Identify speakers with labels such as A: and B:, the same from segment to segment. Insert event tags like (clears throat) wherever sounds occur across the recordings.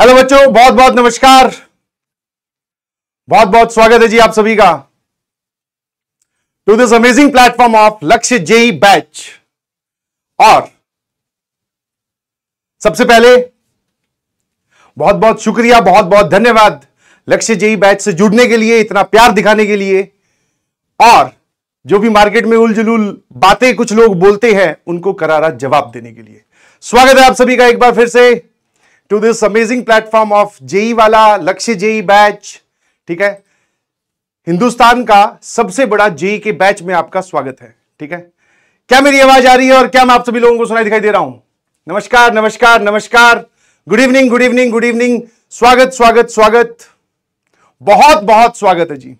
A: Hello बच्चों बहुत बहुत नमस्कार बहुत बहुत स्वागत है जी आप सभी का to this amazing platform of Lakshya JEE batch और सबसे पहले बहुत बहुत शुक्रिया बहुत बहुत धन्यवाद लक्ष्य जेई बैच से जुड़ने के लिए इतना प्यार दिखाने के लिए और जो भी मार्केट में उलझुल बातें कुछ लोग बोलते हैं उनको करारा जवाब देने के लिए स्वागत है आप सभी का एक बार फिर से to this amazing platform of JEE वाला लक्ष्य जेई बैच e ठीक है हिंदुस्तान का सबसे बड़ा जेई e के बैच में आपका स्वागत है ठीक है क्या मेरी आवाज आ रही है और क्या मैं आप सभी लोगों को सुनाई दिखाई दे रहा हूं नमस्कार नमस्कार नमस्कार good evening good evening good evening स्वागत स्वागत स्वागत बहुत बहुत स्वागत है जी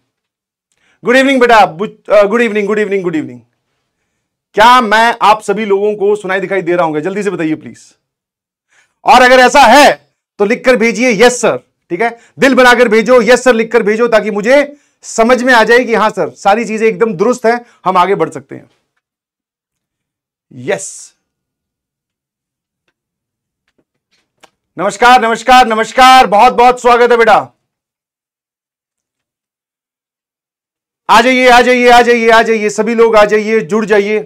A: गुड इवनिंग बेटा good evening good evening good evening क्या मैं आप सभी लोगों को सुनाई दिखाई दे रहा हूँ जल्दी से बताइए प्लीज़ और अगर ऐसा है तो लिखकर भेजिए यस सर ठीक है दिल बनाकर भेजो यस सर लिखकर भेजो ताकि मुझे समझ में आ जाए कि हाँ सर सारी चीजें एकदम दुरुस्त है हम आगे बढ़ सकते हैं यस नमस्कार नमस्कार नमस्कार बहुत बहुत स्वागत है बेटा आ जाइए आ जाइए आ जाइए आ जाइए सभी लोग आ जाइए जुड़ जाइए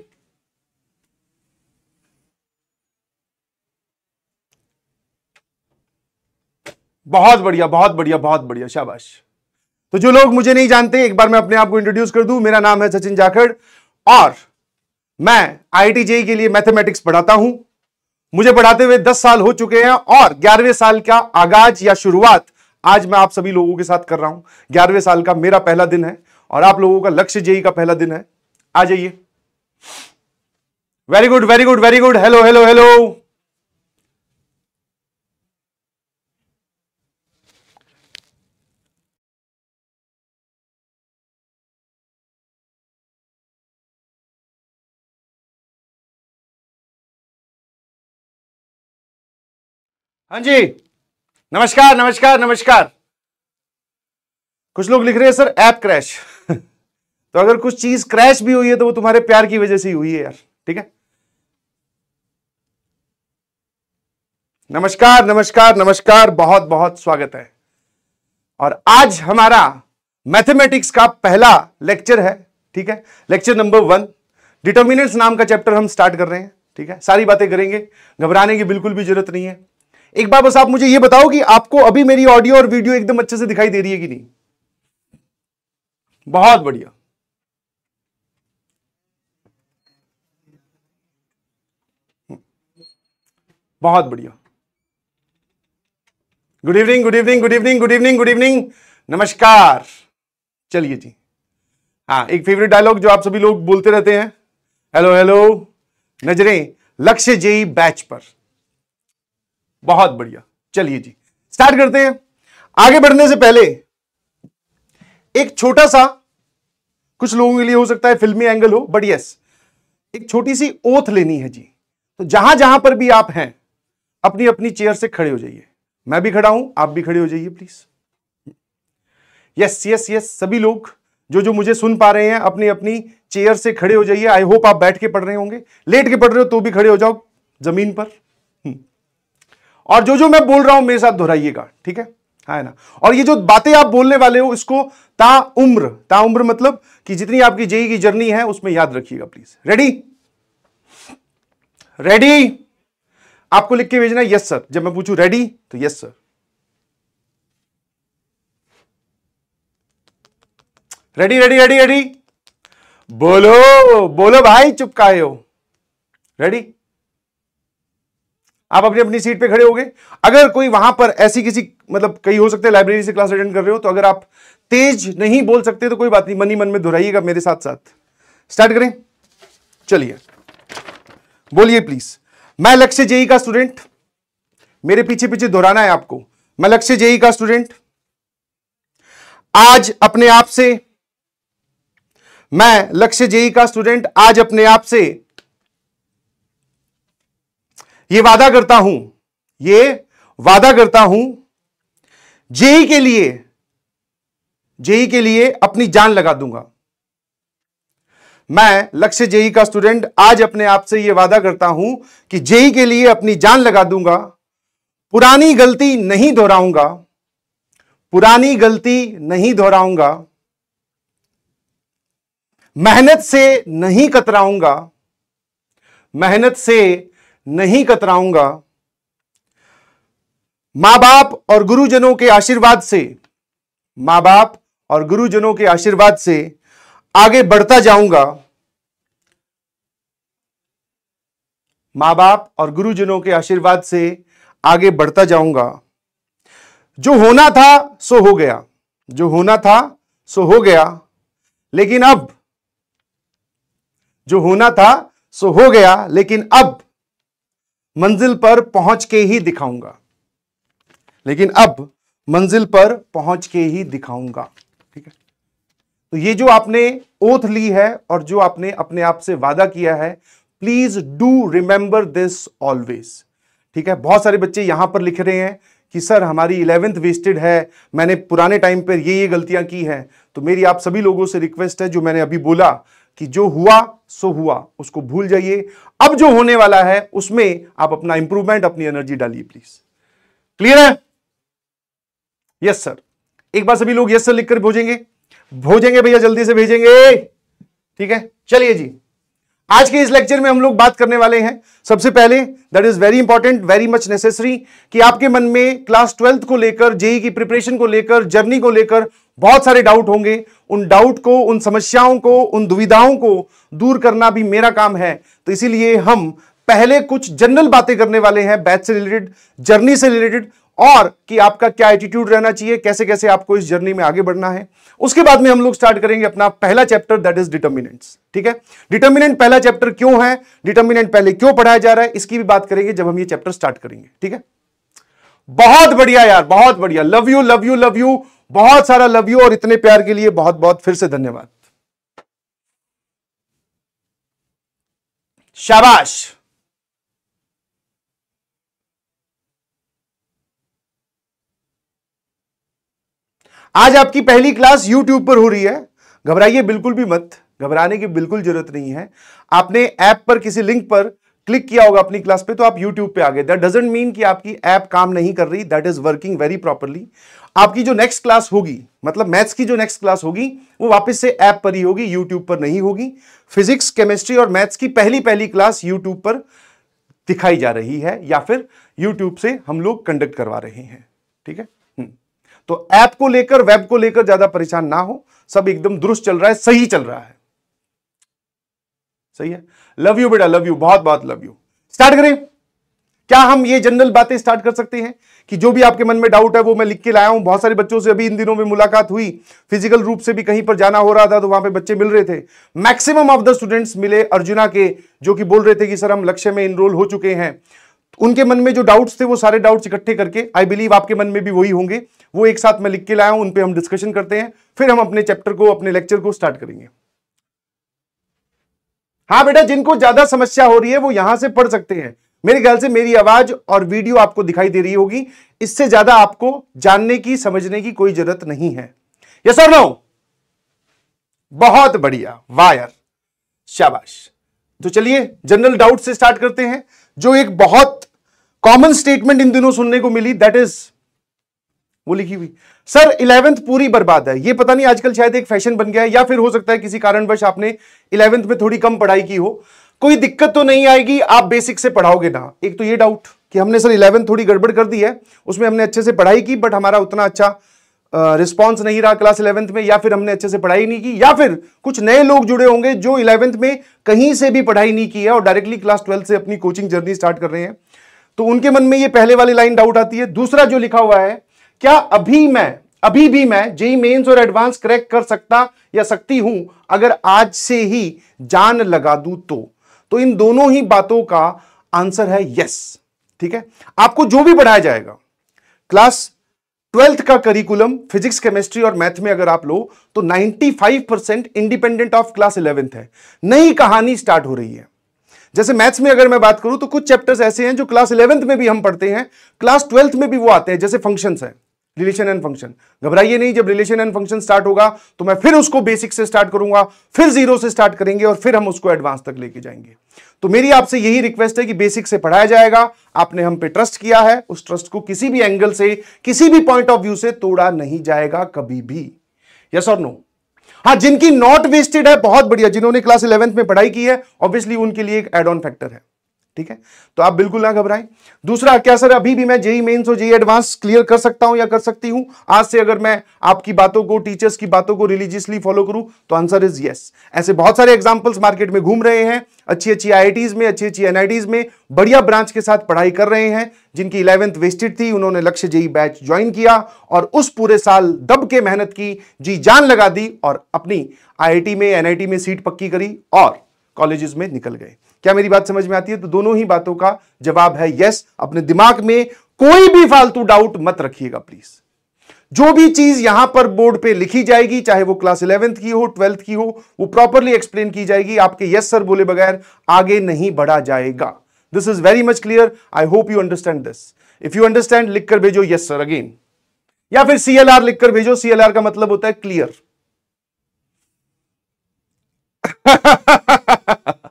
A: बहुत बढ़िया बहुत बढ़िया बहुत बढ़िया शाबाश तो जो लोग मुझे नहीं जानते एक बार मैं अपने आप को इंट्रोड्यूस कर दूं मेरा नाम है सचिन जाखड़ और मैं आईटीजेई के लिए मैथमेटिक्स पढ़ाता हूं मुझे पढ़ाते हुए दस साल हो चुके हैं और ग्यारहवें साल का आगाज या शुरुआत आज मैं आप सभी लोगों के साथ कर रहा हूं ग्यारहवें साल का मेरा पहला दिन है और आप लोगों का लक्ष्य जेई का पहला दिन है आ जाइए very good very good very good hello hello hello हाँ जी नमस्कार नमस्कार नमस्कार कुछ लोग लिख रहे हैं सर ऐप क्रैश (laughs) तो अगर कुछ चीज क्रैश भी हुई है तो वो तुम्हारे प्यार की वजह से ही हुई है यार ठीक है नमस्कार नमस्कार नमस्कार बहुत बहुत स्वागत है और आज हमारा मैथमेटिक्स का पहला लेक्चर है ठीक है लेक्चर नंबर वन डिटर्मिनेंट्स नाम का चैप्टर हम स्टार्ट कर रहे हैं ठीक है सारी बातें करेंगे घबराने की बिल्कुल भी जरूरत नहीं है एक बार बस आप मुझे ये बताओ कि आपको अभी मेरी ऑडियो और वीडियो एकदम अच्छे से दिखाई दे रही है कि नहीं बहुत बढ़िया बहुत बढ़िया good evening good evening good evening good evening good evening नमस्कार चलिए जी हाँ एक फेवरेट डायलॉग जो आप सभी लोग बोलते रहते हैं हेलो हेलो नजरें लक्ष्य जेई बैच पर बहुत बढ़िया चलिए जी स्टार्ट करते हैं आगे बढ़ने से पहले एक छोटा सा कुछ लोगों के लिए हो सकता है फिल्मी एंगल हो बट यस एक छोटी सी ओथ लेनी है जी तो जहां जहां पर भी आप हैं अपनी अपनी चेयर से खड़े हो जाइए मैं भी खड़ा हूं आप भी खड़े हो जाइए प्लीज यस यस यस सभी लोग जो जो मुझे सुन पा रहे हैं अपनी अपनी चेयर से खड़े हो जाइए आई होप आप बैठ के पढ़ रहे होंगे लेट के पढ़ रहे हो तो भी खड़े हो जाओ जमीन पर हम्म। और जो जो मैं बोल रहा हूं मेरे साथ दोहराइएगा ठीक है हाँ ना और ये जो बातें आप बोलने वाले हो इसको ता उम्र ता उम्र मतलब कि जितनी आपकी जेई की जर्नी है उसमें याद रखिएगा प्लीज रेडी रेडी आपको लिख के भेजना यस सर जब मैं पूछू रेडी तो yes sir ready ready ready ready बोलो बोलो भाई चुप हो रेडी आप अपनी अपनी सीट पे खड़े हो गए अगर कोई वहां पर ऐसी किसी मतलब कई हो सकते हैं लाइब्रेरी से क्लास अटेंड कर रहे हो तो अगर आप तेज नहीं बोल सकते तो कोई बात नहीं मनी मन में दोहराइएगा मेरे साथ साथ स्टार्ट करें चलिए बोलिए प्लीज मैं लक्ष्य जेई का स्टूडेंट मेरे पीछे पीछे दोहराना है आपको मैं लक्ष्य जेई का स्टूडेंट आज अपने आप से मैं लक्ष्य जेई का स्टूडेंट आज अपने आप से ये वादा करता हूं ये वादा करता हूं जेई के लिए जेई के लिए अपनी जान लगा दूंगा मैं लक्ष्य जेई का स्टूडेंट आज अपने आप से यह वादा करता हूं कि जेई के लिए अपनी जान लगा दूंगा पुरानी गलती नहीं दोहराऊंगा पुरानी गलती नहीं दोहराऊंगा मेहनत से नहीं कतराऊंगा मेहनत से नहीं कतराऊंगा मां बाप और गुरुजनों के आशीर्वाद से मां बाप और गुरुजनों के आशीर्वाद से आगे बढ़ता जाऊंगा मां बाप और गुरुजनों के आशीर्वाद से आगे बढ़ता जाऊंगा जो होना था सो हो गया जो होना था सो हो गया लेकिन अब जो होना था सो हो गया लेकिन अब मंजिल पर पहुंच के ही दिखाऊंगा लेकिन अब मंजिल पर पहुंच के ही दिखाऊंगा ठीक है तो ये जो आपने ओथ ली है और जो आपने अपने आप से वादा किया है please do remember this always ठीक है बहुत सारे बच्चे यहां पर लिख रहे हैं कि सर हमारी इलेवेंथ वेस्टेड है मैंने पुराने टाइम पर ये ये गलतियां की हैं तो मेरी आप सभी लोगों से रिक्वेस्ट है जो मैंने अभी बोला कि जो हुआ सो हुआ उसको भूल जाइए अब जो होने वाला है उसमें आप अपना इंप्रूवमेंट अपनी एनर्जी डालिए प्लीज क्लियर है यस सर एक बार सभी लोग यस सर लिखकर भोजेंगे भोजेंगे भैया जल्दी से भेजेंगे ठीक है चलिए जी आज के इस लेक्चर में हम लोग बात करने वाले हैं सबसे पहले that is very important very much necessary कि आपके मन में क्लास ट्वेल्थ को लेकर जेई की प्रिपरेशन को लेकर जर्नी को लेकर बहुत सारे डाउट होंगे उन डाउट को उन समस्याओं को उन दुविधाओं को दूर करना भी मेरा काम है तो इसीलिए हम पहले कुछ जनरल बातें करने वाले हैं बैच से रिलेटेड जर्नी से रिलेटेड और कि आपका क्या एटीट्यूड रहना चाहिए कैसे कैसे आपको इस जर्नी में आगे बढ़ना है उसके बाद में हम लोग स्टार्ट करेंगे अपना पहला चैप्टर दैट इज डिटर्मिनेंट्स ठीक है डिटर्मिनेंट पहला चैप्टर क्यों है डिटर्मिनेंट पहले क्यों पढ़ाया जा रहा है इसकी भी बात करेंगे जब हम ये चैप्टर स्टार्ट करेंगे ठीक है बहुत बढ़िया यार बहुत बढ़िया love you love you love you बहुत सारा लव यू और इतने प्यार के लिए बहुत बहुत फिर से धन्यवाद शाबाश आज आपकी पहली क्लास YouTube पर हो रही है घबराइए बिल्कुल भी मत घबराने की बिल्कुल जरूरत नहीं है आपने ऐप पर किसी लिंक पर क्लिक किया होगा अपनी क्लास पे तो आप YouTube पे आ गए दैट डजेंट मीन कि आपकी ऐप काम नहीं कर रही that is working very properly आपकी जो नेक्स्ट क्लास होगी मतलब मैथ्स की जो नेक्स्ट क्लास होगी वो वापस से ऐप पर ही होगी यूट्यूब पर नहीं होगी फिजिक्स केमिस्ट्री और मैथ्स की पहली पहली क्लास यूट्यूब पर दिखाई जा रही है या फिर यूट्यूब से हम लोग कंडक्ट करवा रहे हैं ठीक है हम्म। तो ऐप को लेकर वेब को लेकर ज्यादा परेशान ना हो सब एकदम दुरुस्त चल रहा है सही चल रहा है सही है लव यू बेटा लव यू बहुत बहुत लव यू स्टार्ट करें क्या हम ये जनरल बातें स्टार्ट कर सकते हैं कि जो भी आपके मन में डाउट है वो मैं लिख के लाया हूं बहुत सारे बच्चों से अभी इन दिनों में मुलाकात हुई फिजिकल रूप से भी कहीं पर जाना हो रहा था तो वहां पे बच्चे मिल रहे थे मैक्सिमम ऑफ द स्टूडेंट्स मिले अर्जुना के जो कि बोल रहे थे कि सर हम लक्ष्य में इनरोल हो चुके हैं उनके मन में जो डाउट्स थे वो सारे डाउट्स इकट्ठे करके आई बिलीव आपके मन में भी वही होंगे वो एक साथ मैं लिख के लाया हूं उन पर हम डिस्कशन करते हैं फिर हम अपने चैप्टर को अपने लेक्चर को स्टार्ट करेंगे हाँ बेटा जिनको ज्यादा समस्या हो रही है वो यहां से पढ़ सकते हैं मेरे ख्याल से मेरी आवाज और वीडियो आपको दिखाई दे रही होगी इससे ज्यादा आपको जानने की समझने की कोई जरूरत नहीं है यस और नो बहुत बढ़िया वायर शाबाश तो चलिए जनरल डाउट से स्टार्ट करते हैं जो एक बहुत कॉमन स्टेटमेंट इन दिनों सुनने को मिली दैट इज वो लिखी हुई सर इलेवेंथ पूरी बर्बाद है ये पता नहीं आजकल शायद एक फैशन बन गया है या फिर हो सकता है किसी कारणवश आपने इलेवेंथ में थोड़ी कम पढ़ाई की हो कोई दिक्कत तो नहीं आएगी आप बेसिक से पढ़ाओगे ना एक तो ये डाउट कि हमने सर इलेवन थोड़ी गड़बड़ कर दी है उसमें हमने अच्छे से पढ़ाई की बट हमारा उतना अच्छा रिस्पॉन्स नहीं रहा क्लास इलेवंथ में या फिर हमने अच्छे से पढ़ाई नहीं की या फिर कुछ नए लोग जुड़े होंगे जो इलेवंथ में कहीं से भी पढ़ाई नहीं की है और डायरेक्टली क्लास ट्वेल्थ से अपनी कोचिंग जर्नी स्टार्ट कर रहे हैं तो उनके मन में ये पहले वाली लाइन डाउट आती है दूसरा जो लिखा हुआ है क्या अभी मैं अभी भी मैं जेई मेन्स और एडवांस क्रैक कर सकता या सकती हूं अगर आज से ही जान लगा दू तो तो इन दोनों ही बातों का आंसर है यस ठीक है आपको जो भी पढ़ाया जाएगा क्लास ट्वेल्थ का करिकुलम फिजिक्स केमिस्ट्री और मैथ में अगर आप लो तो 95 percent independent of class eleventh है नई कहानी स्टार्ट हो रही है जैसे मैथ्स में अगर मैं बात करूं तो कुछ चैप्टर्स ऐसे हैं जो क्लास इलेवेंथ में भी हम पढ़ते हैं क्लास ट्वेल्थ में भी वो आते हैं जैसे फंक्शंस हैं रिलेशन एंड फंक्शन घबराइए नहीं जब रिलेशन एंड फंक्शन स्टार्ट होगा तो मैं फिर उसको बेसिक से स्टार्ट करूंगा फिर जीरो से स्टार्ट करेंगे और फिर हम उसको एडवांस तक लेके जाएंगे तो मेरी आपसे यही रिक्वेस्ट है कि बेसिक से पढ़ाया जाएगा आपने हम पे ट्रस्ट किया है उस ट्रस्ट को किसी भी एंगल से किसी भी पॉइंट ऑफ व्यू से तोड़ा नहीं जाएगा कभी भी यस और नो हाँ जिनकी नॉट वेस्टेड है बहुत बढ़िया जिन्होंने क्लास इलेवेंथ में पढ़ाई की है ऑब्वियसली उनके लिए एक एड ऑन फैक्टर है ठीक है तो आप बिल्कुल ना घबराएं दूसरा क्या सर अभी भी मैं जेई मेन्स और जेई एडवांस क्लियर कर सकता हूं या कर सकती हूं आज से अगर मैं आपकी बातों को टीचर्स की बातों को रिलीजियसली फॉलो करूं तो आंसर इज यस ऐसे बहुत सारे एग्जाम्पल्स मार्केट में घूम रहे हैं अच्छी अच्छी आई में अच्छी अच्छी एनआईटीज में बढ़िया ब्रांच के साथ पढ़ाई कर रहे हैं जिनकी इलेवेंथ वेस्टेड थी उन्होंने लक्ष्य जेई बैच ज्वाइन किया और उस पूरे साल दब के मेहनत की जी जान लगा दी और अपनी आई में एनआईटी में सीट पक्की करी और कॉलेजेस में निकल गए क्या मेरी बात समझ में आती है तो दोनों ही बातों का जवाब है यस अपने दिमाग में कोई भी फालतू डाउट मत रखिएगा प्लीज जो भी चीज यहां पर बोर्ड पे लिखी जाएगी चाहे वो क्लास इलेवेंथ की हो ट्वेल्थ की हो वो प्रॉपरली एक्सप्लेन की जाएगी आपके यस सर बोले बगैर आगे नहीं बढ़ा जाएगा this is very much clear I hope you understand this if you understand लिखकर भेजो यस सर अगेन या फिर सीएलआर लिखकर भेजो सीएलआर का मतलब होता है क्लियर (laughs)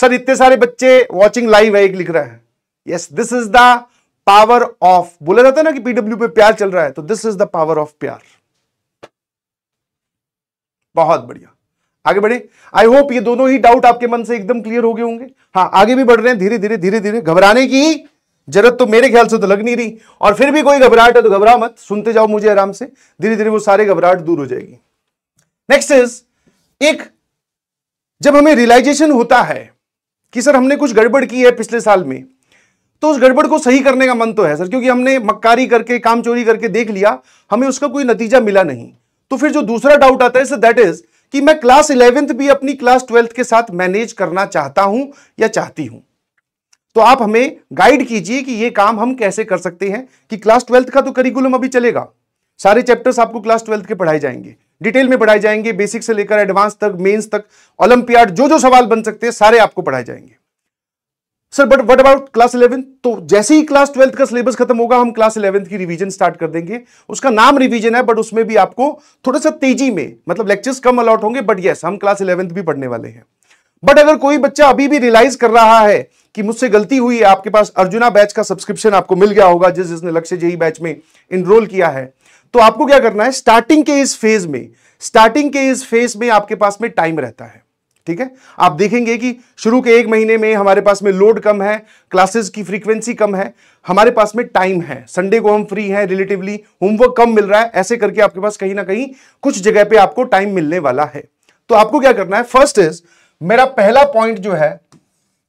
A: सर इतने सारे बच्चे वॉचिंग लाइव है एक लिख रहा है yes this is the power of बोला जाता है ना कि पीडब्ल्यू पे प्यार चल रहा है तो this is the power of प्यार बहुत बढ़िया आगे बढ़े आई होप ये दोनों ही डाउट आपके मन से एकदम क्लियर हो गए होंगे हाँ आगे भी बढ़ रहे हैं धीरे धीरे धीरे धीरे घबराने की जरूरत तो मेरे ख्याल से तो लग नहीं रही और फिर भी कोई घबराहट है तो घबरा मत सुनते जाओ मुझे आराम से धीरे धीरे वो सारे घबराहट दूर हो जाएगी नेक्स्ट इज एक जब हमें रियलाइजेशन होता है कि सर हमने कुछ गड़बड़ की है पिछले साल में तो उस गड़बड़ को सही करने का मन तो है सर क्योंकि हमने मक्कारी करके काम चोरी करके देख लिया हमें उसका कोई नतीजा मिला नहीं तो फिर जो दूसरा डाउट आता है सर दैट इज कि मैं क्लास इलेवेंथ भी अपनी क्लास ट्वेल्थ के साथ मैनेज करना चाहता हूं या चाहती हूं तो आप हमें गाइड कीजिए कि यह काम हम कैसे कर सकते हैं कि क्लास ट्वेल्थ का तो करिकुलम अभी चलेगा सारे चैप्टर्स आपको क्लास ट्वेल्थ के पढ़ाए जाएंगे डिटेल में पढ़ाए जाएंगे बेसिक से लेकर एडवांस तक मेंस तक ओलंपियाड जो जो सवाल बन सकते हैं सारे आपको पढ़ाए जाएंगे sir but what about class eleven तो जैसे ही क्लास ट्वेल्थ का सिलेबस खत्म होगा हम क्लास इलेवंथ की रिवीजन स्टार्ट कर देंगे उसका नाम रिवीजन है बट उसमें भी आपको थोड़ा सा तेजी में मतलब लेक्चर्स कम अलॉट होंगे बट यस हम क्लास इलेवंथ भी पढ़ने वाले हैं बट अगर कोई बच्चा अभी भी रियलाइज कर रहा है कि मुझसे गलती हुई है आपके पास अर्जुना बैच का सब्सक्रिप्शन आपको मिल गया होगा जिस जिसने लक्ष्य जेई बैच में इनरोल किया है तो आपको क्या करना है स्टार्टिंग के इस फेज में स्टार्टिंग के इस फेज में आपके पास में टाइम रहता है ठीक है आप देखेंगे कि शुरू के एक महीने में हमारे पास में लोड कम है क्लासेस की फ्रीक्वेंसी कम है हमारे पास में टाइम है संडे को हम फ्री हैं रिलेटिवली होमवर्क कम मिल रहा है ऐसे करके आपके पास कहीं ना कहीं कुछ जगह पे आपको टाइम मिलने वाला है तो आपको क्या करना है फर्स्ट इज मेरा पहला पॉइंट जो है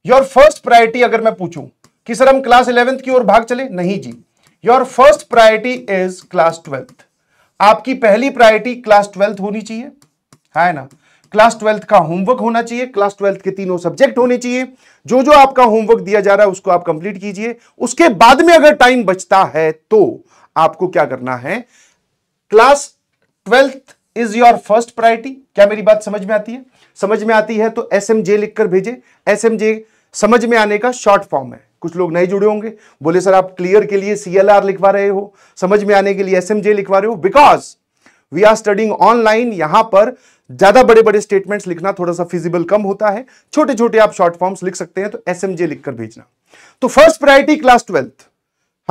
A: योर फर्स्ट प्रायोरिटी अगर मैं पूछूं कि सर हम क्लास इलेवेंथ की ओर भाग चले नहीं जी your first priority is class twelfth आपकी पहली प्रायोरिटी क्लास ट्वेल्थ होनी चाहिए है ना क्लास ट्वेल्थ का होमवर्क होना चाहिए क्लास ट्वेल्थ के तीनों सब्जेक्ट होने चाहिए जो जो आपका होमवर्क दिया जा रहा है उसको आप कंप्लीट कीजिए उसके बाद में अगर टाइम बचता है तो आपको क्या करना है class twelfth is your first priority क्या मेरी बात समझ में आती है समझ में आती है तो एस लिखकर भेजे एस समझ में आने का शॉर्ट फॉर्म है कुछ लोग नहीं जुड़े होंगे बोले सर आप क्लियर के लिए सीएलआर लिखवा रहे हो समझ में आने के लिए एस लिखवा रहे हो because we are studying online यहां पर ज्यादा बड़े बड़े स्टेटमेंट्स लिखना थोड़ा सा फिजिबल कम होता है छोटे छोटे आप शॉर्ट फॉर्म्स लिख सकते हैं तो एस लिखकर भेजना तो फर्स्ट प्रायोरिटी क्लास ट्वेल्थ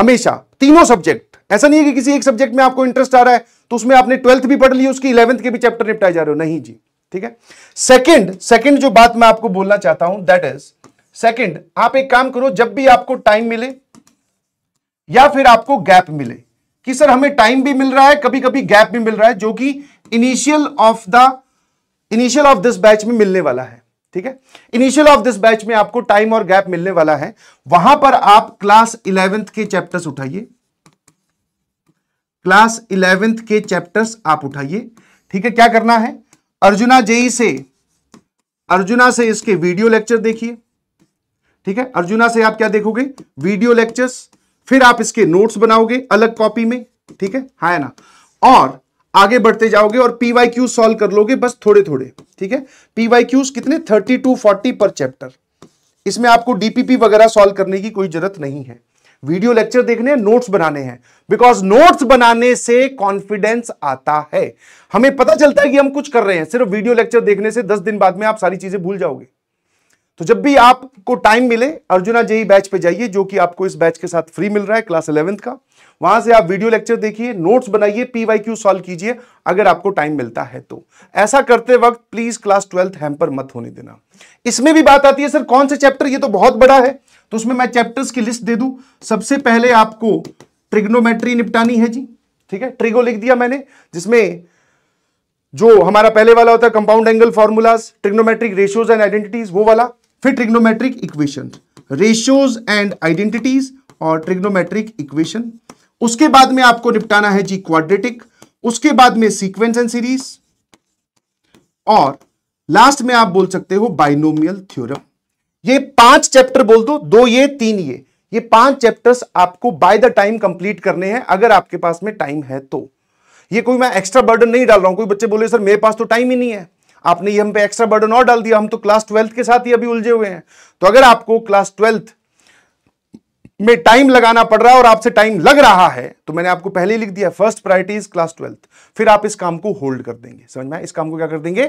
A: हमेशा तीनों सब्जेक्ट ऐसा नहीं है कि किसी एक सब्जेक्ट में आपको इंटरेस्ट आ रहा है तो उसमें आपने ट्वेल्थ भी पढ़ ली उसकी इलेवंथ के भी चैप्टर निपटाए जा रहे हो नहीं जी ठीक है सेकंड सेकंड जो बात मैं आपको बोलना चाहता हूं दैट इज सेकंड आप एक काम करो जब भी आपको टाइम मिले या फिर आपको गैप मिले कि सर हमें टाइम भी मिल रहा है कभी कभी गैप भी मिल रहा है जो कि initial of the initial of this batch में मिलने वाला है ठीक है इनिशियल ऑफ दिस बैच में आपको टाइम और गैप मिलने वाला है वहां पर आप क्लास इलेवेंथ के चैप्टर्स उठाइए क्लास इलेवेंथ के चैप्टर्स आप उठाइए ठीक है क्या करना है अर्जुना जेई से अर्जुना से इसके वीडियो लेक्चर देखिए ठीक है अर्जुना से आप क्या देखोगे वीडियो लेक्चर्स फिर आप इसके नोट्स बनाओगे अलग कॉपी में ठीक है हाँ ना और आगे बढ़ते जाओगे और पीवाई क्यू सॉल्व कर लोगे बस थोड़े थोड़े ठीक है पीवाई क्यूज कितने थर्टी टू फोर्टी पर चैप्टर इसमें आपको डीपीपी वगैरह सॉल्व करने की कोई जरूरत नहीं है वीडियो लेक्चर देखने हैं नोट्स बनाने हैं बिकॉज नोट्स बनाने से कॉन्फिडेंस आता है हमें पता चलता है कि हम कुछ कर रहे हैं सिर्फ वीडियो लेक्चर देखने से दस दिन बाद में आप सारी चीजें भूल जाओगे तो जब भी आपको टाइम मिले अर्जुना जेई बैच पे जाइए जो कि आपको इस बैच के साथ फ्री मिल रहा है क्लास इलेवेंथ का वहां से आप वीडियो लेक्चर देखिए नोट्स बनाइए पीवाईक्यू सॉल्व कीजिए अगर आपको टाइम मिलता है तो ऐसा करते वक्त प्लीज क्लास ट्वेल्थ हैम्पर मत होने देना इसमें भी बात आती है सर कौन से चैप्टर ये तो बहुत बड़ा है तो उसमें मैं चैप्टर्स की लिस्ट दे दू सबसे पहले आपको ट्रिग्नोमेट्री निपटानी है जी ठीक है ट्रिगो लिख दिया मैंने जिसमें जो हमारा पहले वाला होता है compound angle formulas trigonometric ratios and identities वो वाला फिर trigonometric equation ratios and identities और ट्रिग्नोमेट्रिक इक्वेशन उसके बाद में आपको निपटाना है जी क्वाड्रेटिक उसके बाद में सीक्वेंस एंड सीरीज और लास्ट में आप बोल सकते हो बाइनोमियल थ्योरम ये पांच चैप्टर बोल दो दो ये तीन ये ये पांच चैप्टर्स आपको बाय द टाइम कंप्लीट करने हैं अगर आपके पास में टाइम है तो ये कोई मैं एक्स्ट्रा बर्डन नहीं डाल रहा हूं कोई बच्चे बोले सर मेरे पास तो टाइम ही नहीं है आपने ये हम पे एक्स्ट्रा बर्डन और डाल दिया हम तो क्लास ट्वेल्थ के साथ ही अभी उलझे हुए हैं तो अगर आपको क्लास ट्वेल्थ में टाइम लगाना पड़ रहा है और आपसे टाइम लग रहा है तो मैंने आपको पहले लिख दिया first priority is class twelfth फिर आप इस काम को होल्ड कर देंगे समझ में इस काम को क्या कर देंगे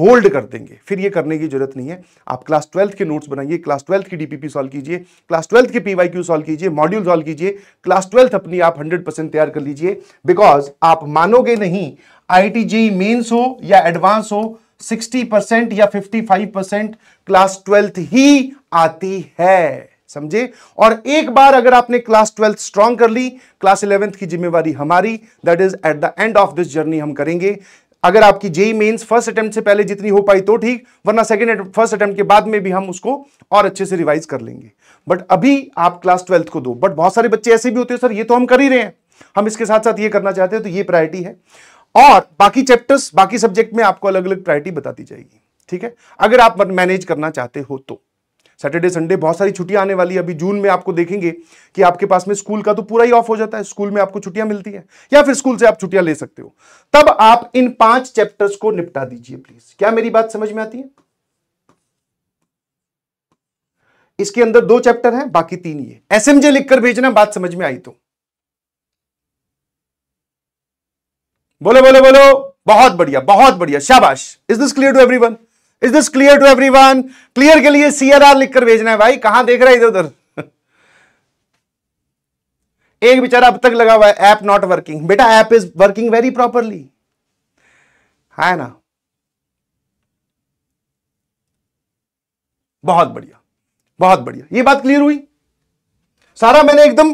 A: होल्ड कर देंगे फिर ये करने की जरूरत नहीं है आप क्लास ट्वेल्थ के नोट्स बनाइए क्लास ट्वेल्थ की डीपीपी सॉल्व कीजिए क्लास ट्वेल्थ के पीवाईक्यू सॉल्व कीजिए मॉड्यूल सॉल्व कीजिए क्लास ट्वेल्थ अपनी आप हंड्रेड परसेंट तैयार कर लीजिए बिकॉज आप मानोगे नहीं आई टी जी मेन्स हो या एडवांस हो सिक्सटी परसेंट या fifty five percent class twelfth ही आती है समझे और एक बार अगर आपने क्लास ट्वेल्थ स्ट्रॉन्ग कर ली क्लास इलेवेंथ की जिम्मेवारी हमारी that is at the end of this journey हम करेंगे अगर आपकी जेई मेन्स फर्स्ट अटेम्प्ट से पहले जितनी हो पाई तो ठीक वरना सेकेंड फर्स्ट अटेम्प्ट के बाद में भी हम उसको और अच्छे से रिवाइज कर लेंगे बट अभी आप क्लास ट्वेल्थ को दो बट बहुत सारे बच्चे ऐसे भी होते हैं सर ये तो हम कर ही रहे हैं हम इसके साथ साथ ये करना चाहते हैं तो ये प्रायोरिटी है और बाकी चैप्टर्स बाकी सब्जेक्ट में आपको अलग अलग प्रायोरिटी दी जाएगी ठीक है अगर आप मैनेज करना चाहते हो तो सैटरडे संडे बहुत सारी छुट्टियां आने वाली है अभी जून में आपको देखेंगे कि आपके पास में स्कूल का तो पूरा ही ऑफ हो जाता है स्कूल में आपको छुट्टियां मिलती है या फिर स्कूल से आप छुट्टियां ले सकते हो तब आप इन पांच चैप्टर्स को निपटा दीजिए प्लीज क्या मेरी बात समझ में आती है इसके अंदर दो चैप्टर हैं बाकी तीन ये एसएमजे लिखकर भेजना बात समझ में आई तो बोलो बोलो बोलो बहुत बढ़िया बहुत बढ़िया शाबाश is this clear to every everyone is this clear to every everyone clear के लिए सीआरआर लिखकर भेजना है भाई कहां देख रहा है इधर उधर (laughs) एक बेचारा अब तक लगा हुआ है ऐप नॉट वर्किंग बेटा app is working very properly है ना बहुत बढ़िया बहुत बढ़िया ये बात क्लियर हुई सारा मैंने एकदम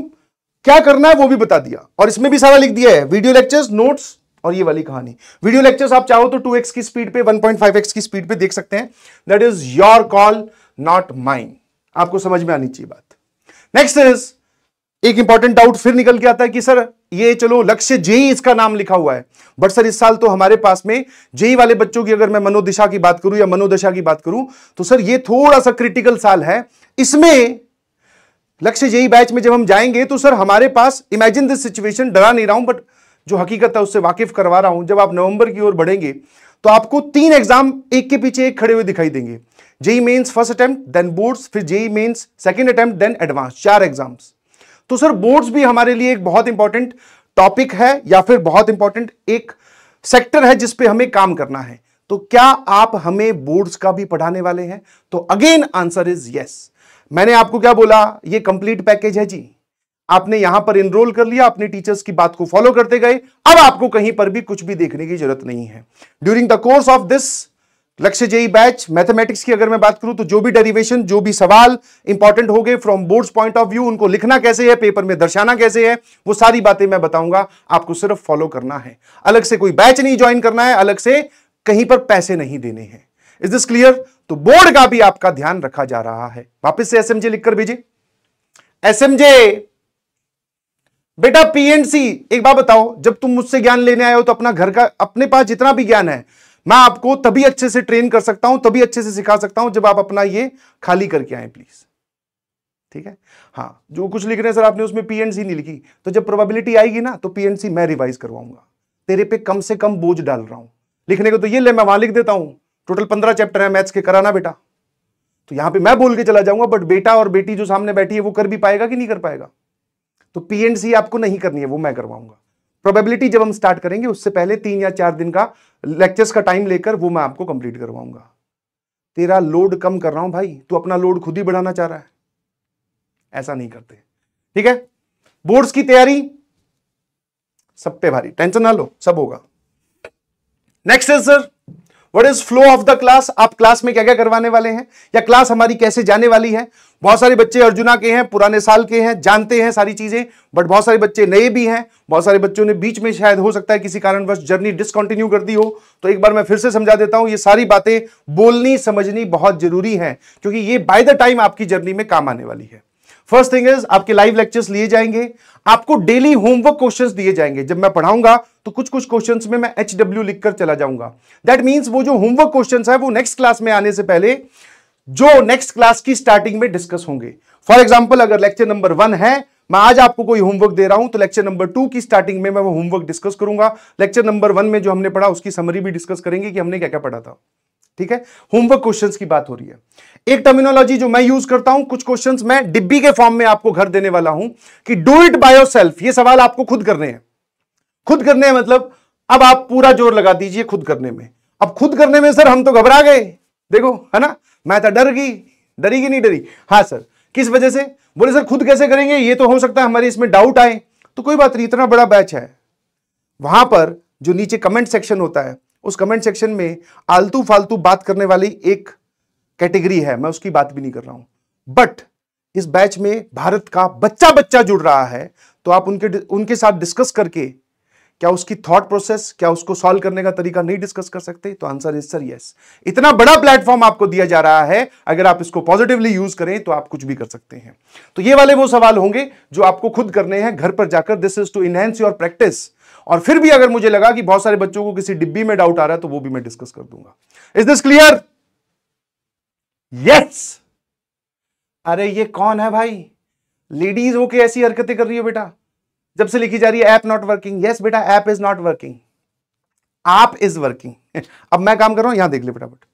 A: क्या करना है वो भी बता दिया और इसमें भी सारा लिख दिया है वीडियो लेक्चर्स नोट्स और ये वाली कहानी वीडियो लेक्चर्स आप चाहो तो 2x की स्पीड पे 1.5x की स्पीड पे देख सकते हैं that is your call not mine आपको समझ में आनी चाहिए बात नेक्स्ट इज एक इंपॉर्टेंट डाउट फिर निकल के आता है कि सर ये चलो लक्ष्य जेई इसका नाम लिखा हुआ है बट सर इस साल तो हमारे पास में जेई वाले बच्चों की अगर मैं मनोदिशा की बात करूं या मनोदशा की बात करूं तो सर ये थोड़ा सा क्रिटिकल साल है इसमें लक्ष्य जेई बैच में जब हम जाएंगे तो सर हमारे पास इमेजिन दिस सिचुएशन डरा नहीं रहा हूं बट जो हकीकत है उससे वाकिफ करवा रहा हूं जब आप नवंबर की ओर बढ़ेंगे तो आपको तीन एग्जाम एक के पीछे एक खड़े हुए दिखाई देंगे JEE Mains first attempt then boards फिर JEE Mains second attempt then Advance चार एग्जाम्स तो सर बोर्ड्स भी हमारे लिए एक बहुत इंपॉर्टेंट टॉपिक है या फिर बहुत इंपॉर्टेंट एक सेक्टर है जिसपे हमें काम करना है तो क्या आप हमें बोर्ड्स का भी पढ़ाने वाले हैं तो अगेन आंसर इज यस मैंने आपको क्या बोला ये कंप्लीट पैकेज है जी आपने यहां पर इनरोल कर लिया अपने टीचर्स की बात को फॉलो करते गए अब आपको कहीं पर भी कुछ भी देखने की जरूरत नहीं है during the course of this Lakshya JEE batch mathematics की अगर मैं बात करूं तो जो भी डेरिवेशन जो भी सवाल इंपॉर्टेंट हो गए from boards point of view उनको लिखना कैसे है पेपर में दर्शाना कैसे है वो सारी बातें मैं बताऊंगा आपको सिर्फ फॉलो करना है अलग से कोई बैच नहीं ज्वाइन करना है अलग से कहीं पर पैसे नहीं देने हैं इज दिस क्लियर तो बोर्ड का भी आपका ध्यान रखा जा रहा है वापिस से एसएमजे लिखकर भेजे एसएमजे बेटा पीएनसी एक बात बताओ जब तुम मुझसे ज्ञान लेने आए हो तो अपना घर का अपने पास जितना भी ज्ञान है मैं आपको तभी अच्छे से ट्रेन कर सकता हूं तभी अच्छे से सिखा सकता हूं जब आप अपना ये खाली करके आए प्लीज ठीक है हाँ जो कुछ लिख रहे हैं सर आपने उसमें पीएनसी नहीं लिखी तो जब प्रोबेबिलिटी आएगी ना तो पीएनसी मैं रिवाइज करवाऊंगा तेरे पे कम से कम बोझ डाल रहा हूं लिखने को तो ये ले मैं वहां लिख देता हूं टोटल पंद्रह चैप्टर है मैथ्स के कराना बेटा तो यहां पे मैं बोल के चला जाऊंगा बट बेटा और बेटी जो सामने बैठी है वो कर भी पाएगा कि नहीं कर पाएगा तो पी एंड सी आपको नहीं करनी है वो मैं करवाऊंगा प्रोबेबिलिटी जब हम स्टार्ट करेंगे उससे पहले तीन या चार दिन का लेक्चर्स का टाइम लेकर वो मैं आपको कंप्लीट करवाऊंगा तेरा लोड कम कर रहा हूं भाई तू अपना लोड खुद ही बढ़ाना चाह रहा है ऐसा नहीं करते ठीक है बोर्ड्स की तैयारी सब पे भारी टेंशन ना लो सब होगा नेक्स्ट है sir what is flow of the class आप क्लास में क्या क्या करवाने वाले हैं या क्लास हमारी कैसे जाने वाली है बहुत सारे बच्चे अर्जुना के हैं पुराने साल के हैं जानते हैं सारी चीज़ें बट बहुत सारे बच्चे नए भी हैं बहुत सारे बच्चों ने बीच में शायद हो सकता है किसी कारणवश जर्नी डिसकंटिन्यू कर दी हो तो एक बार मैं फिर से समझा देता हूं ये सारी बातें बोलनी समझनी बहुत जरूरी है क्योंकि ये बाय द टाइम आपकी जर्नी में काम आने वाली है फर्स्ट थिंग इज आपके लाइव लेक्चर्स लिए जाएंगे आपको डेली होमवर्क क्वेश्चंस दिए जाएंगे जब मैं पढ़ाऊंगा तो कुछ कुछ क्वेश्चंस में मैं एच डब्ल्यू लिखकर चला जाऊंगा दैट मीन्स वो जो होमवर्क क्वेश्चंस है वो नेक्स्ट क्लास में आने से पहले जो नेक्स्ट क्लास की स्टार्टिंग में डिस्कस होंगे फॉर एग्जाम्पल अगर लेक्चर नंबर वन है मैं आज आपको कोई होमवर्क दे रहा हूं तो लेक्चर नंबर टू की स्टार्टिंग में मैं वो होमवर्क डिस्कस करूंगा लेक्चर नंबर वन में जो हमने पढ़ा उसकी समरी भी डिस्कस करेंगे कि हमने क्या क्या पढ़ा था ठीक है होमवर्क क्वेश्चंस की बात हो रही है एक टर्मिनोलॉजी जो मैं यूज करता हूं कुछ क्वेश्चंस मैं डिब्बी के फॉर्म में आपको घर देने वाला हूं कि डू इट बायो सेल्फ ये सवाल आपको खुद करने हैं खुद करने हैं मतलब अब आप पूरा जोर लगा दीजिए खुद करने में अब खुद करने में सर हम तो घबरा गए देखो है ना मैं तो डर गई डरी नहीं डरी हाँ सर किस वजह से बोले सर खुद कैसे करेंगे ये तो हो सकता है हमारे इसमें डाउट आए तो कोई बात नहीं इतना बड़ा बैच है वहां पर जो नीचे कमेंट सेक्शन होता है उस कमेंट सेक्शन में आलतू फालतू बात करने वाली एक कैटेगरी है मैं उसकी बात भी नहीं कर रहा हूं बट इस बैच में भारत का बच्चा बच्चा जुड़ रहा है तो आप उनके उनके साथ डिस्कस करके क्या उसकी थॉट प्रोसेस क्या उसको सॉल्व करने का तरीका नहीं डिस्कस कर सकते तो आंसर इज सर यस इतना बड़ा प्लेटफॉर्म आपको दिया जा रहा है अगर आप इसको पॉजिटिवली यूज करें तो आप कुछ भी कर सकते हैं तो ये वाले वो सवाल होंगे जो आपको खुद करने हैं घर पर जाकर this is to enhance your practice और फिर भी अगर मुझे लगा कि बहुत सारे बच्चों को किसी डिब्बी में डाउट आ रहा है तो वो भी मैं डिस्कस कर दूंगा इज दिस क्लियर यस अरे ये कौन है भाई लेडीज होके ऐसी हरकतें कर रही हो बेटा जब से लिखी जा रही है ऐप नॉट वर्किंग यस बेटा app is not working app is working (laughs) अब मैं काम कर रहा हूं यहां देख ले बेटा बट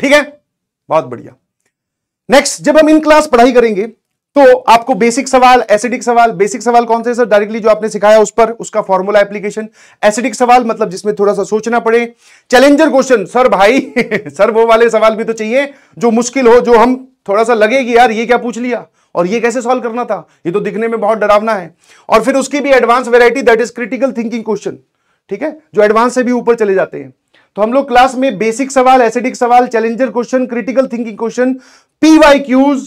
A: ठीक है बहुत बढ़िया नेक्स्ट जब हम इन क्लास पढ़ाई करेंगे तो आपको बेसिक सवाल एसिडिक सवाल बेसिक सवाल कौन से सर डायरेक्टली जो आपने सिखाया उस पर उसका फॉर्मूला एप्लीकेशन एसिडिक सवाल मतलब जिसमें थोड़ा सा सोचना पड़े चैलेंजर क्वेश्चन सर भाई सर (laughs) वो वाले सवाल भी तो चाहिए जो मुश्किल हो जो हम थोड़ा सा लगेगी यार ये क्या पूछ लिया और ये कैसे सॉल्व करना था ये तो दिखने में बहुत डरावना है और फिर उसकी भी advance variety that is critical thinking question ठीक है जो एडवांस से भी ऊपर चले जाते हैं तो हम लोग क्लास में बेसिक सवाल एसिडिक सवाल challenger question critical thinking question PYQs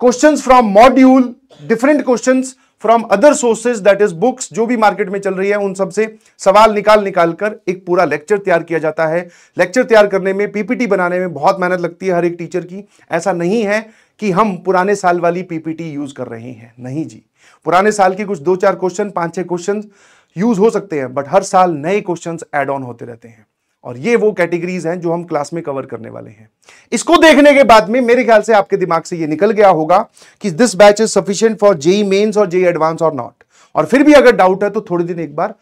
A: questions from module different questions from other sources that is books जो भी मार्केट में चल रही है उन सब से सवाल निकाल निकाल कर एक पूरा लेक्चर तैयार किया जाता है लेक्चर तैयार करने में पीपीटी बनाने में बहुत मेहनत लगती है हर एक टीचर की ऐसा नहीं है कि हम पुराने साल वाली पीपीटी यूज कर रहे हैं नहीं जी पुराने साल के कुछ दो चार क्वेश्चन पांच छह क्वेश्चन यूज हो सकते हैं बट हर साल नए क्वेश्चन एड ऑन होते रहते हैं और ये वो कैटेगरीज हैं जो हम क्लास में कवर करने वाले हैं इसको देखने के बाद में मेरे ख्याल से आपके दिमाग से ये निकल गया होगा कि this batch is sufficient for JEE Mains और जेई एडवांस और नॉट और फिर भी अगर डाउट है तो थोड़े दिन एक बार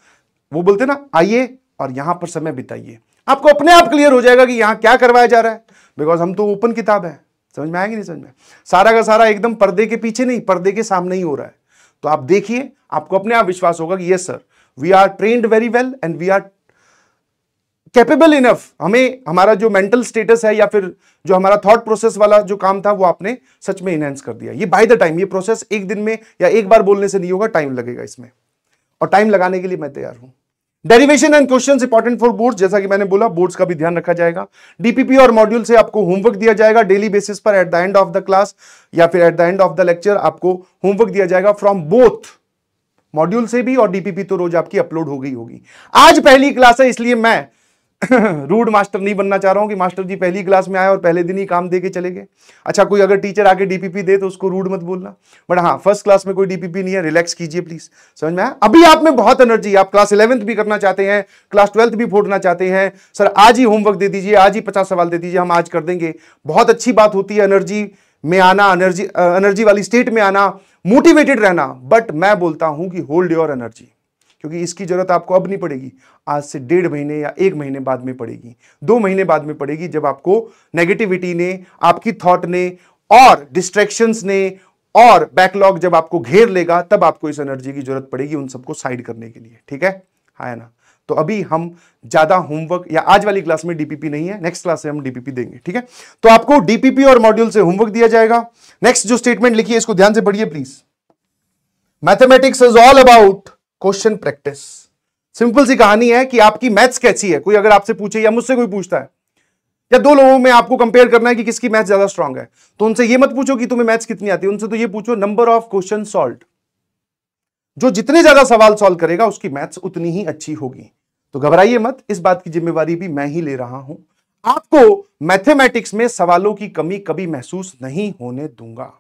A: वो बोलते ना आइए और यहां पर समय बिताइए आपको अपने आप क्लियर हो जाएगा कि यहां क्या करवाया जा रहा है बिकॉज हम तो ओपन किताब है समझ में आएगी नहीं समझ में सारा का सारा एकदम पर्दे के पीछे नहीं पर्दे के सामने ही हो रहा है तो आप देखिए आपको अपने आप विश्वास होगा कि yes sir we are train very well and we are capable enough हमें हमारा जो मेंटल स्टेटस है या फिर जो हमारा थॉट प्रोसेस वाला जो काम था वो आपने सच में इनहेंस कर दिया ये बाय द टाइम ये प्रोसेस एक दिन में या एक बार बोलने से नहीं होगा टाइम लगेगा इसमें और टाइम लगाने के लिए मैं तैयार हूं derivation and questions important for boards जैसा कि मैंने बोला बोर्ड्स का भी ध्यान रखा जाएगा डीपीपी और मॉड्यूल से आपको होमवर्क दिया जाएगा डेली बेसिस पर at the end of the class या फिर at the end of the lecture आपको होमवर्क दिया जाएगा फ्रॉम बोथ मॉड्यूल से भी और डीपीपी तो रोज आपकी अपलोड हो गई होगी आज पहली क्लास है इसलिए मैं रूड मास्टर नहीं बनना चाह रहा हूँ कि मास्टर जी पहली क्लास में आए और पहले दिन ही काम दे के चले गए अच्छा कोई अगर टीचर आके डीपीपी दे तो उसको रूड मत बोलना बट हाँ फर्स्ट क्लास में कोई डीपीपी नहीं है रिलैक्स कीजिए प्लीज समझ में आया अभी आप में बहुत एनर्जी आप क्लास इलेवंथ भी करना चाहते हैं क्लास ट्वेल्थ भी फोड़ना चाहते हैं सर आज ही होमवर्क दे दीजिए आज ही पचास सवाल दे दीजिए हम आज कर देंगे बहुत अच्छी बात होती है एनर्जी में आना एनर्जी एनर्जी वाली स्टेट में आना मोटिवेटेड रहना बट मैं बोलता हूँ कि होल्ड योर एनर्जी क्योंकि इसकी ज़रूरत आपको अब नहीं पड़ेगी आज से डेढ़ महीने या एक महीने बाद में पड़ेगी दो महीने बाद में पड़ेगी जब आपको नेगेटिविटी ने आपकी थॉट ने और डिस्ट्रैक्शंस ने और बैकलॉग जब आपको घेर लेगा तब आपको इस एनर्जी की जरूरत पड़ेगी उन सबको साइड करने के लिए ठीक है हाँ ना तो अभी हम ज्यादा होमवर्क या आज वाली क्लास में डीपीपी नहीं है नेक्स्ट क्लास से हम डीपीपी देंगे ठीक है तो आपको डीपीपी और मॉड्यूल से होमवर्क दिया जाएगा नेक्स्ट जो स्टेटमेंट लिखी है इसको ध्यान से पढ़िए please mathematics is all about question practice simple सी कहानी है कि आपकी मैथ्स कैसी है कोई अगर आपसे पूछे या मुझसे कोई पूछता है या दो लोगों में आपको कंपेयर करना है कि किसकी मैथ्स ज्यादा स्ट्रांग है तो उनसे ये मत पूछो कि तुम्हें मैथ्स कितनी आती है उनसे तो ये पूछो नंबर ऑफ क्वेश्चन सॉल्व जो जितने ज्यादा सवाल सॉल्व करेगा उसकी मैथ्स उतनी ही अच्छी होगी तो घबराइए मत इस बात की जिम्मेवारी भी मैं ही ले रहा हूं आपको मैथमेटिक्स में सवालों की कमी कभी महसूस नहीं होने दूंगा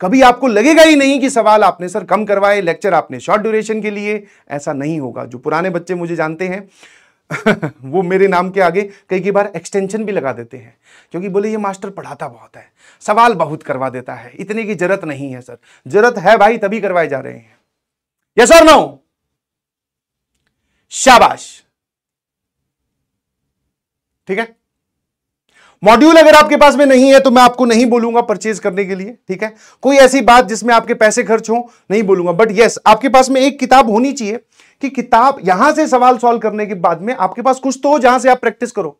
A: कभी आपको लगेगा ही नहीं कि सवाल आपने सर कम करवाए लेक्चर आपने शॉर्ट ड्यूरेशन के लिए ऐसा नहीं होगा जो पुराने बच्चे मुझे जानते हैं (laughs) वो मेरे नाम के आगे कई कई बार एक्सटेंशन भी लगा देते हैं क्योंकि बोले ये मास्टर पढ़ाता बहुत है सवाल बहुत करवा देता है इतने की जरूरत नहीं है सर जरूरत है भाई तभी करवाए जा रहे हैं यस और नो शाबाश ठीक है मॉड्यूल अगर आपके पास में नहीं है तो मैं आपको नहीं बोलूंगा परचेज करने के लिए ठीक है कोई ऐसी बात जिसमें आपके पैसे खर्च हो नहीं बोलूंगा बट यस आपके पास में एक किताब होनी चाहिए कि किताब यहां से सवाल सॉल्व करने के बाद में आपके पास कुछ तो हो जहां से आप प्रैक्टिस करो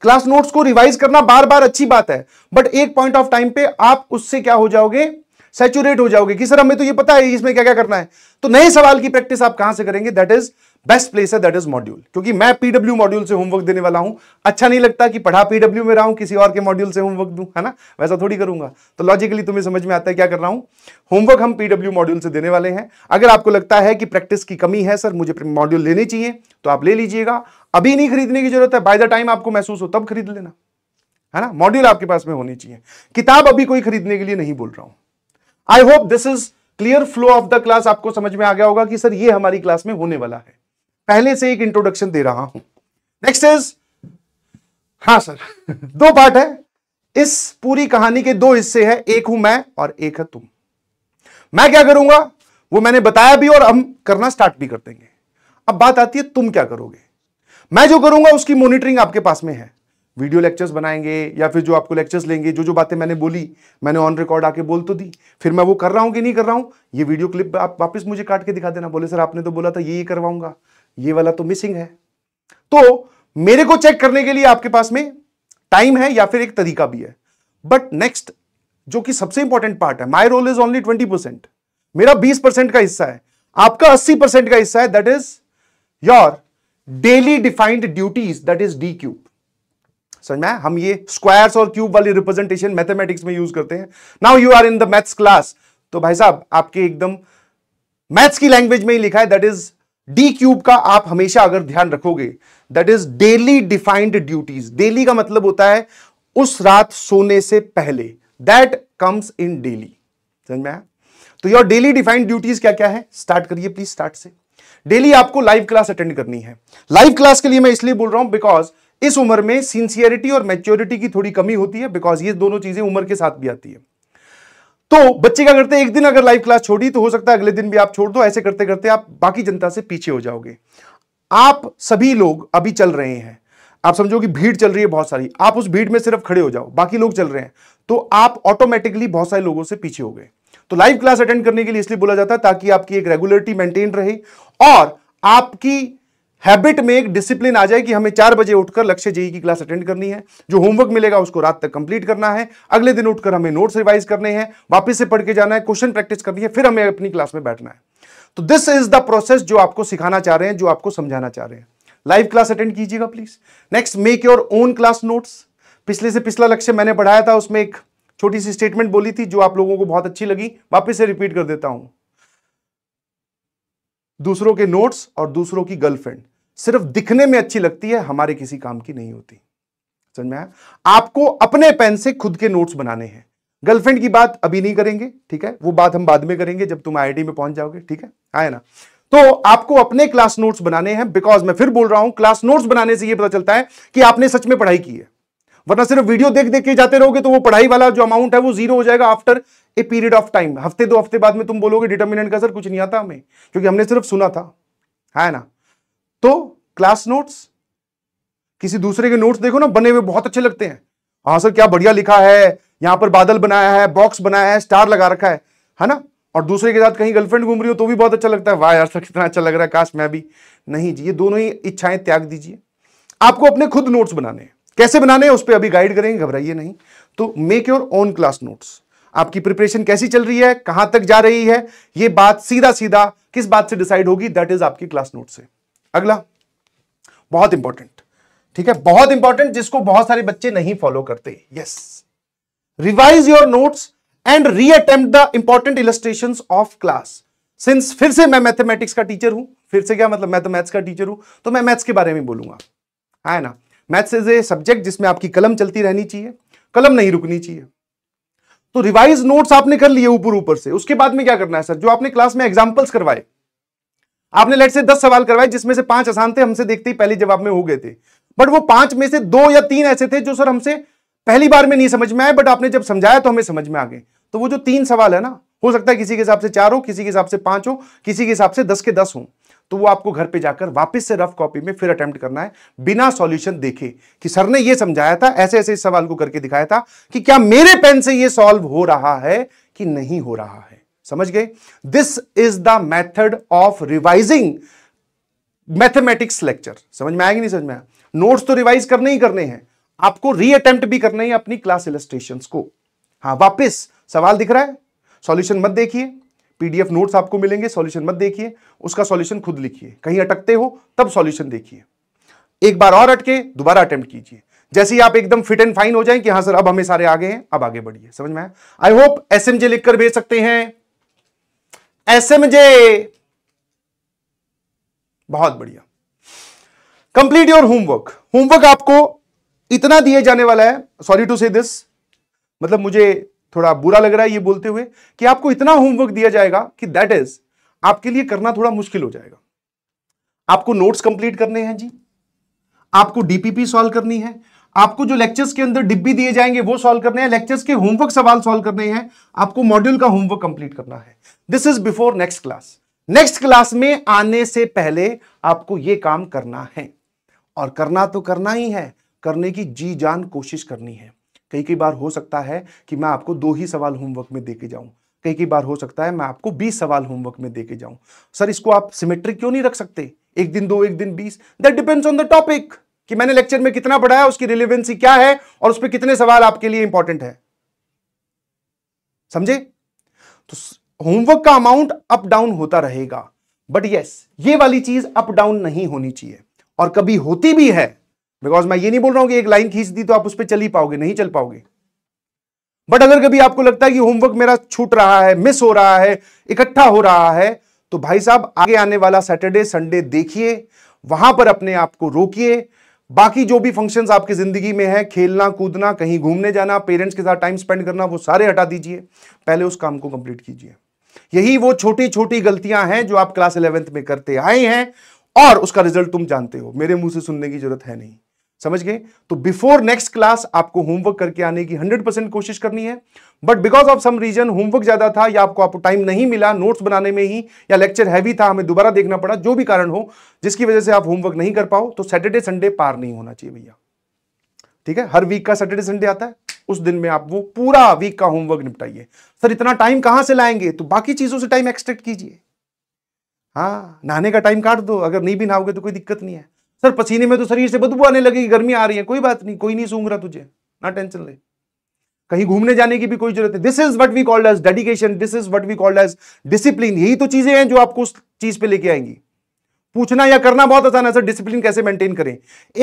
A: क्लास नोट्स को रिवाइज करना बार बार अच्छी बात है बट एक पॉइंट ऑफ टाइम पे आप उससे क्या हो जाओगे सेचुरेट हो जाओगे कि सर हमें तो ये पता है इसमें क्या क्या करना है तो नए सवाल की प्रैक्टिस आप कहां से करेंगे दैट इज बेस्ट प्लेस है दैट इज मॉड्यूल क्योंकि मैं पीडब्ल्यू मॉड्यूल से होमवर्क देने वाला हूं अच्छा नहीं लगता कि पढ़ा पीडब्ल्यू में रहा हूं किसी और के मॉड्यूल से होमवर्क दू है ना वैसा थोड़ी करूंगा तो लॉजिकली तुम्हें समझ में आता है क्या कर रहा हूं होमवर्क हम पीडब्ल्यू मॉड्यूल से देने वाले हैं अगर आपको लगता है कि प्रैक्टिस की कमी है सर मुझे मॉड्यूल लेने चाहिए तो आप ले लीजिएगा अभी नहीं खरीदने की जरूरत है बाय द टाइम आपको महसूस हो तब खरीद लेना है ना मॉड्यूल आपके पास में होनी चाहिए किताब अभी कोई खरीदने के लिए नहीं बोल रहा हूं I hope this is clear flow of the class आपको समझ में आ गया होगा कि सर ये हमारी क्लास में होने वाला है पहले से एक इंट्रोडक्शन दे रहा हूं नेक्स्ट इज हाँ सर (laughs) दो पार्ट है इस पूरी कहानी के दो हिस्से हैं एक हूं मैं और एक है तुम मैं क्या करूंगा वो मैंने बताया भी और हम करना स्टार्ट भी कर देंगे अब बात आती है तुम क्या करोगे मैं जो करूंगा उसकी मॉनिटरिंग आपके पास में है वीडियो लेक्चर्स बनाएंगे या फिर जो आपको लेक्चर्स लेंगे जो जो बातें मैंने बोली मैंने ऑन रिकॉर्ड आके बोल तो दी फिर मैं वो कर रहा हूँ कि नहीं कर रहा हूँ ये वीडियो क्लिप आप वापस मुझे काट के दिखा देना बोले सर आपने तो बोला था ये ये करवाऊंगा ये वाला तो मिसिंग है तो मेरे को चेक करने के लिए आपके पास में टाइम है या फिर एक तरीका भी है बट नेक्स्ट जो कि सबसे इंपॉर्टेंट पार्ट है my role is only twenty percent मेरा बीस परसेंट का हिस्सा है आपका अस्सी परसेंट का हिस्सा है that is your daily defined duties that is D cube समझ में हम ये स्क्वायर्स और क्यूब वाली रिप्रेजेंटेशन मैथमेटिक्स में यूज करते हैं now you are in the maths class तो भाई साहब आपके एकदम मैथ्स की लैंग्वेज में ही लिखा है दैट इज डी क्यूब का आप हमेशा अगर ध्यान रखोगे that is daily defined duties daily का मतलब होता है उस रात सोने से पहले दैट कम्स इन डेली समझ में तो योर डेली डिफाइंड ड्यूटीज क्या क्या है स्टार्ट करिए प्लीज स्टार्ट से डेली आपको लाइव क्लास अटेंड करनी है लाइव क्लास के लिए मैं इसलिए बोल रहा हूं बिकॉज इस उम्र में सिंसियरिटी और मैच्योरिटी की थोड़ी कमी होती है बिकॉज ये दोनों चीजें उम्र के साथ भी आती है तो बच्चे क्या करते हैं एक दिन अगर लाइव क्लास छोड़ी तो हो सकता है अगले दिन भी आप छोड़ दो ऐसे करते करते आप बाकी जनता से पीछे हो जाओगे आप सभी लोग अभी चल रहे हैं आप समझो कि भीड़ चल रही है बहुत सारी आप उस भीड़ में सिर्फ खड़े हो जाओ बाकी लोग चल रहे हैं तो आप ऑटोमेटिकली बहुत सारे लोगों से पीछे हो गए तो लाइव क्लास अटेंड करने के लिए इसलिए बोला जाता है ताकि आपकी एक रेगुलरिटी मेंटेन रहे और आपकी हैबिट में एक डिसिप्लिन आ जाए कि हमें चार बजे उठकर लक्ष्य जेई की क्लास अटेंड करनी है जो होमवर्क मिलेगा उसको रात तक कंप्लीट करना है अगले दिन उठकर हमें नोट्स रिवाइज करने हैं वापस से पढ़ के जाना है क्वेश्चन प्रैक्टिस करनी है फिर हमें अपनी क्लास में बैठना है तो दिस इज द प्रोसेस जो आपको सिखाना चाह रहे हैं जो आपको समझाना चाह रहे हैं लाइव क्लास अटेंड कीजिएगा please next make your own class notes पिछले से पिछला लक्ष्य मैंने पढ़ाया था उसमें एक छोटी सी स्टेटमेंट बोली थी जो आप लोगों को बहुत अच्छी लगी वापिस से रिपीट कर देता हूं दूसरों के नोट्स और दूसरों की गर्लफ्रेंड सिर्फ दिखने में अच्छी लगती है हमारे किसी काम की नहीं होती समझ में आपको अपने पेन से खुद के नोट्स बनाने हैं गर्लफ्रेंड की बात अभी नहीं करेंगे ठीक है वो बात हम बाद में करेंगे जब तुम आई में पहुंच जाओगे ठीक है आया ना तो आपको अपने क्लास नोट्स बनाने हैं बिकॉज मैं फिर बोल रहा हूं क्लास नोट्स बनाने से ये पता चलता है कि आपने सच में पढ़ाई की है वरना सिर्फ वीडियो देख देख के जाते रहोगे तो वो पढ़ाई वाला जो अमाउंट है वो जीरो हो जाएगा after a period of time हफ्ते दो हफ्ते बाद में तुम बोलोगे डिटर्मिनेंट का सर कुछ नहीं आता हमें क्योंकि हमने सिर्फ सुना था है ना तो क्लास नोट्स किसी दूसरे के नोट्स देखो ना बने हुए बहुत अच्छे लगते हैं हाँ सर क्या बढ़िया लिखा है यहां पर बादल बनाया है बॉक्स बनाया है स्टार लगा रखा है है ना और दूसरे के साथ कहीं गर्लफ्रेंड घूम रही हो तो भी बहुत अच्छा लगता है वाह यार सर कितना अच्छा लग रहा है काश मैं भी नहीं जी ये दोनों ही इच्छाएं त्याग दीजिए आपको अपने खुद नोट्स बनाने हैं कैसे बनाने हैं उस पर अभी गाइड करेंगे घबराइए नहीं तो make your own class notes आपकी प्रिपरेशन कैसी चल रही है कहां तक जा रही है ये बात सीधा सीधा किस बात से डिसाइड होगी दैट इज आपकी क्लास नोट से अगला बहुत इंपॉर्टेंट ठीक है बहुत इंपॉर्टेंट जिसको बहुत सारे बच्चे नहीं फॉलो करते yes revise your notes and reattempt important illustration of class since फिर से मैं मैथमेटिक्स का टीचर हूं फिर से क्या मतलब मैं तो मैथ्स का टीचर हूं तो मैं मैथ्स के बारे में बोलूंगा है ना मैथ्स इज ए सब्जेक्ट जिसमें आपकी कलम चलती रहनी चाहिए कलम नहीं रुकनी चाहिए तो रिवाइज नोट्स आपने कर लिए ऊपर ऊपर से उसके बाद में क्या करना है सर जो आपने क्लास में एग्जाम्पल्स करवाए आपने लेट से दस सवाल करवाए जिसमें से पांच आसान थे हमसे देखते ही पहले जवाब में हो गए थे बट वो पांच में से दो या तीन ऐसे थे जो सर हमसे पहली बार में नहीं समझ में आए बट आपने जब समझाया तो हमें समझ में आ गए तो वो जो तीन सवाल है ना हो सकता है किसी के हिसाब से चार हो किसी के हिसाब से पांच हो किसी के हिसाब से दस के दस हो तो वो आपको घर पे जाकर वापस से रफ कॉपी में फिर अटेम्प्ट करना है बिना सॉल्यूशन देखे कि सर ने ये समझाया था ऐसे ऐसे इस सवाल को करके दिखाया था कि क्या मेरे पेन से ये सॉल्व हो रहा है कि नहीं हो रहा है समझ गए this is the method of revising mathematics lecture समझ में आएगी नहीं समझ में आया नोट्स तो रिवाइज करने ही करने हैं आपको रीअटेम्प्ट भी करना है अपनी क्लास इलेस्ट्रेशन को हाँ वापिस सवाल दिख रहा है सॉल्यूशन मत देखिए पीडीएफ नोट्स आपको मिलेंगे सॉल्यूशन मत देखिए उसका सॉल्यूशन खुद लिखिए कहीं अटकते हो तब सॉल्यूशन देखिए एक बार और अटके दोबारा अटेम्प्ट कीजिए जैसे ही आप एकदम फिट एंड फाइन हो जाएं कि हाँ सर अब हमें सारे आगे हैं अब आगे बढ़िए समझ में आया आई होप एस लिखकर भेज सकते हैं एस एम जे बहुत बढ़िया कंप्लीट योर होमवर्क होमवर्क आपको इतना दिए जाने वाला है सॉरी टू से दिस मतलब मुझे थोड़ा बुरा लग रहा है ये बोलते हुए कि आपको इतना होमवर्क दिया जाएगा कि दैट इज आपके लिए करना थोड़ा मुश्किल हो जाएगा आपको नोट्स कंप्लीट करने हैं जी आपको डीपीपी सॉल्व करनी है आपको जो लेक्चर्स के अंदर डिब्बी दिए जाएंगे वो सॉल्व करने हैं लेक्चर्स के होमवर्क सवाल सॉल्व करने हैं आपको मॉड्यूल का होमवर्क कंप्लीट करना है this is before next class next class में आने से पहले आपको ये काम करना है और करना तो करना ही है करने की जी जान कोशिश करनी है कई कई बार हो सकता है कि मैं आपको दो ही सवाल होमवर्क में देके जाऊं कई कई बार हो सकता है मैं आपको 20 सवाल होमवर्क में देके जाऊं सर इसको आप सिमेट्रिक क्यों नहीं रख सकते एक दिन दो एक दिन बीस that depends on the topic कि मैंने लेक्चर में कितना पढ़ाया उसकी रिलेवेंसी क्या है और उस पर कितने सवाल आपके लिए इंपॉर्टेंट है समझे तो होमवर्क का अमाउंट अप डाउन होता रहेगा बट यस ये वाली चीज अप डाउन नहीं होनी चाहिए और कभी होती भी है बिकॉज मैं ये नहीं बोल रहा हूं कि एक लाइन खींच दी तो आप उस पर चल ही पाओगे नहीं चल पाओगे बट अगर कभी आपको लगता है कि होमवर्क मेरा छूट रहा है मिस हो रहा है इकट्ठा हो रहा है तो भाई साहब आगे आने वाला सैटरडे संडे देखिए वहां पर अपने आप को रोकिए बाकी जो भी फंक्शंस आपकी ज़िंदगी में है खेलना कूदना कहीं घूमने जाना पेरेंट्स के साथ टाइम स्पेंड करना वो सारे हटा दीजिए पहले उस काम को कंप्लीट कीजिए यही वो छोटी छोटी गलतियां हैं जो आप क्लास इलेवेंथ में करते आए हैं और उसका रिजल्ट तुम जानते हो मेरे मुंह से सुनने की जरूरत है नहीं समझ गए तो बिफोर नेक्स्ट क्लास आपको होमवर्क करके आने की 100 परसेंट कोशिश करनी है but because of some reason homework ज्यादा था या आपको आपको टाइम नहीं मिला नोट्स बनाने में ही या लेक्चर हैवी था हमें दोबारा देखना पड़ा जो भी कारण हो जिसकी वजह से आप होमवर्क नहीं कर पाओ तो सैटरडे संडे पार नहीं होना चाहिए भैया ठीक है हर वीक का सैटरडे संडे आता है उस दिन में आप वो पूरा वीक का होमवर्क निपटाइए सर इतना टाइम कहां से लाएंगे तो बाकी चीजों से टाइम एक्सट्रेक्ट कीजिए हाँ नहाने का टाइम काट दो अगर नहीं भी नहाओगे तो कोई दिक्कत नहीं है सर पसीने में तो शरीर से बदबू आने लगेगी गर्मी आ रही है कोई बात नहीं कोई नहीं सूंघ रहा तुझे ना टेंशन ले कहीं घूमने जाने की भी कोई जरूरत है this is what we called as dedication this is what we called as discipline यही तो चीजें हैं जो आपको उस चीज पे लेके आएंगी पूछना या करना बहुत आसान है सर डिसिप्लिन कैसे मेंटेन करें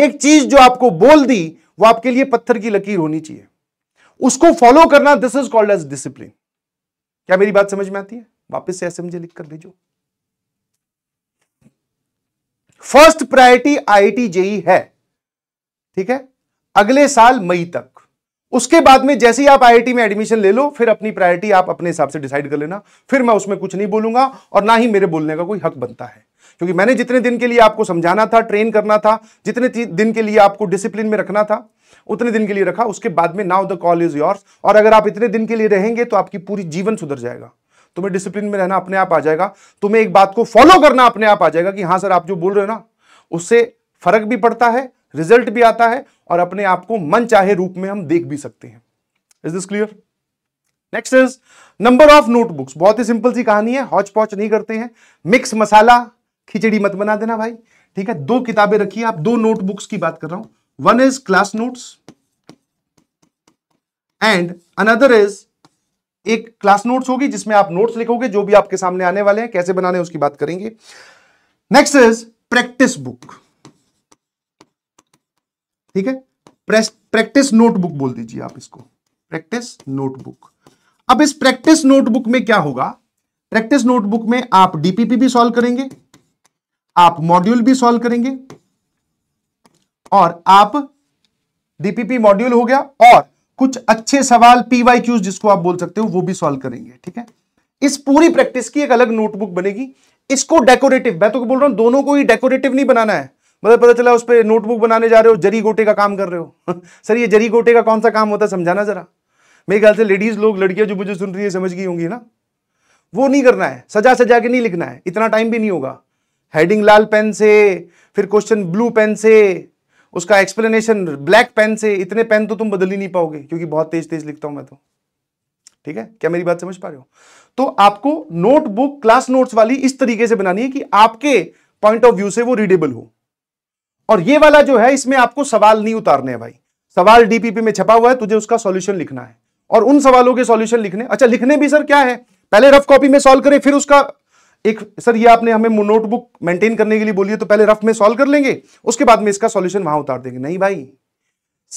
A: एक चीज जो आपको बोल दी वो आपके लिए पत्थर की लकीर होनी चाहिए उसको फॉलो करना this is called as discipline क्या मेरी बात समझ में आती है वापस से एसएमजे लिखकर भेजो फर्स्ट प्रायोरिटी टी जेई है ठीक है अगले साल मई तक उसके बाद में जैसे ही आप आईआईटी में एडमिशन ले लो फिर अपनी प्रायोरिटी आप अपने हिसाब से डिसाइड कर लेना फिर मैं उसमें कुछ नहीं बोलूंगा और ना ही मेरे बोलने का कोई हक बनता है क्योंकि मैंने जितने दिन के लिए आपको समझाना था ट्रेन करना था जितने दिन के लिए आपको डिसिप्लिन में रखना था उतने दिन के लिए रखा उसके बाद में now the call is yours और अगर आप इतने दिन के लिए रहेंगे तो आपकी पूरी जीवन सुधर जाएगा तुम्हें डिसिप्लिन में रहना अपने आप आ जाएगा तुम्हें एक बात को फॉलो करना अपने आप आ जाएगा कि हाँ सर आप जो बोल रहे हो ना उससे फर्क भी पड़ता है रिजल्ट भी आता है और अपने आप को मन चाहे रूप में हम देख भी सकते हैं is this clear next is number of notebooks बहुत ही सिंपल सी कहानी है हॉच पौच नहीं करते हैं मिक्स मसाला खिचड़ी मत बना देना भाई ठीक है दो किताबें रखिए आप दो नोटबुक्स की बात कर रहा हूं one is class notes and another is एक क्लास नोट्स होगी जिसमें आप नोट्स लिखोगे जो भी आपके सामने आने वाले हैं कैसे बनाने उसकी बात करेंगे नेक्स्ट इज प्रैक्टिस बुक ठीक है प्रैक्टिस नोटबुक बोल दीजिए आप इसको प्रैक्टिस नोटबुक अब इस प्रैक्टिस नोटबुक में क्या होगा प्रैक्टिस नोटबुक में आप डीपीपी भी सॉल्व करेंगे आप मॉड्यूल भी सॉल्व करेंगे और आप डीपीपी मॉड्यूल हो गया और कुछ अच्छे सवाल पीवाई क्यूज जिसको आप बोल सकते हो वो भी सॉल्व करेंगे ठीक है इस पूरी प्रैक्टिस की एक अलग नोटबुक बनेगी इसको डेकोरेटिव मैं तो बोल रहा हूं दोनों को ही डेकोरेटिव नहीं बनाना है मतलब पता चला उस पर नोटबुक बनाने जा रहे हो जरी गोटे का काम कर रहे हो (laughs) सर ये जरी गोटे का कौन सा काम होता है समझाना जरा मेरे ख्याल से लेडीज लोग लड़कियां जो मुझे सुन रही है समझ गई होंगी ना वो नहीं करना है सजा सजा के नहीं लिखना है इतना टाइम भी नहीं होगा हेडिंग लाल पेन से फिर क्वेश्चन ब्लू पेन से उसका एक्सप्लेनेशन ब्लैक पेन से इतने पेन तो तुम बदल ही नहीं पाओगे क्योंकि बहुत तेज तेज लिखता हूं मैं तो ठीक है क्या मेरी बात समझ पा रहे हो तो आपको नोटबुक क्लास नोट्स वाली इस तरीके से बनानी है कि आपके पॉइंट ऑफ व्यू से वो रीडेबल हो और ये वाला जो है इसमें आपको सवाल नहीं उतारने हैं भाई सवाल डीपीपी में छपा हुआ है तुझे उसका सॉल्यूशन लिखना है और उन सवालों के सॉल्यूशन लिखने अच्छा लिखने भी सर क्या है पहले रफ कॉपी में सॉल्व करें फिर उसका एक सर ये आपने हमें नोटबुक मेंटेन करने के लिए बोली है तो पहले रफ में सॉल्व कर लेंगे उसके बाद में इसका सॉल्यूशन वहां उतार देंगे नहीं भाई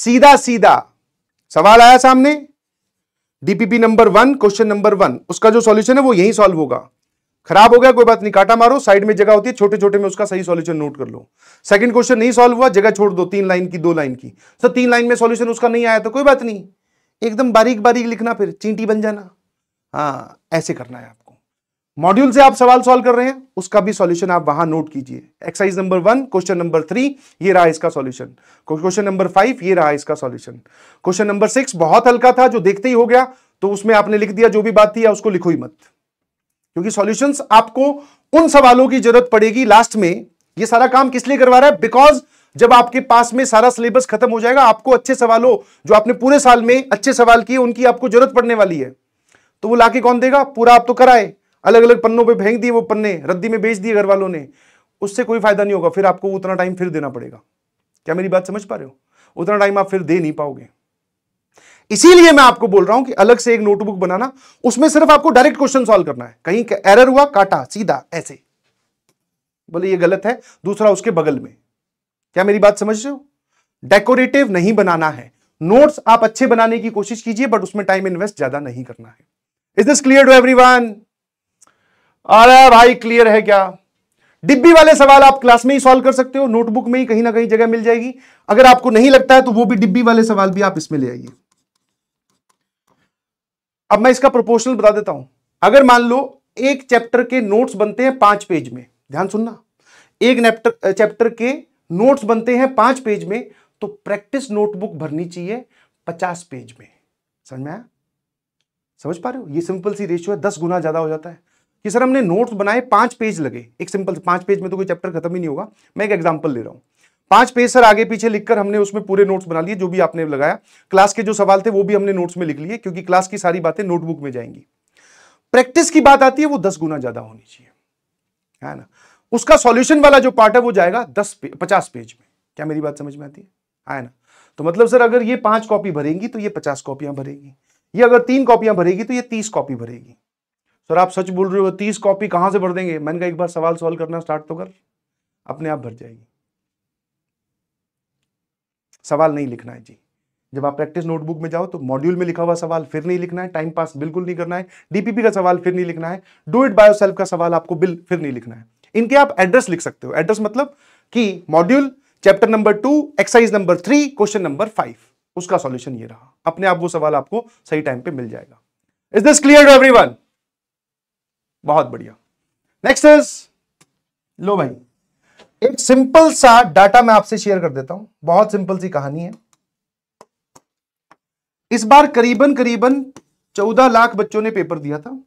A: सीधा सीधा सवाल आया सामने DPP number one question number one उसका जो सॉल्यूशन है वो यही सॉल्व होगा खराब हो गया कोई बात नहीं काटा मारो साइड में जगह होती है छोटे छोटे में उसका सही सॉल्यूशन नोट कर लो सेकंड क्वेश्चन नहीं सॉल्व हुआ जगह छोड़ दो तीन लाइन की दो लाइन की सर तीन लाइन में सॉल्यूशन उसका नहीं आया तो कोई बात नहीं एकदम बारीक बारीक लिखना फिर चींटी बन जाना हाँ ऐसे करना है आपको मॉड्यूल से आप सवाल सॉल्व कर रहे हैं उसका भी सॉल्यूशन आप वहां नोट कीजिए exercise number one question number three ये रहा इसका सॉल्यूशन क्वेश्चन नंबर फाइव ये रहा इसका सॉल्यूशन क्वेश्चन नंबर सिक्स बहुत हल्का था जो देखते ही हो गया तो उसमें आपने लिख दिया जो भी बात थी या उसको लिखो ही मत क्योंकि सोल्यूशन आपको उन सवालों की जरूरत पड़ेगी लास्ट में ये सारा काम किस लिए करवा रहा है बिकॉज जब आपके पास में सारा सिलेबस खत्म हो जाएगा आपको अच्छे सवालों जो आपने पूरे साल में अच्छे सवाल किए उनकी आपको जरूरत पड़ने वाली है तो वो लाके कौन देगा पूरा आप तो कराए अलग अलग पन्नों पे फेंक दिए वो पन्ने रद्दी में बेच दिए घर वालों ने उससे कोई फायदा नहीं होगा फिर आपको उतना टाइम फिर देना पड़ेगा क्या मेरी बात समझ पा रहे हो उतना टाइम आप फिर दे नहीं पाओगे इसीलिए मैं आपको बोल रहा हूं कि अलग से एक नोटबुक बनाना उसमें सिर्फ आपको डायरेक्ट क्वेश्चन सॉल्व करना है कहीं एरर हुआ काटा सीधा ऐसे बोले ये गलत है दूसरा उसके बगल में क्या मेरी बात समझ रहे हो डेकोरेटिव नहीं बनाना है नोट्स आप अच्छे बनाने की कोशिश कीजिए बट उसमें टाइम इन्वेस्ट ज्यादा नहीं करना है is this clear to everyone अरे भाई क्लियर है क्या डिब्बी वाले सवाल आप क्लास में ही सॉल्व कर सकते हो नोटबुक में ही कहीं ना कहीं जगह मिल जाएगी अगर आपको नहीं लगता है तो वो भी डिब्बी वाले सवाल भी आप इसमें ले आइए अब मैं इसका प्रोपोर्शनल बता देता हूं अगर मान लो एक चैप्टर के नोट्स बनते हैं पांच पेज में ध्यान सुनना एक चैप्टर के नोट्स बनते हैं पांच पेज में तो प्रैक्टिस नोटबुक भरनी चाहिए पचास पेज में समझ में आया समझ पा रहे हो ये सिंपल सी रेशियो है दस गुना ज्यादा हो जाता है कि सर हमने नोट्स बनाए पांच पेज लगे एक सिंपल पांच पेज में तो कोई चैप्टर खत्म ही नहीं होगा मैं एक एग्जाम्पल ले रहा हूँ पांच पेज सर आगे पीछे लिखकर हमने उसमें पूरे नोट्स बना लिए जो भी आपने लगाया क्लास के जो सवाल थे वो भी हमने नोट्स में लिख लिए क्योंकि क्लास की सारी बातें नोटबुक में जाएंगी प्रैक्टिस की बात आती है वो दस गुना ज्यादा होनी चाहिए है ना उसका सॉल्यूशन वाला जो पार्ट है वो जाएगा दस पे, पचास पेज में क्या मेरी बात समझ में आती है है ना तो मतलब सर अगर ये पांच कॉपी भरेंगी तो ये पचास कॉपियां भरेगी ये अगर तीन कॉपियां भरेगी तो ये तीस कॉपी भरेगी सर आप सच बोल रहे हो तीस कॉपी कहां से भर देंगे मैंने कहा एक बार सवाल सॉल्व करना स्टार्ट तो कर अपने आप भर जाएगी सवाल नहीं लिखना है जी जब आप प्रैक्टिस नोटबुक में जाओ तो मॉड्यूल में लिखा हुआ सवाल फिर नहीं लिखना है टाइम पास बिल्कुल नहीं करना है डीपीपी का सवाल फिर नहीं लिखना है डू इट बायो सेल्फ का सवाल आपको बिल फिर नहीं लिखना है इनके आप एड्रेस लिख सकते हो एड्रेस मतलब कि module chapter number two exercise number three question number five उसका सॉल्यूशन ये रहा अपने आप वो सवाल आपको सही टाइम पे मिल जाएगा is this clear to one बहुत बढ़िया नेक्स्ट इज लो भाई एक सिंपल सा डाटा मैं आपसे शेयर कर देता हूं बहुत सिंपल सी कहानी है इस बार करीबन करीबन चौदह लाख बच्चों ने पेपर दिया था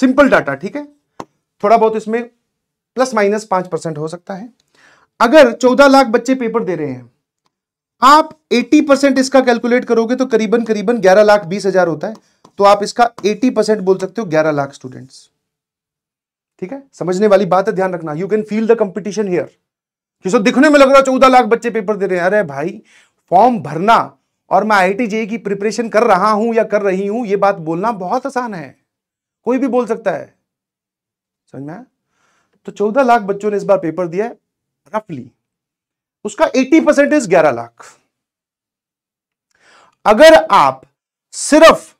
A: सिंपल डाटा ठीक है थोड़ा बहुत इसमें प्लस माइनस पांच परसेंट हो सकता है अगर चौदह लाख बच्चे पेपर दे रहे हैं आप 80 परसेंट इसका कैलकुलेट करोगे तो करीबन करीबन 11 लाख बीस हजार होता है तो आप इसका 80 परसेंट बोल सकते हो 11 लाख स्टूडेंट्स ठीक है समझने वाली बात है ध्यान रखना you can feel the competition here किसो दिखने में लग रहा है चौदह लाख बच्चे पेपर दे रहे हैं अरे भाई फॉर्म भरना और मैं आई जेई e की प्रिपरेशन कर रहा हूं या कर रही हूं ये बात बोलना बहुत आसान है कोई भी बोल सकता है समझ में तो चौदह लाख बच्चों ने इस बार पेपर दिया है रफली उसका एटी परसेंटेज ग्यारह लाख अगर आप सिर्फ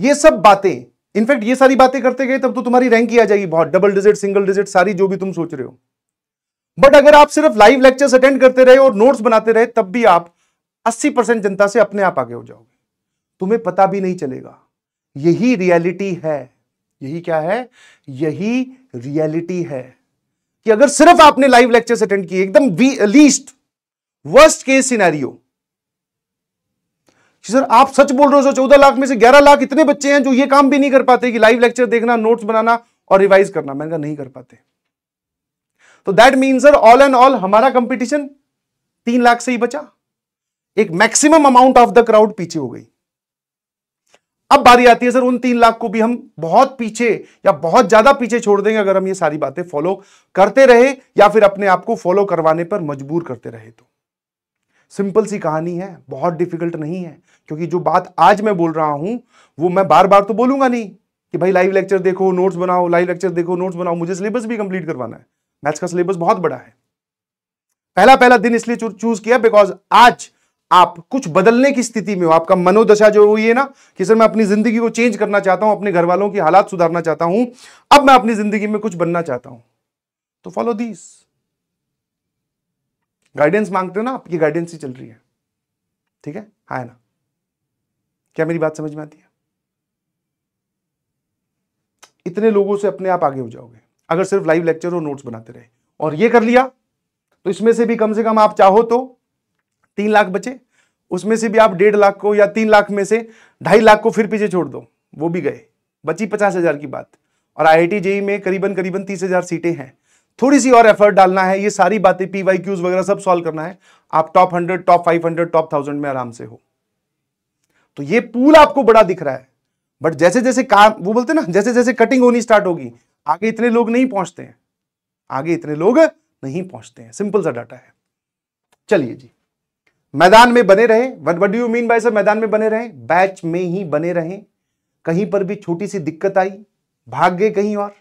A: ये सब बातें इनफैक्ट ये सारी बातें करते गए तब तो तुम्हारी रैंक आ जाएगी बहुत डबल डिजिट सिंगल डिजिट सारी जो भी तुम सोच रहे हो बट अगर आप सिर्फ लाइव लेक्चर्स अटेंड करते रहे और नोट्स बनाते रहे तब भी आप 80 परसेंट जनता से अपने आप आगे हो जाओगे तुम्हें पता भी नहीं चलेगा यही रियलिटी है यही क्या है यही रियलिटी है कि अगर सिर्फ आपने लाइव लेक्चर्स अटेंड किए एकदम least worst case scenario sir आप सच बोल रहे हो सर चौदह लाख में से ग्यारह लाख इतने बच्चे हैं जो ये काम भी नहीं कर पाते कि लाइव लेक्चर देखना नोट्स बनाना और रिवाइज करना मैंने कहा नहीं कर पाते तो that mean sir all and all हमारा कंपटीशन तीन लाख से ही बचा एक maximum amount of the crowd पीछे हो गई अब बारी आती है सर उन तीन लाख को भी हम बहुत पीछे या बहुत ज्यादा पीछे छोड़ देंगे अगर हम ये सारी बातें फॉलो करते रहे या फिर अपने आप को फॉलो करवाने पर मजबूर करते रहे तो सिंपल सी कहानी है बहुत डिफिकल्ट नहीं है क्योंकि जो बात आज मैं बोल रहा हूं वो मैं बार बार तो बोलूंगा नहीं कि भाई लाइव लेक्चर देखो नोट्स बनाओ लाइव लेक्चर देखो नोट्स बनाओ मुझे सिलेबस भी कंप्लीट करवाना है मैथ्स का सिलेबस बहुत बड़ा है पहला पहला दिन इसलिए चूज किया बिकॉज आज आप कुछ बदलने की स्थिति में हो आपका मनोदशा जो हुई है ना कि सर मैं अपनी जिंदगी को चेंज करना चाहता हूं अपने घर वालों की हालात सुधारना चाहता हूं अब मैं अपनी जिंदगी में कुछ बनना चाहता हूं तो फॉलो दीज गाइडेंस मांगते हो ना आपकी गाइडेंस ही चल रही है ठीक है हाँ है ना क्या मेरी बात समझ में आती है इतने लोगों से अपने आप आगे हो जाओगे अगर सिर्फ लाइव लेक्चर और नोट्स बनाते रहे और ये कर लिया तो इसमें से भी कम से कम आप चाहो तो तीन लाख बचे उसमें से भी आप डेढ़ लाख को या तीन लाख में से ढाई लाख को फिर पीछे छोड़ दो वो भी गए बची पचास हजार की बात और आई आई जेई में करीबन करीबन तीस हजार सीटें हैं थोड़ी सी और एफर्ट डालना है ये सारी बातें पी वाई क्यूज वगैरह सब सॉल्व करना है आप top hundred top five hundred top thousand में आराम से हो तो ये पूल आपको बड़ा दिख रहा है बट जैसे जैसे काम वो बोलते ना जैसे जैसे कटिंग होनी स्टार्ट होगी आगे इतने लोग नहीं पहुंचते हैं आगे इतने लोग नहीं पहुंचते हैं सिंपल सा डाटा है चलिए जी मैदान में बने रहे what what you mean by sir मैदान में बने रहे बैच में ही बने रहे कहीं पर भी छोटी सी दिक्कत आई भाग गए कहीं और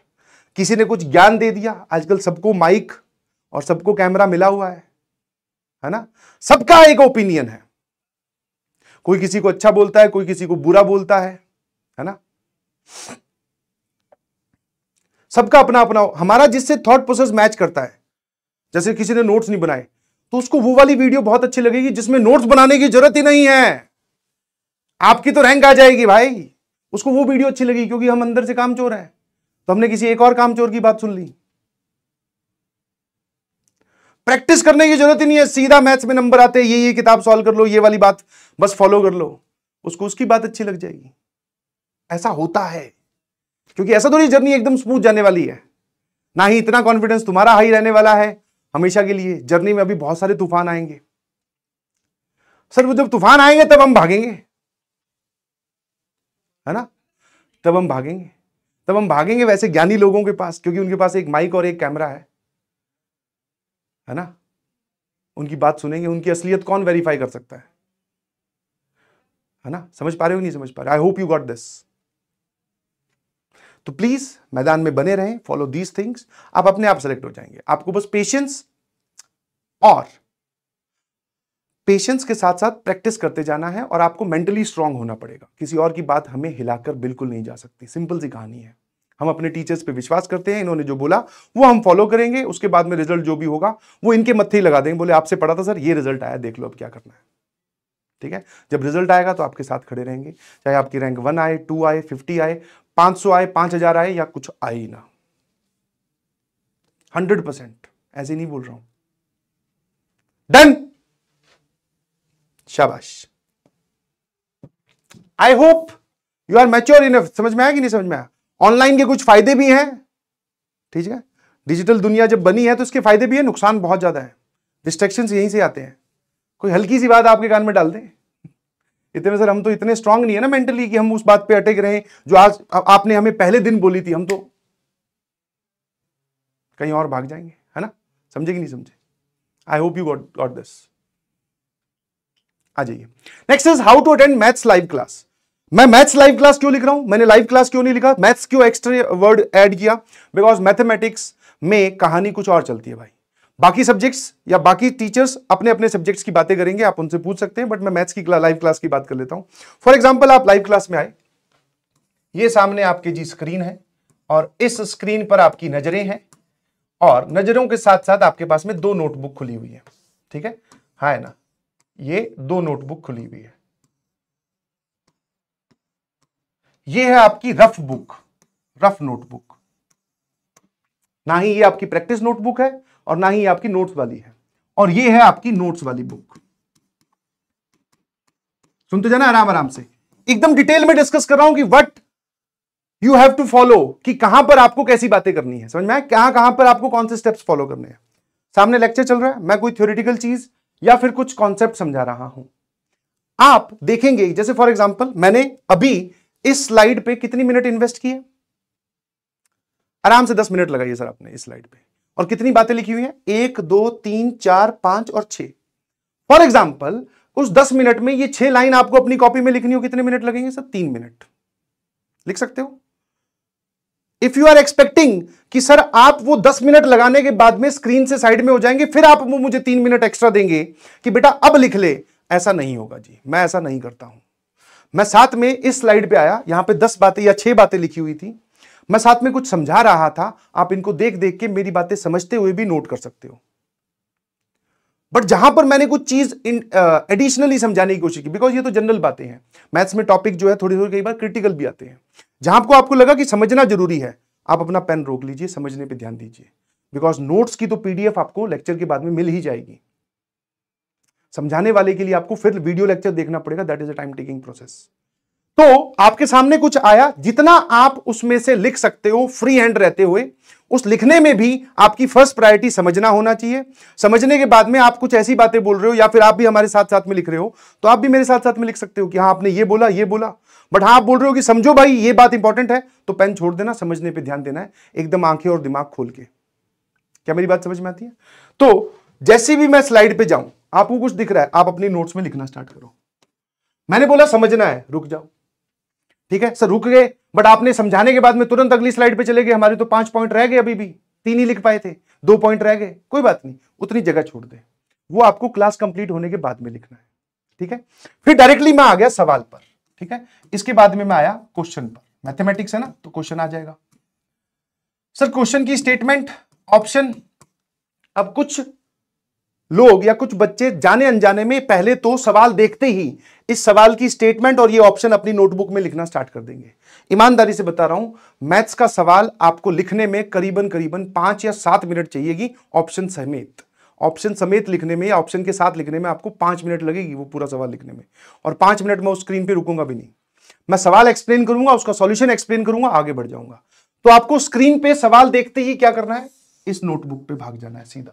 A: किसी ने कुछ ज्ञान दे दिया आजकल सबको माइक और सबको कैमरा मिला हुआ है है ना सबका एक ओपिनियन है कोई किसी को अच्छा बोलता है कोई किसी को बुरा बोलता है है ना सबका अपना अपना हमारा जिससे थॉट प्रोसेस मैच करता है जैसे किसी ने नोट्स नहीं बनाए तो उसको वो वाली वीडियो बहुत अच्छी लगेगी जिसमें नोट्स बनाने की जरूरत ही नहीं है आपकी तो रैंक आ जाएगी भाई उसको वो वीडियो अच्छी लगेगी क्योंकि हम अंदर से काम चोर हैं तो हमने किसी एक और काम चोर की बात सुन ली प्रैक्टिस करने की जरूरत ही नहीं है सीधा मैथ्स में नंबर आते हैं ये ये किताब सॉल्व कर लो ये वाली बात बस फॉलो कर लो उसको उसकी बात अच्छी लग जाएगी ऐसा होता है क्योंकि ऐसा थोड़ी जर्नी एकदम स्मूथ जाने वाली है ना ही इतना कॉन्फिडेंस तुम्हारा हाई रहने वाला है हमेशा के लिए जर्नी में अभी बहुत सारे तूफान आएंगे सर वो जब तूफान आएंगे तब हम भागेंगे है ना तब हम भागेंगे तब हम भागेंगे वैसे ज्ञानी लोगों के पास क्योंकि उनके पास एक माइक और एक कैमरा है है ना उनकी बात सुनेंगे उनकी असलियत कौन वेरीफाई कर सकता है है ना समझ पा रहे हो नहीं समझ पा रहे I hope you got this तो प्लीज मैदान में बने रहें फॉलो दीज थिंग्स आप अपने आप सेलेक्ट हो जाएंगे आपको बस पेशेंस और पेशेंस के साथ साथ प्रैक्टिस करते जाना है और आपको मेंटली स्ट्रांग होना पड़ेगा किसी और की बात हमें हिलाकर बिल्कुल नहीं जा सकती सिंपल सी कहानी है हम अपने टीचर्स पे विश्वास करते हैं इन्होंने जो बोला वो हम फॉलो करेंगे उसके बाद में रिजल्ट जो भी होगा वो इनके मत्थे ही लगा देंगे बोले आपसे पढ़ा था सर ये रिजल्ट आया देख लो अब क्या करना है ठीक है जब रिजल्ट आएगा तो आपके साथ खड़े रहेंगे चाहे आपकी रैंक वन आए टू आए फिफ्टी आए पांच सौ आए पांच हजार आए या कुछ आए ही ना हंड्रेड परसेंट ऐसे नहीं बोल रहा हूं डन शाबाश I hope you are mature enough समझ में आया कि नहीं समझ में आया ऑनलाइन के कुछ फायदे भी हैं ठीक है डिजिटल दुनिया जब बनी है तो उसके फायदे भी है नुकसान बहुत ज्यादा है डिस्ट्रेक्शन यहीं से आते हैं कोई हल्की सी बात आपके कान में डाल दें इतने में सर हम तो इतने स्ट्रांग नहीं है ना मेंटली कि हम उस बात पे अटक रहे जो आज आपने हमें पहले दिन बोली थी हम तो कहीं और भाग जाएंगे है ना समझे कि नहीं समझे I hope you got got this आ जाइए next is how to attend maths live class मैं मैथ्स लाइव क्लास क्यों लिख रहा हूं मैंने लाइव क्लास क्यों नहीं लिखा मैथ्स क्यों एक्स्ट्रा वर्ड ऐड किया बिकॉज मैथमेटिक्स में कहानी कुछ और चलती है भाई बाकी सब्जेक्ट्स या बाकी टीचर्स अपने अपने सब्जेक्ट्स की बातें करेंगे आप उनसे पूछ सकते हैं बट मैं मैथ्स की लाइव क्लास की बात कर लेता हूं फॉर एग्जाम्पल आप लाइव क्लास में आए ये सामने आपके जी स्क्रीन है और इस स्क्रीन पर आपकी नजरें हैं और नजरों के साथ साथ आपके पास में दो नोटबुक खुली हुई है ठीक है हा है ना ये दो नोटबुक खुली हुई है ये है आपकी रफ बुक रफ नोटबुक ना ही ये आपकी प्रैक्टिस नोटबुक है और ना ही आपकी नोट्स वाली है और ये है आपकी नोट्स वाली बुक सुनते जाना आराम आराम से एकदम डिटेल में डिस्कस कर रहा हूं कि what you have to follow कि कहां पर आपको कैसी बातें करनी है समझ में कहां कहां पर आपको कौन से स्टेप्स फॉलो करने हैं सामने लेक्चर चल रहा है मैं कोई थ्योरिटिकल चीज या फिर कुछ कॉन्सेप्ट समझा रहा हूं आप देखेंगे जैसे फॉर एग्जाम्पल मैंने अभी इस स्लाइड पे कितनी मिनट इन्वेस्ट किए आराम से दस मिनट लगाइए सर आपने इस स्लाइड पे और कितनी बातें लिखी हुई हैं एक दो तीन चार पांच और छ फॉर एग्जाम्पल उस दस मिनट में ये छह लाइन आपको अपनी कॉपी में लिखनी हो कितने मिनट लगेंगे सर तीन मिनट लिख सकते हो इफ यू आर एक्सपेक्टिंग कि सर आप वो दस मिनट लगाने के बाद में स्क्रीन से साइड में हो जाएंगे फिर आप वो मुझे तीन मिनट एक्स्ट्रा देंगे कि बेटा अब लिख ले ऐसा नहीं होगा जी मैं ऐसा नहीं करता हूं मैं साथ में इस स्लाइड पे आया यहां पे दस बातें या छह बातें लिखी हुई थी मैं साथ में कुछ समझा रहा था आप इनको देख देख के मेरी बातें समझते हुए भी नोट कर सकते हो बट जहां पर मैंने कुछ चीज एडिशनली समझाने की कोशिश की बिकॉज ये तो जनरल बातें हैं मैथ्स में टॉपिक जो है थोड़ी थोड़ी कई बार क्रिटिकल भी आते हैं जहां आपको आपको लगा कि समझना जरूरी है आप अपना पेन रोक लीजिए समझने पे ध्यान दीजिए बिकॉज नोट्स की तो पीडीएफ आपको लेक्चर के बाद में मिल ही जाएगी समझाने वाले के लिए आपको फिर वीडियो लेक्चर देखना पड़ेगा that is a time taking process तो आपके सामने कुछ आया जितना आप उसमें से लिख सकते हो फ्री हैंड रहते हुए उस लिखने में भी आपकी फर्स्ट प्रायोरिटी समझना होना चाहिए समझने के बाद में आप कुछ ऐसी बातें बोल रहे हो या फिर आप भी हमारे साथ साथ में लिख रहे हो तो आप भी मेरे साथ साथ में लिख सकते हो कि हाँ आपने ये बोला ये बोला बट हाँ आप बोल रहे हो कि समझो भाई ये बात इंपॉर्टेंट है तो पेन छोड़ देना समझने पर ध्यान देना है एकदम आंखें और दिमाग खोल के क्या मेरी बात समझ में आती है तो जैसे भी मैं स्लाइड पे जाऊं आपको कुछ दिख रहा है आप अपनी नोट्स में लिखना स्टार्ट करो मैंने बोला समझना है रुक जाओ ठीक है सर रुक गए बट आपने समझाने के बाद में तुरंत अगली स्लाइड पे चले गए हमारे तो पांच पॉइंट रह गए अभी भी तीन ही लिख पाए थे दो पॉइंट रह गए कोई बात नहीं उतनी जगह छोड़ दे वो आपको क्लास कंप्लीट होने के बाद में लिखना है ठीक है फिर डायरेक्टली मैं आ गया सवाल पर ठीक है इसके बाद में मैं आया क्वेश्चन पर मैथमेटिक्स है ना तो क्वेश्चन आ जाएगा सर क्वेश्चन की स्टेटमेंट ऑप्शन अब कुछ लोग या कुछ बच्चे जाने अनजाने में पहले तो सवाल देखते ही इस सवाल की स्टेटमेंट और ये ऑप्शन अपनी नोटबुक में लिखना स्टार्ट कर देंगे ईमानदारी से बता रहा हूं मैथ्स का सवाल आपको लिखने में करीबन करीबन पांच या सात मिनट चाहिएगी ऑप्शन समेत ऑप्शन समेत लिखने में या ऑप्शन के साथ लिखने में आपको पांच मिनट लगेगी वो पूरा सवाल लिखने में और पांच मिनट में उस स्क्रीन पे रुकूंगा भी नहीं मैं सवाल एक्सप्लेन करूंगा उसका सॉल्यूशन एक्सप्लेन करूंगा आगे बढ़ जाऊंगा तो आपको स्क्रीन पे सवाल देखते ही क्या करना है इस नोटबुक पे भाग जाना है सीधा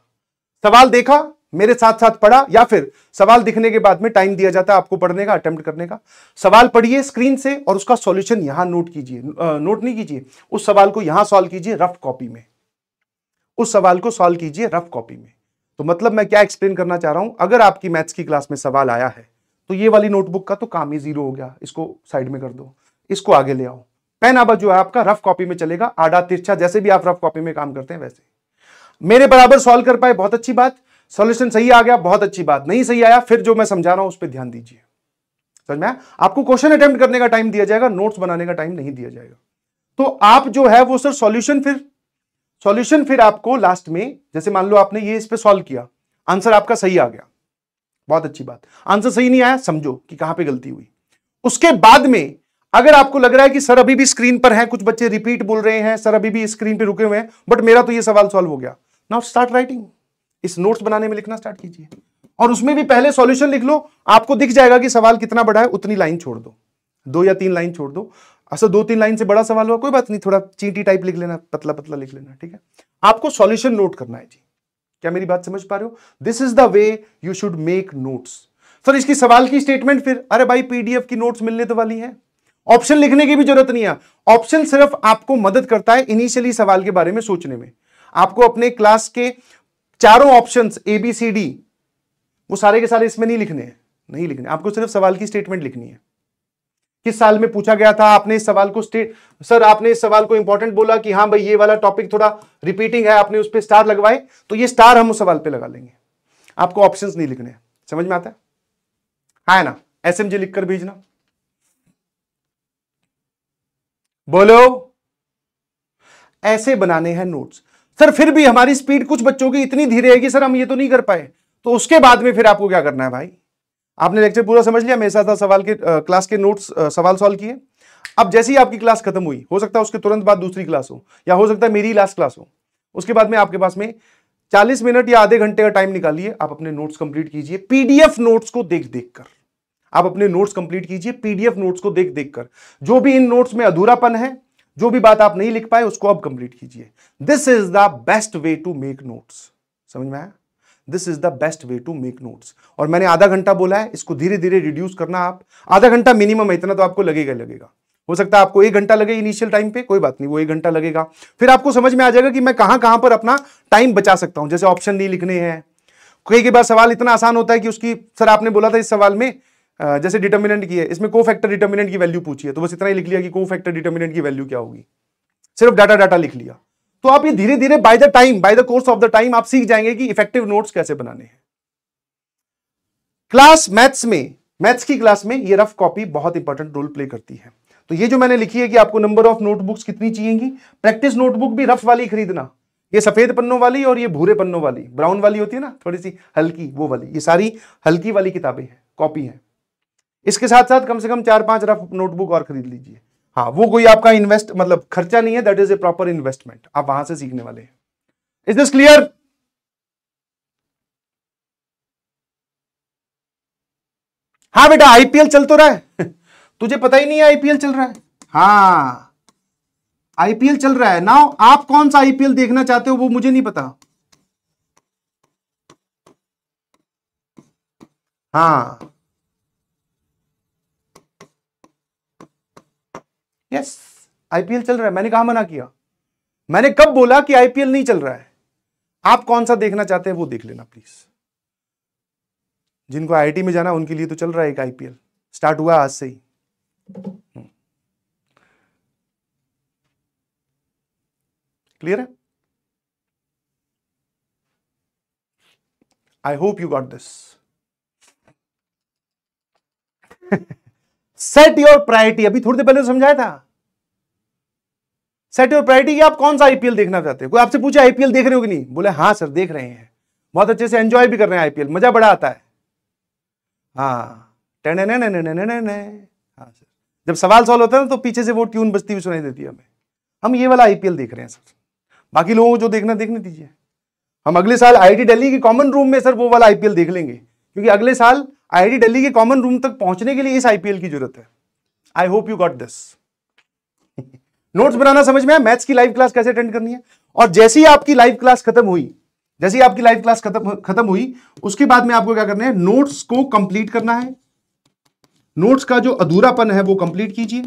A: सवाल देखा मेरे साथ साथ पढ़ा या फिर सवाल दिखने के बाद में टाइम दिया जाता है आपको पढ़ने का अटेम्प्ट करने का सवाल पढ़िए स्क्रीन से और उसका सॉल्यूशन यहां नोट कीजिए नोट नहीं कीजिए उस सवाल को यहां सॉल्व कीजिए रफ कॉपी में उस सवाल को सॉल्व कीजिए रफ कॉपी में तो मतलब मैं क्या एक्सप्लेन करना चाह रहा हूं अगर आपकी मैथ्स की क्लास में सवाल आया है तो ये वाली नोटबुक का तो काम ही जीरो हो गया इसको साइड में कर दो इसको आगे ले आओ पेन आबा जो है आपका रफ कॉपी में चलेगा आडा तिरछा जैसे भी आप रफ कॉपी में काम करते हैं वैसे मेरे बराबर सॉल्व कर पाए बहुत अच्छी बात सॉल्यूशन सही आ गया बहुत अच्छी बात नहीं सही आया फिर जो मैं समझा रहा हूं उस पर ध्यान दीजिए समझ में आपको क्वेश्चन अटेम्प्ट करने का टाइम दिया जाएगा नोट्स बनाने का टाइम नहीं दिया जाएगा तो आप जो है वो सर सॉल्यूशन फिर सॉल्यूशन फिर आपको लास्ट में जैसे मान लो आपने ये इस पे सॉल्व किया आंसर आपका सही आ गया बहुत अच्छी बात आंसर सही नहीं आया समझो कि कहां पे गलती हुई उसके बाद में अगर आपको लग रहा है कि सर अभी भी स्क्रीन पर है कुछ बच्चे रिपीट बोल रहे हैं सर अभी भी स्क्रीन पे रुके हुए हैं बट मेरा तो ये सवाल सॉल्व हो गया नाउ स्टार्ट राइटिंग इस नोट्स बनाने में लिखना स्टार्ट कीजिए और उसमें भी पहले सॉल्यूशन लिख लो आपको दिख जाएगा कि सवाल कितना बड़ा है उतनी लाइन छोड़ दो दो या तीन लाइन छोड़ दो अच्छा दो तीन लाइन से बड़ा सवाल हुआ कोई बात नहीं थोड़ा चींटी टाइप लिख लेना पतला पतला लिख लेना ठीक है आपको सॉल्यूशन नोट करना है जी क्या मेरी बात समझ पा रहे हो this is the way you should make notes sir इसकी सवाल की स्टेटमेंट फिर अरे भाई पीडीएफ की नोट्स मिलने तो वाली है ऑप्शन लिखने की भी जरूरत नहीं है ऑप्शन सिर्फ आपको मदद करता है इनिशियली सवाल के बारे में सोचने में आपको अपने क्लास के चारों option A B C D वो सारे के सारे इसमें नहीं लिखने हैं नहीं लिखने आपको सिर्फ सवाल की स्टेटमेंट लिखनी है किस साल में पूछा गया था आपने इस सवाल को स्टेट सर आपने इस सवाल को इंपॉर्टेंट बोला कि हाँ भाई ये वाला टॉपिक थोड़ा रिपीटिंग है आपने उस पर स्टार लगवाए तो ये स्टार हम उस सवाल पे लगा लेंगे आपको ऑप्शंस नहीं लिखने समझ में आता है हाँ है ना एसएमजी लिखकर भेजना बोलो ऐसे बनाने हैं नोट्स सर फिर भी हमारी स्पीड कुछ बच्चों की इतनी धीरे है कि सर हम ये तो नहीं कर पाए तो उसके बाद में फिर आपको क्या करना है भाई आपने लेक्चर पूरा समझ लिया मेरे साथ सवाल के आ, क्लास के नोट्स सवाल सॉल्व किए अब जैसे ही आपकी क्लास खत्म हुई हो सकता है उसके तुरंत बाद दूसरी क्लास हो या हो सकता है मेरी लास्ट क्लास हो उसके बाद में आपके पास में 40 मिनट या आधे घंटे का टाइम निकालिए आप अपने नोट्स कंप्लीट कीजिए पीडीएफ नोट्स को देख देख कर आप अपने नोट्स कंप्लीट कीजिए पीडीएफ नोट्स को देख देख कर जो भी इन नोट्स में अधूरापन है जो भी बात आप नहीं लिख पाए उसको अब कंप्लीट कीजिए this is the best way to make notes समझ में आया this is the best way to make notes और मैंने आधा घंटा बोला है इसको धीरे धीरे रिड्यूस करना आप आधा घंटा मिनिमम है इतना तो आपको लगेगा लगेगा हो सकता है आपको एक घंटा लगे इनिशियल टाइम पे कोई बात नहीं वो एक घंटा लगेगा फिर आपको समझ में आ जाएगा कि मैं कहां कहां पर अपना टाइम बचा सकता हूं जैसे ऑप्शन नहीं लिखने हैं कई कई बार सवाल इतना आसान होता है कि उसकी सर आपने बोला था इस सवाल में जैसे डिटर्मिनेंट की है इसमें को फैक्टर डिटर्मिनेंट की वैल्यू पूछी है तो बस इतना ही लिख लिया कि को फैक्टर डिटर्मिनेंट की वैल्यू क्या होगी सिर्फ डाटा डाटा लिख लिया तो आप ये धीरे धीरे by the time by the course of the time आप सीख जाएंगे कि इफेक्टिव नोट्स कैसे बनाने हैं क्लास मैथ्स में मैथ्स की क्लास में ये रफ कॉपी बहुत इंपॉर्टेंट रोल प्ले करती है तो ये जो मैंने लिखी है कि आपको नंबर ऑफ नोटबुक्स कितनी चाहिएगी प्रैक्टिस नोटबुक भी रफ वाली खरीदना ये सफेद पन्नों वाली और ये भूरे पन्नों वाली ब्राउन वाली होती है ना थोड़ी सी हल्की वो वाली ये सारी हल्की वाली किताबें हैं कॉपी है इसके साथ साथ कम से कम चार पांच रफ नोटबुक और खरीद लीजिए हाँ वो कोई आपका इन्वेस्ट मतलब खर्चा नहीं है that is a proper investment आप वहां से सीखने वाले हैं इज दिस क्लियर हाँ बेटा आईपीएल चल तो रहा है (laughs) तुझे पता ही नहीं है आईपीएल चल रहा है हाँ आईपीएल चल रहा है नाउ आप कौन सा आईपीएल देखना चाहते हो वो मुझे नहीं पता हाँ यस आईपीएल चल रहा है मैंने कहा हाँ, मना किया मैंने कब बोला कि आईपीएल नहीं चल रहा है आप कौन सा देखना चाहते हैं वो देख लेना प्लीज जिनको आईआईटी में जाना उनके लिए तो चल रहा है एक आईपीएल स्टार्ट हुआ आज से ही क्लियर हम्म। है I hope you got this set your priority अभी थोड़ी देर पहले तो समझाया था सेट योर प्रायोरिटी आप कौन सा आईपीएल देखना चाहते हो कोई आपसे पूछे आईपीएल देख रहे हो कि नहीं बोले हाँ सर देख रहे हैं बहुत अच्छे से एंजॉय भी कर रहे हैं आईपीएल मजा बड़ा आता है हाँ ने ने ने ने ने ने हाँ सर जब सवाल सॉल्व होता है ना तो पीछे से वो ट्यून बजती हुई सुनाई देती है हमें हम ये वाला आईपीएल देख रहे हैं सर बाकी लोगों को जो देखना देखने दीजिए हम अगले साल आईटी दिल्ली की कॉमन रूम में सर वो वाला आईपीएल देख लेंगे क्योंकि अगले साल आईआईटी दिल्ली के कॉमन रूम तक पहुंचने के लिए इस आईपीएल की जरूरत है I hope you got this notes बनाना समझ में आया मैथ्स की लाइव क्लास कैसे अटेंड करनी है और जैसे ही आपकी लाइव क्लास खत्म हुई जैसे ही आपकी लाइव क्लास खत्म खत्म हुई उसके बाद में आपको क्या करना है नोट्स को कंप्लीट करना है नोट्स का जो अधूरापन है वो कंप्लीट कीजिए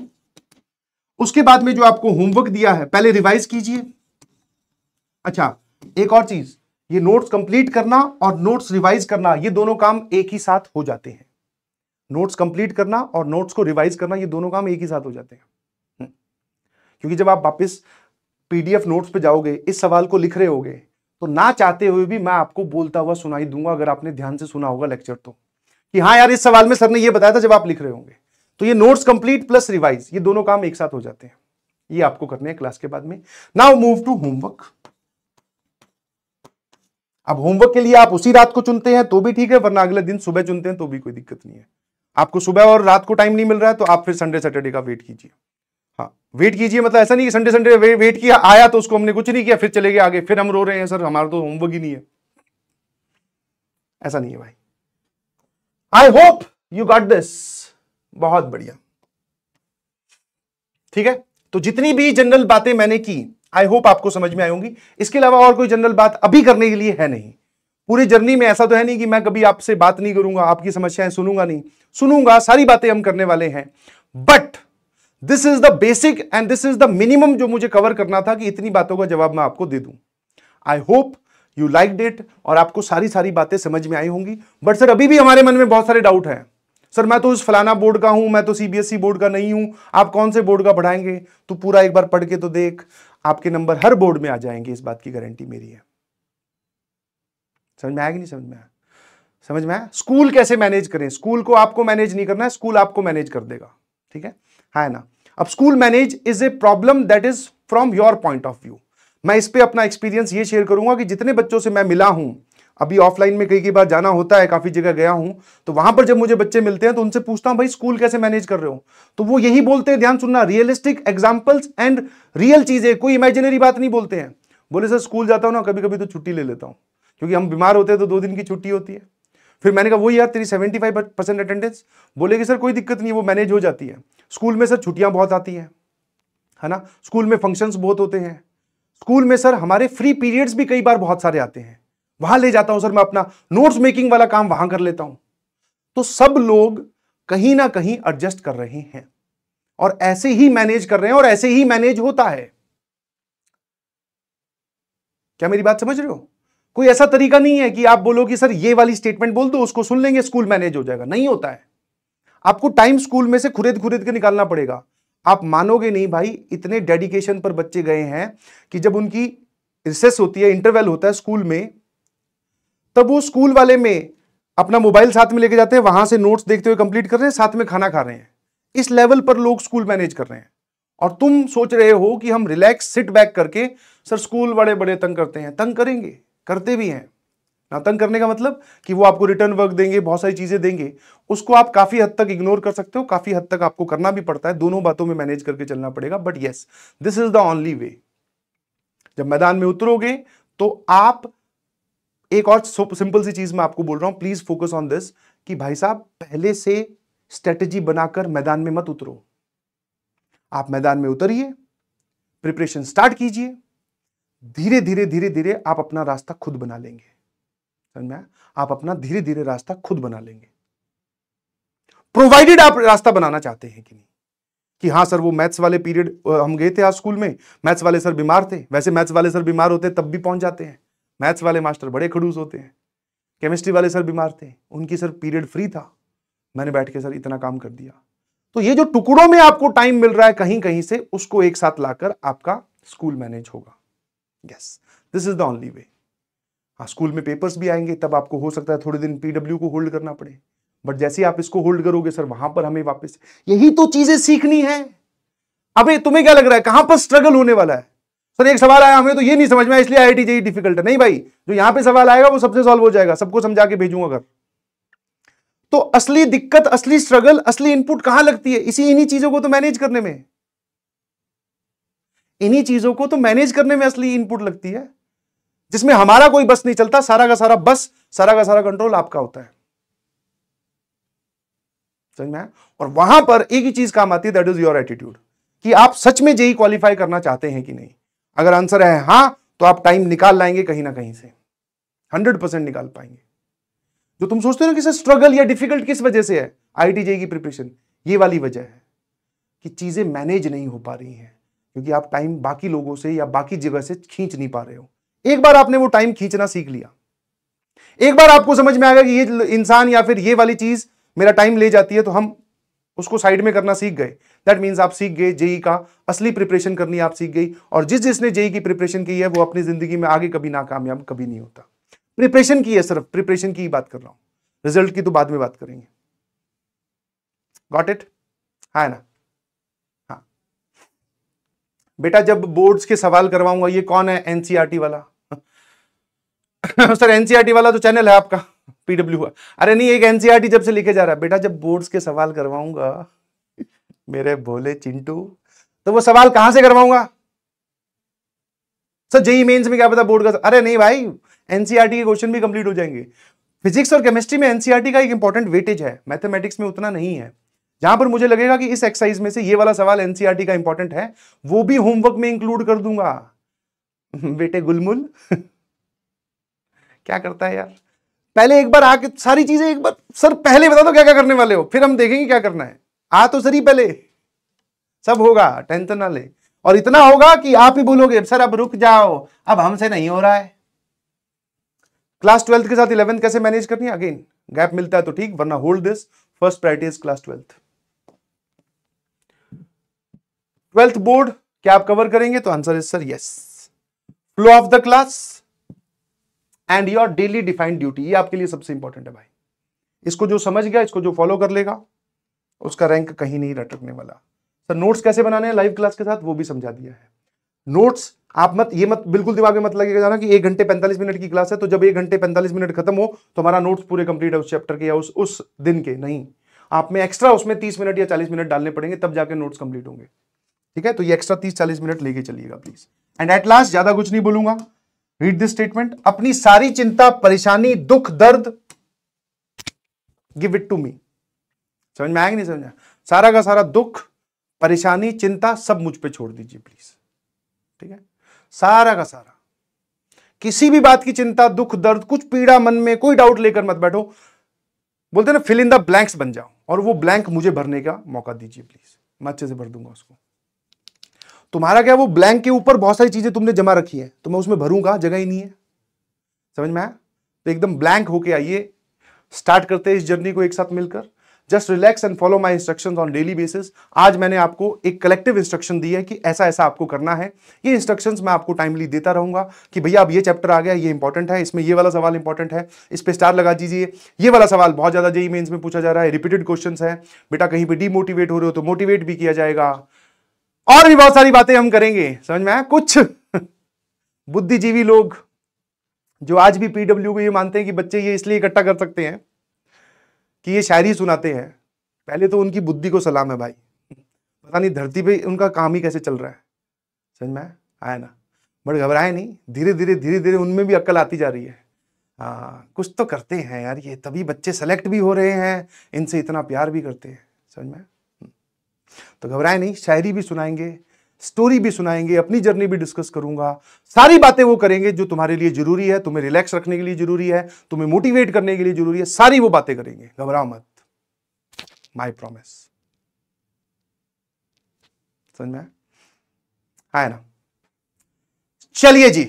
A: उसके बाद में जो आपको होमवर्क दिया है पहले रिवाइज कीजिए अच्छा एक और चीज ये नोट्स कंप्लीट करना और नोट्स रिवाइज करना ये दोनों काम एक ही साथ हो जाते हैं नोट्स कंप्लीट करना और नोट्स को रिवाइज करना ये दोनों काम एक ही साथ हो जाते हैं हम्म। क्योंकि जब आप वापस पीडीएफ नोट्स पे जाओगे इस सवाल को लिख रहे होगे तो ना चाहते हुए भी मैं आपको बोलता हुआ सुनाई दूंगा अगर आपने ध्यान से सुना होगा लेक्चर तो कि हाँ यार इस सवाल में सर ने ये बताया था जब आप लिख रहे होंगे तो ये नोट्स कंप्लीट प्लस रिवाइज ये दोनों काम एक साथ हो जाते हैं ये आपको करने हैं क्लास के बाद में नाउ मूव टू होमवर्क अब होमवर्क के लिए आप उसी रात को चुनते हैं तो भी ठीक है वरना अगले दिन सुबह चुनते हैं तो भी कोई दिक्कत नहीं है आपको सुबह और रात को टाइम नहीं मिल रहा है तो आप फिर संडे सैटरडे का वेट कीजिए हाँ वेट कीजिए मतलब ऐसा नहीं कि संडे संडे वे, वेट किया आया तो उसको हमने कुछ नहीं किया फिर चले गए आगे फिर हम रो रहे हैं सर हमारा तो होमवर्क ही नहीं है ऐसा नहीं है भाई I hope you got this बहुत बढ़िया ठीक है तो जितनी भी जनरल बातें मैंने की आई होप आपको समझ में आई होंगी इसके अलावा और कोई जनरल बात अभी करने के लिए है नहीं पूरी जर्नी में ऐसा तो है नहीं कि मैं कभी आपसे बात नहीं करूंगा आपकी समस्याएं सुनूंगा नहीं सुनूंगा सारी बातें हम करने वाले हैं but this is the basic and this is the minimum जो मुझे कवर करना था कि इतनी बातों का जवाब मैं आपको दे दूं I hope you like that और आपको सारी सारी बातें समझ में आई होंगी बट सर अभी भी हमारे मन में बहुत सारे डाउट हैं सर मैं तो उस फलाना बोर्ड का हूं मैं तो सीबीएसई बोर्ड e का नहीं हूं आप कौन से बोर्ड का पढ़ाएंगे तो पूरा एक बार पढ़ के तो देख आपके नंबर हर बोर्ड में आ जाएंगे इस बात की गारंटी मेरी है समझ में आया कि नहीं समझ में आया समझ में आया स्कूल कैसे मैनेज करें स्कूल को आपको मैनेज नहीं करना है स्कूल आपको मैनेज कर देगा ठीक है हाँ ना अब school manage is a problem that is from your point of view मैं इस पर अपना एक्सपीरियंस ये शेयर करूंगा कि जितने बच्चों से मैं मिला हूं अभी ऑफलाइन में कई कई बार जाना होता है काफ़ी जगह गया हूँ तो वहाँ पर जब मुझे बच्चे मिलते हैं तो उनसे पूछता हूँ भाई स्कूल कैसे मैनेज कर रहे हो तो वो यही बोलते हैं ध्यान सुनना रियलिस्टिक एग्जाम्पल्स एंड रियल चीज़ें कोई इमेजिनरी बात नहीं बोलते हैं बोले सर स्कूल जाता हूँ ना कभी कभी तो छुट्टी ले लेता हूँ क्योंकि हम बीमार होते हैं तो दो दिन की छुट्टी होती है फिर मैंने कहा वो यार तेरी सेवेंटी फाइव परसेंट अटेंडेंस बोले कि सर कोई दिक्कत नहीं है वो मैनेज हो जाती है स्कूल में सर छुट्टियाँ बहुत आती हैं है ना स्कूल में फंक्शंस बहुत होते हैं स्कूल में सर हमारे फ्री पीरियड्स भी कई बार बहुत सारे आते हैं वहां ले जाता हूं सर मैं अपना नोट्स मेकिंग वाला काम वहां कर लेता हूं तो सब लोग कहीं ना कहीं एडजस्ट कर रहे हैं और ऐसे ही मैनेज कर रहे हैं और ऐसे ही मैनेज होता है क्या मेरी बात समझ रहे हो कोई ऐसा तरीका नहीं है कि आप बोलो कि सर ये वाली स्टेटमेंट बोल दो उसको सुन लेंगे स्कूल मैनेज हो जाएगा नहीं होता है आपको टाइम स्कूल में से खुरेद खुरेद के निकालना पड़ेगा आप मानोगे नहीं भाई इतने डेडिकेशन पर बच्चे गए हैं कि जब उनकी रिसेस होती है इंटरवल होता है स्कूल में तब वो स्कूल वाले में अपना मोबाइल साथ में लेके जाते हैं वहां से नोट्स देखते हुए कंप्लीट कर रहे हैं साथ में खाना खा रहे हैं इस लेवल पर लोग स्कूल मैनेज कर रहे हैं और तुम सोच रहे हो कि हम रिलैक्स सिट बैक करके सर स्कूल बड़े बड़े तंग करते हैं तंग करेंगे करते भी हैं ना तंग करने का मतलब कि वो आपको रिटर्न वर्क देंगे बहुत सारी चीजें देंगे उसको आप काफी हद तक इग्नोर कर सकते हो काफी हद तक आपको करना भी पड़ता है दोनों बातों में मैनेज करके चलना पड़ेगा but yes this is the only way जब मैदान में उतरोगे तो आप एक और सिंपल सी चीज मैं आपको बोल रहा हूं प्लीज फोकस ऑन दिस कि भाई साहब पहले से स्ट्रेटेजी बनाकर मैदान में मत उतरो आप मैदान में उतरिए प्रिपरेशन स्टार्ट कीजिए धीरे धीरे धीरे धीरे आप अपना रास्ता खुद बना लेंगे आप अपना धीरे धीरे रास्ता खुद बना लेंगे प्रोवाइडेड आप रास्ता बनाना चाहते हैं कि नहीं कि हाँ सर वो मैथ्स वाले पीरियड हम गए थे आज स्कूल में मैथ्स वाले सर बीमार थे वैसे मैथ्स वाले सर बीमार होते तब भी पहुंच जाते हैं मैथ्स वाले मास्टर बड़े खड़ूस होते हैं केमिस्ट्री वाले सर बीमार थे उनकी सर पीरियड फ्री था मैंने बैठ के सर इतना काम कर दिया तो ये जो टुकड़ों में आपको टाइम मिल रहा है कहीं कहीं से उसको एक साथ लाकर आपका स्कूल मैनेज होगा yes this is the only way हाँ स्कूल में पेपर्स भी आएंगे तब आपको हो सकता है थोड़े दिन पीडब्ल्यू को होल्ड करना पड़े बट जैसे ही आप इसको होल्ड करोगे सर वहां पर हमें वापस यही तो चीजें सीखनी है अबे तुम्हें क्या लग रहा है कहां पर स्ट्रगल होने वाला है सर एक सवाल आया हमें तो ये नहीं समझ में इसलिए आई टी डिफिकल्ट है नहीं भाई जो यहाँ पे सवाल आएगा वो सबसे सॉल्व हो जाएगा सबको समझा के भेजूंगा अगर तो असली दिक्कत असली स्ट्रगल असली इनपुट कहां लगती है इसी इन्हीं चीजों को तो मैनेज करने में इन्हीं चीजों को तो मैनेज करने में असली इनपुट लगती है जिसमें हमारा कोई बस नहीं चलता सारा का सारा बस सारा का सारा कंट्रोल आपका होता है समझ में और वहां पर एक ही चीज काम आती है दैट इज योर एटीट्यूड कि आप सच में जेई क्वालिफाई करना चाहते हैं कि नहीं अगर आंसर है हाँ तो आप टाइम निकाल लाएंगे कहीं ना कहीं से हंड्रेड परसेंट निकाल पाएंगे जो तुम सोचते हो कि स्ट्रगल या डिफिकल्ट किस वजह से है आई की प्रिपरेशन ये वाली वजह है कि चीज़ें मैनेज नहीं हो पा रही हैं क्योंकि आप टाइम बाकी लोगों से या बाकी जगह से खींच नहीं पा रहे हो एक बार आपने वो टाइम खींचना सीख लिया एक बार आपको समझ में आएगा कि ये इंसान या फिर ये वाली चीज़ मेरा टाइम ले जाती है तो हम उसको साइड में करना सीख गए दैट मीन्स आप सीख गए जेई का असली प्रिपरेशन करनी आप सीख गई और जिस जिसने जेई की प्रिपरेशन की है वो अपनी जिंदगी में आगे कभी नाकामयाब कभी नहीं होता प्रिपरेशन की है सिर्फ प्रिपरेशन की ही बात कर रहा हूँ रिजल्ट की तो बाद में बात करेंगे गॉट इट है ना हाँ बेटा जब बोर्ड्स के सवाल करवाऊंगा ये कौन है एनसीआरटी e वाला (laughs) सर एनसीआरटी e वाला तो चैनल है आपका पीडब्ल्यू अरे नहीं एक एनसीआरटी e जब से लिखे जा रहा है बेटा जब बोर्ड्स के सवाल करवाऊंगा मेरे भोले चिंटू तो वो सवाल कहां से करवाऊंगा सर जेई मेन्स में क्या पता बोर्ड का अरे नहीं भाई एनसीआरटी e के क्वेश्चन भी कंप्लीट हो जाएंगे फिजिक्स और केमिस्ट्री में एनसीआरटी e का एक इंपॉर्टेंट वेटेज है मैथमेटिक्स में उतना नहीं है जहां पर मुझे लगेगा कि इस एक्सरसाइज में से ये वाला सवाल एनसीआरटी e का इंपॉर्टेंट है वो भी होमवर्क में इंक्लूड कर दूंगा (laughs) बेटे गुलमुल (laughs) क्या करता है यार पहले एक बार आके सारी चीजें एक बार सर पहले बता दो क्या क्या करने वाले हो फिर हम देखेंगे क्या करना है आ तो सर पहले सब होगा टेंशन ना ले और इतना होगा कि आप ही बोलोगे सर अब रुक जाओ अब हमसे नहीं हो रहा है क्लास ट्वेल्थ के साथ इलेवेंथ कैसे मैनेज करनी है अगेन गैप मिलता है तो ठीक वरना hold this first priority is class twelfth twelfth board क्या आप कवर करेंगे तो answer is sir yes flow of the class and your daily defined duty ये आपके लिए सबसे इंपॉर्टेंट है भाई इसको जो समझ गया इसको जो फॉलो कर लेगा उसका रैंक कहीं नहीं लटकने वाला सर नोट्स कैसे बनाने हैं लाइव क्लास के साथ वो भी समझा दिया है नोट्स आप मत ये मत बिल्कुल दिमाग में मत लगेगा जाना कि एक घंटे पैंतालीस मिनट की क्लास है तो जब एक घंटे पैंतालीस मिनट खत्म हो तो हमारा नोट्स पूरे कंप्लीट है उस चैप्टर के या उस उस दिन के नहीं आप में एक्स्ट्रा उसमें तीस मिनट या चालीस मिनट डालने पड़ेंगे तब जाके नोट्स कंप्लीट होंगे ठीक है तो ये एक्स्ट्रा तीस चालीस मिनट लेके चलिएगा प्लीज एंड एट लास्ट ज्यादा कुछ नहीं बोलूंगा रीड दिस स्टेटमेंट अपनी सारी चिंता परेशानी दुख दर्द गिव इट टू मी समझ में आएगा नहीं समझ में सारा का सारा दुख परेशानी चिंता सब मुझ पे छोड़ दीजिए प्लीज ठीक है सारा का सारा किसी भी बात की चिंता दुख दर्द कुछ पीड़ा मन में कोई डाउट लेकर मत बैठो बोलते ना फिल इन द ब्लैंक्स बन जाओ और वो ब्लैंक मुझे भरने का मौका दीजिए प्लीज मैं अच्छे से भर दूंगा उसको तुम्हारा क्या वो ब्लैंक के ऊपर बहुत सारी चीजें तुमने जमा रखी है तो मैं उसमें भरूंगा जगह ही नहीं है समझ में आया तो एकदम ब्लैंक होके आइए स्टार्ट करते हैं इस जर्नी को एक साथ मिलकर just relax and follow my instruction on daily basis आज मैंने आपको एक कलेक्टिव इंस्ट्रक्शन दी है कि ऐसा ऐसा आपको करना है ये इंस्ट्रक्शन मैं आपको टाइमली देता रहूंगा कि भैया अब ये चैप्टर आ गया ये इंपॉर्टेंट है इसमें ये वाला सवाल इंपॉर्टेंट है इस पर स्टार लगा दीजिए ये वाला सवाल बहुत ज़्यादा जेई मेन्स में पूछा जा रहा है रिपीटेड क्वेश्चन है बेटा कहीं पर डीमोटिवेट हो रहे हो तो मोटिवेट भी किया जाएगा और भी बहुत सारी बातें हम करेंगे समझ में आया कुछ (laughs) बुद्धिजीवी लोग जो आज भी पीडब्ल्यू को ये मानते हैं कि बच्चे ये इसलिए इकट्ठा कर सकते हैं कि ये शायरी सुनाते हैं पहले तो उनकी बुद्धि को सलाम है भाई पता नहीं धरती पे उनका काम ही कैसे चल रहा है समझ में आया ना बट घबराए नहीं धीरे धीरे धीरे धीरे उनमें भी अक्ल आती जा रही है हाँ कुछ तो करते हैं यार ये तभी बच्चे सेलेक्ट भी हो रहे हैं इनसे इतना प्यार भी करते हैं समझ में हम्म। तो घबराए नहीं शायरी भी सुनाएंगे स्टोरी भी सुनाएंगे अपनी जर्नी भी डिस्कस करूंगा सारी बातें वो करेंगे जो तुम्हारे लिए जरूरी है तुम्हें रिलैक्स रखने के लिए जरूरी है तुम्हें मोटिवेट करने के लिए जरूरी है सारी वो बातें करेंगे घबराओ मत माय प्रॉमिस समझ में आया हाँ ना चलिए जी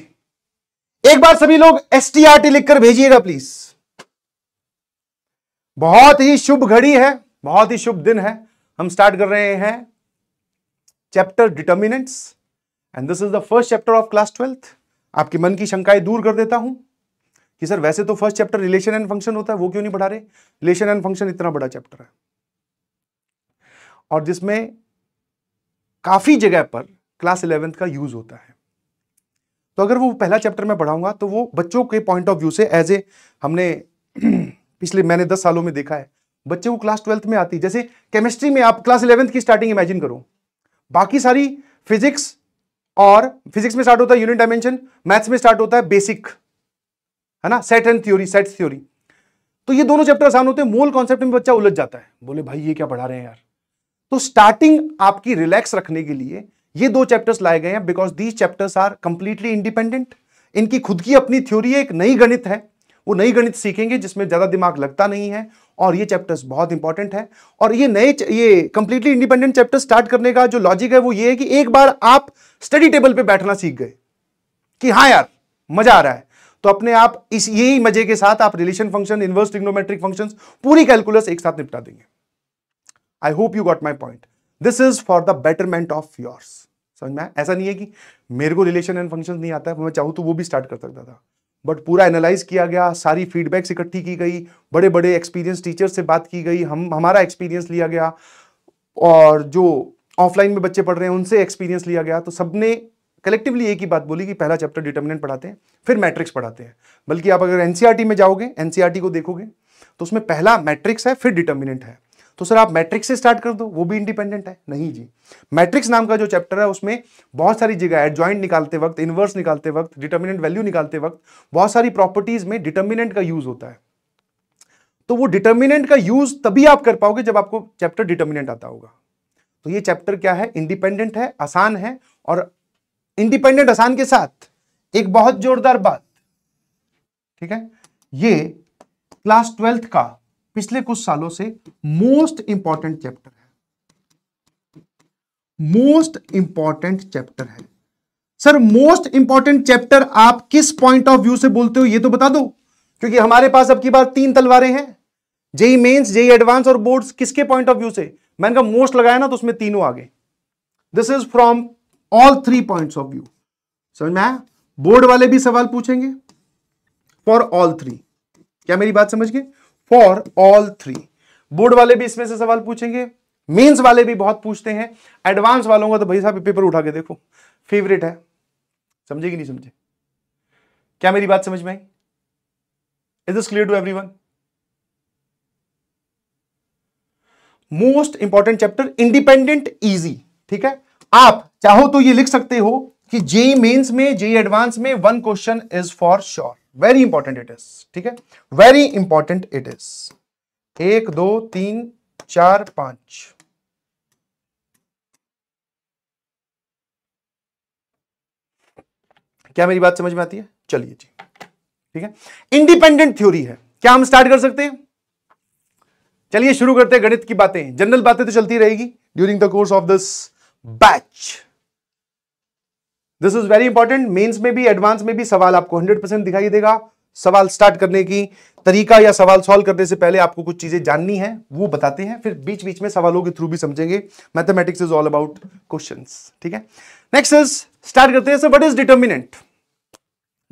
A: एक बार सभी लोग एस टी आर टी लिखकर भेजिएगा प्लीज बहुत ही शुभ घड़ी है बहुत ही शुभ दिन है हम स्टार्ट कर रहे हैं chapter determinants and this is the first chapter of class twelfth आपके मन की शंकाएं दूर कर देता हूं कि सर वैसे तो first chapter relation and function होता है वो क्यों नहीं पढ़ा रहे रिलेशन एंड फंक्शन इतना बड़ा चैप्टर है और जिसमें काफ़ी जगह पर क्लास इलेवेंथ का यूज़ होता है तो अगर वो पहला चैप्टर में पढ़ाऊंगा तो वो बच्चों के पॉइंट ऑफ व्यू से एज ए हमने (clears throat) पिछले मैंने दस सालों में देखा है बच्चे वो क्लास ट्वेल्थ में आती जैसे केमिस्ट्री में आप क्लास इलेवेंथ की स्टार्टिंग इमेजिन करो बाकी सारी फिजिक्स और फिजिक्स में स्टार्ट होता है यूनिट डायमेंशन मैथ्स में स्टार्ट होता है बेसिक है ना set and theory set theory तो ये दोनों चैप्टर आसान होते हैं मूल कॉन्सेप्ट में बच्चा उलझ जाता है बोले भाई ये क्या पढ़ा रहे हैं यार तो स्टार्टिंग आपकी रिलैक्स रखने के लिए ये दो चैप्टर्स लाए गए हैं because these chapters are completely independent इनकी खुद की अपनी थ्योरी है एक नई गणित है वो नई गणित सीखेंगे जिसमें ज़्यादा दिमाग लगता नहीं है और ये चैप्टर्स बहुत इंपॉर्टेंट है और ये नए ये कंप्लीटली इंडिपेंडेंट चैप्टर स्टार्ट करने का जो लॉजिक है वो ये है कि एक बार आप स्टडी टेबल पे बैठना सीख गए कि हाँ यार मजा आ रहा है तो अपने आप इस यही मजे के साथ आप relation function inverse trigonometric function पूरी कैलकुलस एक साथ निपटा देंगे I hope you got my point this is for the betterment of yours समझ में ऐसा नहीं है कि मेरे को रिलेशन एंड फंक्शन नहीं आता है मैं चाहूँ तो वो भी स्टार्ट कर सकता था बट पूरा एनालाइज किया गया सारी फीडबैक्स इकट्ठी की गई बड़े बड़े एक्सपीरियंस टीचर से बात की गई हम हमारा एक्सपीरियंस लिया गया और जो ऑफलाइन में बच्चे पढ़ रहे हैं उनसे एक्सपीरियंस लिया गया तो सबने कलेक्टिवली एक ही बात बोली कि पहला चैप्टर डिटर्मिनेंट पढ़ाते हैं फिर मैट्रिक्स पढ़ाते हैं बल्कि आप अगर एनसीआरटी में जाओगे एनसीआरटी को देखोगे तो उसमें पहला मैट्रिक्स है फिर डिटर्मिनेंट है तो सर आप मैट्रिक्स से स्टार्ट कर दो वो भी इंडिपेंडेंट है नहीं जी मैट्रिक्स नाम का जो चैप्टर है उसमें बहुत सारी जगह है ज्वाइंट निकालते वक्त इन्वर्स निकालते वक्त डिटर्मिनेंट वैल्यू निकालते वक्त बहुत सारी प्रॉपर्टीज में डिटर्मिनेंट का यूज होता है तो वो डिटर्मिनेंट का यूज तभी आप कर पाओगे जब आपको चैप्टर डिटर्मिनेंट आता होगा तो ये चैप्टर क्या है इंडिपेंडेंट है आसान है और इंडिपेंडेंट आसान के साथ एक बहुत जोरदार बात ठीक है ये क्लास ट्वेल्थ का पिछले कुछ सालों से मोस्ट इंपॉर्टेंट चैप्टर है मोस्ट इंपॉर्टेंट चैप्टर है सर मोस्ट इंपॉर्टेंट चैप्टर आप किस पॉइंट ऑफ व्यू से बोलते हो ये तो बता दो क्योंकि हमारे पास अब की बार तीन तलवारें हैं जेई मेंस जेई एडवांस और बोर्ड्स किसके पॉइंट ऑफ व्यू से मैंने कहा मोस्ट लगाया ना तो उसमें तीनों आ गए this is from all three points of view समझ में आया बोर्ड वाले भी सवाल पूछेंगे फॉर ऑल थ्री क्या मेरी बात समझ गए फॉर ऑल थ्री बोर्ड वाले भी इसमें से सवाल पूछेंगे मेंस वाले भी बहुत पूछते हैं एडवांस वालों का तो भाई साहब पेपर उठा के देखो फेवरेट है समझे कि नहीं समझे क्या मेरी बात समझ में आई is this clear to every one most important chapter independent easy ठीक है आप चाहो तो ये लिख सकते हो कि जेई मेन्स में जेई एडवांस में one question is for sure very important it is ठीक है वेरी इंपॉर्टेंट इट इज एक दो तीन चार पांच क्या मेरी बात समझ में आती है चलिए जी ठीक है इंडिपेंडेंट थ्योरी है क्या हम स्टार्ट कर सकते हैं चलिए शुरू करते हैं गणित की बातें जनरल बातें तो चलती रहेगी during the course of this batch this is very important mains में भी एडवांस में भी सवाल आपको 100 परसेंट दिखाई देगा सवाल स्टार्ट करने की तरीका या सवाल सॉल्व करने से पहले आपको कुछ चीजें जाननी है वो बताते हैं फिर बीच बीच में सवालों के थ्रू भी समझेंगे mathematics is all about question ठीक है नेक्स्ट इज स्टार्ट करते हैं sir what is determinant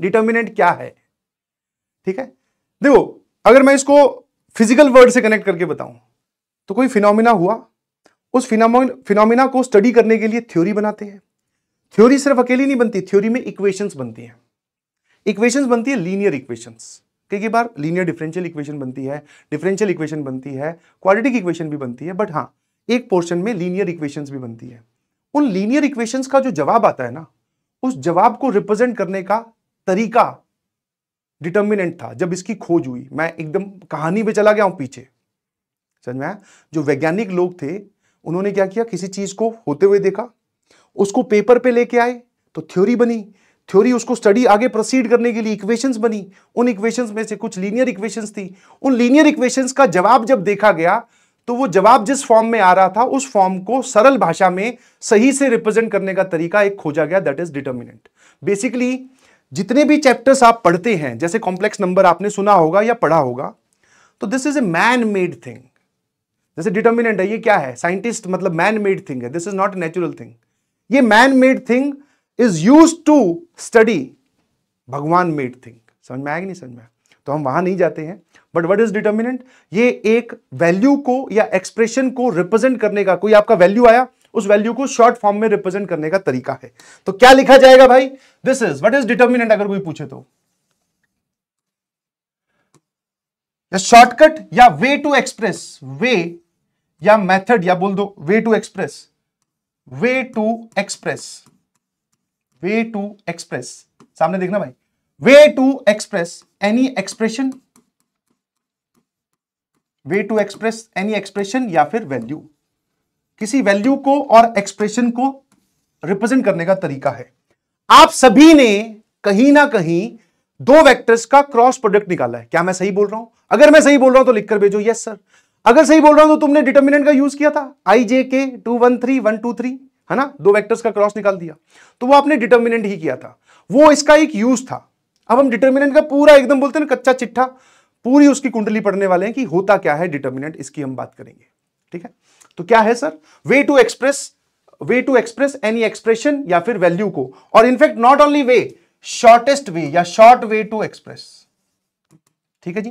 A: determinant क्या है ठीक है देखो अगर मैं इसको फिजिकल वर्ड से कनेक्ट करके बताऊं तो कोई फिनोमिना हुआ उस फिनोमिना को स्टडी करने के लिए थ्योरी बनाते हैं थ्योरी सिर्फ अकेली नहीं बनती थ्योरी में इक्वेशंस बनती हैं इक्वेशंस बनती है लीनियर इक्वेशंस कई बार लीनियर डिफरेंशियल इक्वेशन बनती है डिफरेंशियल इक्वेशन बनती है क्वाड्रेटिक इक्वेशन भी बनती है बट हाँ एक पोर्शन में लीनियर इक्वेशंस भी बनती है उन लीनियर इक्वेशंस का जो जवाब आता है ना उस जवाब को रिप्रेजेंट करने का तरीका डिटर्मिनेंट था जब इसकी खोज हुई मैं एकदम कहानी पे चला गया हूं पीछे समझ में आया जो वैज्ञानिक लोग थे उन्होंने क्या किया किसी चीज को होते हुए देखा उसको पेपर पे लेके आए तो थ्योरी बनी थ्योरी उसको स्टडी आगे प्रोसीड करने के लिए इक्वेशंस बनी उन इक्वेशंस में से कुछ लीनियर इक्वेशंस थी उन लीनियर इक्वेशंस का जवाब जब देखा गया तो वो जवाब जिस फॉर्म में आ रहा था उस फॉर्म को सरल भाषा में सही से रिप्रेजेंट करने का तरीका एक खोजा गया दैट इज डिटर्मिनेंट बेसिकली जितने भी चैप्टर्स आप पढ़ते हैं जैसे कॉम्प्लेक्स नंबर आपने सुना होगा या पढ़ा होगा तो this is a man made thing जैसे डिटर्मिनेंट है ये क्या है साइंटिस्ट मतलब मैन मेड थिंग है this is not natural thing ये man made thing is use to study भगवान मेड थिंग समझ में आएगी नहीं समझ में तो हम वहां नहीं जाते हैं बट वट इज डिटर्मिनेंट ये एक वैल्यू को या एक्सप्रेशन को रिप्रेजेंट करने का कोई आपका वैल्यू आया उस वैल्यू को शॉर्ट फॉर्म में रिप्रेजेंट करने का तरीका है तो क्या लिखा जाएगा भाई this is what is determinant अगर कोई पूछे तो शॉर्टकट या वे टू एक्सप्रेस वे या मेथड या बोल दो way to express way to express way to express सामने देखना भाई way to express any expression way to express any expression या फिर वैल्यू किसी वैल्यू को और एक्सप्रेशन को रिप्रेजेंट करने का तरीका है आप सभी ने कहीं ना कहीं दो वेक्टर्स का क्रॉस प्रोडक्ट निकाला है क्या मैं सही बोल रहा हूं अगर मैं सही बोल रहा हूं तो लिखकर भेजो यस सर अगर सही बोल रहा हूं तो तुमने डिटर्मिनेंट का यूज किया था i j k two one three one two three है ना दो वेक्टर्स का क्रॉस निकाल दिया तो वो आपने डिटर्मिनेंट ही किया था वो इसका एक यूज था अब हम डिटर्मिनेंट का पूरा एकदम बोलते हैं कच्चा चिट्ठा पूरी उसकी कुंडली पढ़ने वाले हैं कि होता क्या है डिटर्मिनेंट इसकी हम बात करेंगे ठीक है तो क्या है sir way to express way to express any expression या फिर वैल्यू को और in fact not only way shortest way या शॉर्ट वे टू एक्सप्रेस ठीक है जी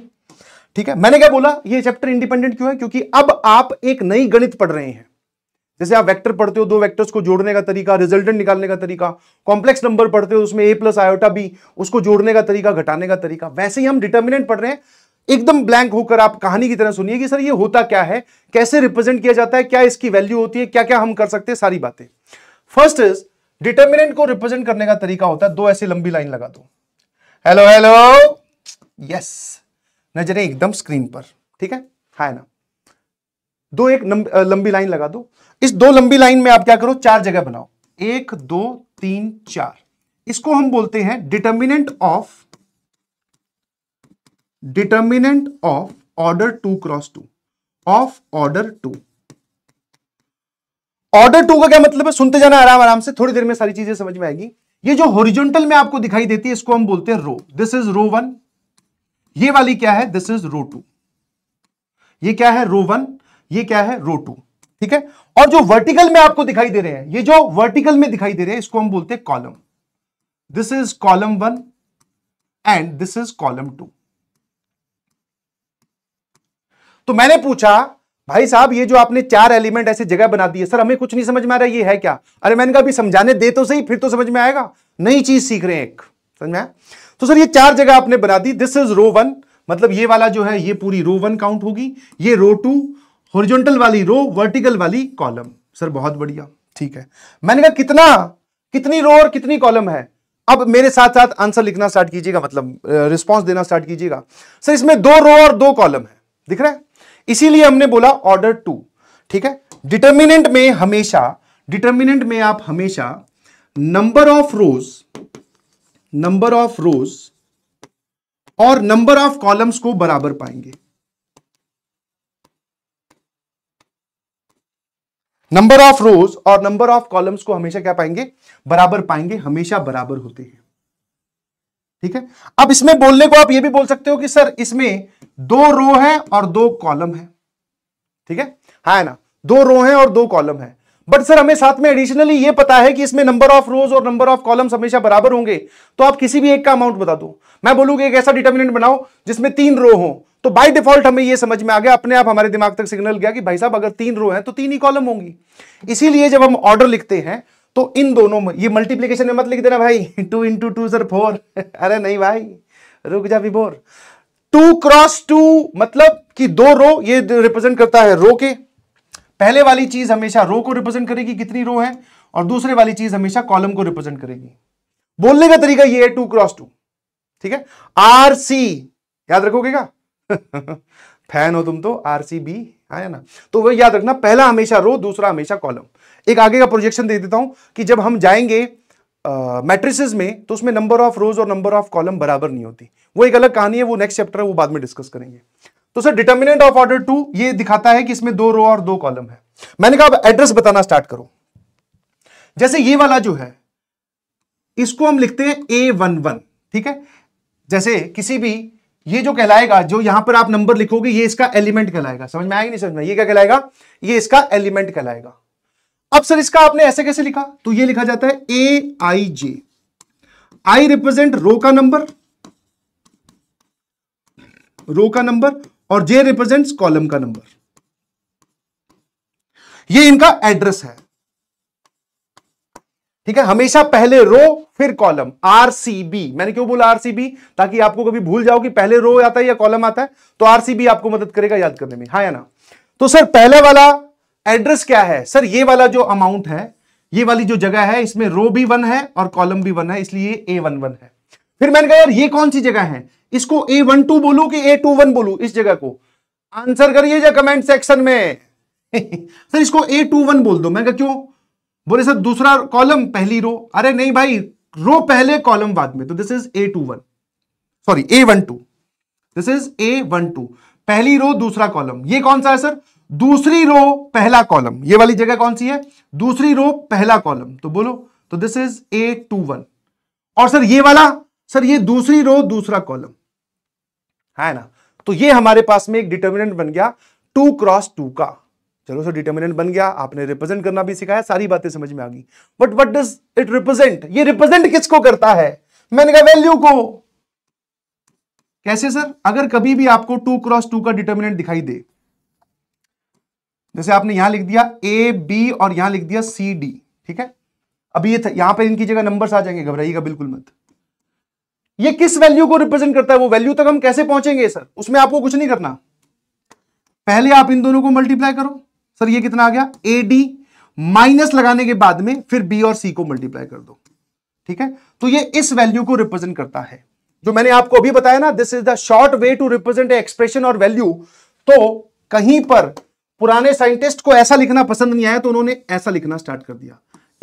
A: ठीक है मैंने क्या बोला ये चैप्टर इंडिपेंडेंट क्यों है क्योंकि अब आप एक नई गणित पढ़ रहे हैं जैसे आप वेक्टर पढ़ते हो दो वेक्टर्स को जोड़ने का तरीका रिजल्टेंट निकालने का तरीका कॉम्प्लेक्स नंबर पढ़ते हो उसमें ए प्लस आयोटा बी उसको जोड़ने का तरीका घटाने का तरीका वैसे ही हम डिटर्मिनेंट पढ़ रहे हैं एकदम ब्लैंक होकर आप कहानी की तरह सुनिए कि सर ये होता क्या है कैसे रिप्रेजेंट किया जाता है क्या इसकी वैल्यू होती है क्या क्या हम कर सकते हैं सारी बातें फर्स्ट इज डिटर्मिनेंट को रिप्रेजेंट करने का तरीका होता है दो ऐसी लंबी लाइन लगा दो हेलो हेलो यस नजरें एकदम स्क्रीन पर ठीक है है ना दो एक लंबी लाइन लगा दो इस दो लंबी लाइन में आप क्या करो चार जगह बनाओ एक दो तीन चार इसको हम बोलते हैं determinant of determinant of order two cross two of order two order two का क्या मतलब है सुनते जाना आराम आराम से थोड़ी देर में सारी चीजें समझ में आएगी ये जो हॉरिजॉन्टल में आपको दिखाई देती है इसको हम बोलते हैं row this is row one ये वाली क्या है दिस इज रो टू ये क्या है रो वन ये क्या है रो टू ठीक है और जो वर्टिकल में आपको दिखाई दे रहे हैं ये जो वर्टिकल में दिखाई दे रहे हैं इसको हम बोलते हैं column this is column one and this is column two तो मैंने पूछा भाई साहब ये जो आपने चार एलिमेंट ऐसे जगह बना दी है सर हमें कुछ नहीं समझ में आ रहा ये है क्या अरे मैंने कहा समझाने दे तो सही फिर तो समझ में आएगा नई चीज सीख रहे हैं एक समझ में आया तो सर ये चार जगह आपने बना दी दिस इज रो वन मतलब ये वाला जो है ये पूरी रो वन काउंट होगी ये रो टू होरिजोनटल वाली रो वर्टिकल वाली कॉलम सर बहुत बढ़िया ठीक है मैंने कहा कितना कितनी रो और कितनी कॉलम है अब मेरे साथ साथ आंसर लिखना स्टार्ट कीजिएगा मतलब रिस्पॉन्स देना स्टार्ट कीजिएगा सर इसमें दो रो और दो कॉलम है दिख रहा है इसीलिए हमने बोला ऑर्डर टू ठीक है डिटर्मिनेंट में हमेशा डिटर्मिनेंट में आप हमेशा number of rows number of rows और नंबर ऑफ कॉलम्स को बराबर पाएंगे नंबर ऑफ रोज और नंबर ऑफ कॉलम्स को हमेशा क्या पाएंगे बराबर पाएंगे हमेशा बराबर होते हैं ठीक है अब इसमें बोलने को आप यह भी बोल सकते हो कि सर इसमें दो रो है और दो कॉलम है ठीक है हा है ना दो रो है और दो कॉलम है बट सर हमें साथ में एडिशनली ये पता है कि इसमें नंबर ऑफ रोज और नंबर ऑफ कॉलम्स हमेशा बराबर होंगे तो आप किसी भी एक का अमाउंट बता दो मैं बोलूंगी एक ऐसा डिटर्मिनेंट बनाओ जिसमें तीन रो हो तो बाय डिफॉल्ट हमें ये समझ में आ गया अपने आप हमारे दिमाग तक सिग्नल गया कि भाई साहब अगर तीन रो है तो तीन ही कॉलम होंगी इसीलिए जब हम ऑर्डर लिखते हैं तो इन दोनों में ये मल्टीप्लीकेशन में मत लिख देना भाई two into two sir four अरे नहीं भाई रुक जा विभोर टू क्रॉस टू मतलब कि दो रो ये रिप्रेजेंट करता है रो के पहले वाली चीज हमेशा रो को रिप्रेजेंट करेगी कितनी रो है और दूसरे वाली चीज हमेशा कॉलम को रिप्रेजेंट करेगी बोलने का तरीका ये है टू क्रॉस टू ठीक है आर सी याद रखोगे क्या (laughs) फैन हो तुम तो आर सी बी आया हाँ ना तो वह याद रखना पहला हमेशा रो दूसरा हमेशा कॉलम एक आगे का प्रोजेक्शन दे देता हूं कि जब हम जाएंगे मैट्रिसेस uh, में तो उसमें नंबर ऑफ रोज और नंबर ऑफ कॉलम बराबर नहीं होती वो एक अलग कहानी है वो नेक्स्ट चैप्टर है वो बाद में डिस्कस करेंगे तो sir determinant of order two ये दिखाता है कि इसमें दो रो और दो कॉलम है मैंने कहा अब एड्रेस बताना स्टार्ट करो जैसे ये वाला जो है इसको हम लिखते हैं ए वन वन ठीक है जैसे किसी भी ये जो कहलाएगा जो यहां पर आप नंबर लिखोगे ये इसका एलिमेंट कहलाएगा समझ में आएगा नहीं समझ में ये क्या कहलाएगा ये इसका एलिमेंट कहलाएगा अब सर इसका आपने ऐसे कैसे लिखा तो ये लिखा जाता है ए आई जे आई रिप्रेजेंट रो का नंबर रो का नंबर और जे रिप्रेजेंट्स कॉलम का नंबर ये इनका एड्रेस है ठीक है हमेशा पहले रो फिर कॉलम आरसीबी मैंने क्यों बोला आरसीबी ताकि आपको कभी भूल जाओ कि पहले रो आता है या कॉलम आता है तो आरसीबी आपको मदद करेगा याद करने में हाँ या ना तो सर पहले वाला एड्रेस क्या है सर ये वाला जो अमाउंट है ये वाली जो जगह है इसमें रो भी वन है और कॉलम भी वन है इसलिए ए वन वन है फिर मैंने कहा यार ये कौन सी जगह है इसको ए वन टू बोलू कि ए टू वन बोलू इस जगह को आंसर करिए जा कमेंट सेक्शन में (laughs) सर इसको ए टू वन बोल दो मैं क्या क्यों बोले सर दूसरा कॉलम पहली रो अरे नहीं भाई रो पहले कॉलम बाद में तो this is a two one sorry a one two this is a one two पहली रो दूसरा कॉलम ये कौन सा है सर दूसरी रो पहला कॉलम ये वाली जगह कौन सी है दूसरी रो पहला कॉलम तो बोलो तो this is a two one और सर ये वाला सर ये दूसरी रो दूसरा कॉलम है ना तो ये हमारे पास में एक डिटर्मिनेंट बन गया टू क्रॉस टू का चलो सर डिटर्मिनेंट बन गया आपने रिप्रेजेंट करना भी सिखाया सारी बातें समझ में आ गई but what does it represent ये रिप्रेजेंट किसको करता है मैंने कहा वैल्यू को कैसे सर अगर कभी भी आपको टू क्रॉस टू का डिटर्मिनेंट दिखाई दे जैसे आपने यहां लिख दिया ए बी और यहां लिख दिया सी डी ठीक है अभी ये यहां पर इनकी जगह नंबर्स आ जाएंगे घबराइएगा बिल्कुल मत ये किस वैल्यू को रिप्रेजेंट करता है वो वैल्यू तक हम कैसे पहुंचेंगे सर उसमें आपको कुछ नहीं करना पहले आप इन दोनों को मल्टीप्लाई करो सर ये कितना आ गया ए डी माइनस लगाने के बाद में फिर बी और सी को मल्टीप्लाई कर दो ठीक है तो ये इस वैल्यू को रिप्रेजेंट करता है जो मैंने आपको अभी बताया ना this is the short way to represent expression और वैल्यू तो कहीं पर पुराने साइंटिस्ट को ऐसा लिखना पसंद नहीं आया तो उन्होंने ऐसा लिखना स्टार्ट कर दिया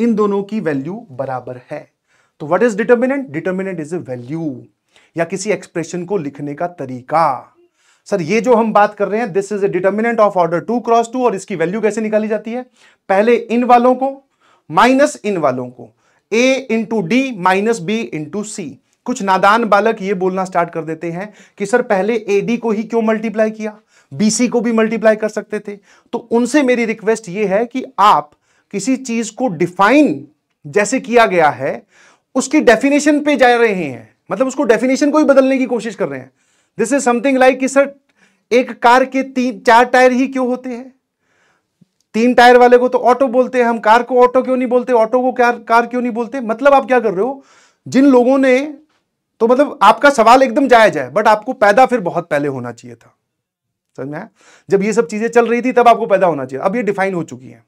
A: इन दोनों की वैल्यू बराबर है तो what is determinant determinant is a value या किसी एक्सप्रेशन को लिखने का तरीका सर ये जो हम बात कर रहे हैं this is a determinant of order two cross two और इसकी वैल्यू कैसे निकाली जाती है पहले इन वालों को माइनस इन वालों को a into d minus b into c कुछ नादान बालक ये बोलना स्टार्ट कर देते हैं कि सर पहले ए डी को ही क्यों मल्टीप्लाई किया बीसी को भी मल्टीप्लाई कर सकते थे तो उनसे मेरी रिक्वेस्ट ये है कि आप किसी चीज को डिफाइन जैसे किया गया है उसकी डेफिनेशन पे जा रहे हैं मतलब उसको डेफिनेशन को ही बदलने की कोशिश कर रहे हैं दिस इज समथिंग लाइक कि सर एक कार के तीन चार टायर ही क्यों होते हैं तीन टायर वाले को तो ऑटो बोलते हैं हम कार को ऑटो क्यों नहीं बोलते ऑटो को कार कार क्यों नहीं बोलते मतलब आप क्या कर रहे हो जिन लोगों ने तो मतलब आपका सवाल एकदम जायज है बट आपको पैदा फिर बहुत पहले होना चाहिए था समझ में जब ये सब चीजें चल रही थी तब आपको पैदा होना चाहिए अब ये डिफाइन हो चुकी है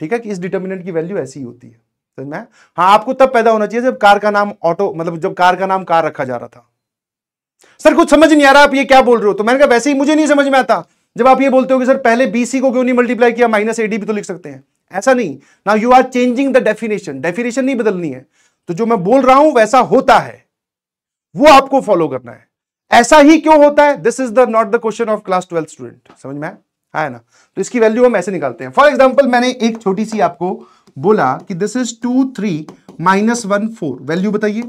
A: ठीक है कि इस डिटर्मिनेंट की वैल्यू ऐसी ही होती है समझ में हाँ आपको तब पैदा होना चाहिए जब कार का नाम ऑटो मतलब जब कार का नाम कार रखा जा रहा था सर कुछ समझ नहीं आ रहा आप ये क्या बोल रहे हो तो मैंने कहा वैसे ही मुझे नहीं समझ में आता जब आप ये बोलते हो कि सर पहले बीसी को क्यों नहीं मल्टीप्लाई किया माइनस एडी भी तो लिख सकते हैं ऐसा नहीं ना you are changing the definition definition नहीं बदलनी है तो जो मैं बोल रहा हूं वैसा होता है वो आपको फॉलो करना है ऐसा ही क्यों होता है this is the not the question of class twelfth student समझ में आया हाँ, ना तो इसकी वैल्यू हम ऐसे निकालते हैं फॉर एग्जाम्पल मैंने एक छोटी सी आपको बोला कि this is two three minus one four value बताइए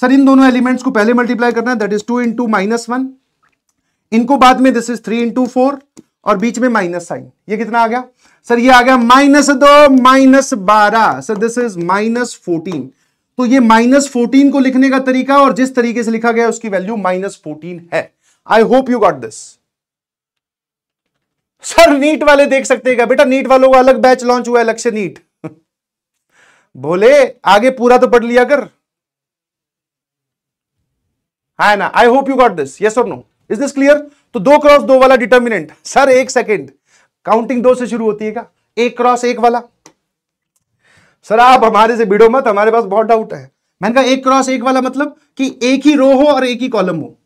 A: सर इन दोनों एलिमेंट्स को पहले मल्टीप्लाई करना है that is two into minus one इनको बाद में this is three into four और बीच में माइनस साइन ये कितना आ गया सर ये आ गया माइनस दो माइनस बारह sir this is minus fourteen तो ये माइनस फोर्टीन को लिखने का तरीका और जिस तरीके से लिखा गया उसकी वैल्यू माइनस फोर्टीन है I hope you got this sir NEET वाले देख सकते हैं क्या बेटा नीट वालों का अलग बैच लॉन्च हुआ है लक्ष्य नीट बोले आगे पूरा तो पढ़ लिया कर है हाँ ना I hope you got this yes और नो इज दिस क्लियर तो दो क्रॉस दो वाला डिटर्मिनेंट सर एक सेकेंड काउंटिंग दो से शुरू होती है का? एक क्रॉस एक वाला सर आप हमारे से भिड़ो मत हमारे पास बहुत डाउट है मैंने कहा एक क्रॉस एक वाला मतलब कि एक ही रो हो और एक ही कॉलम हो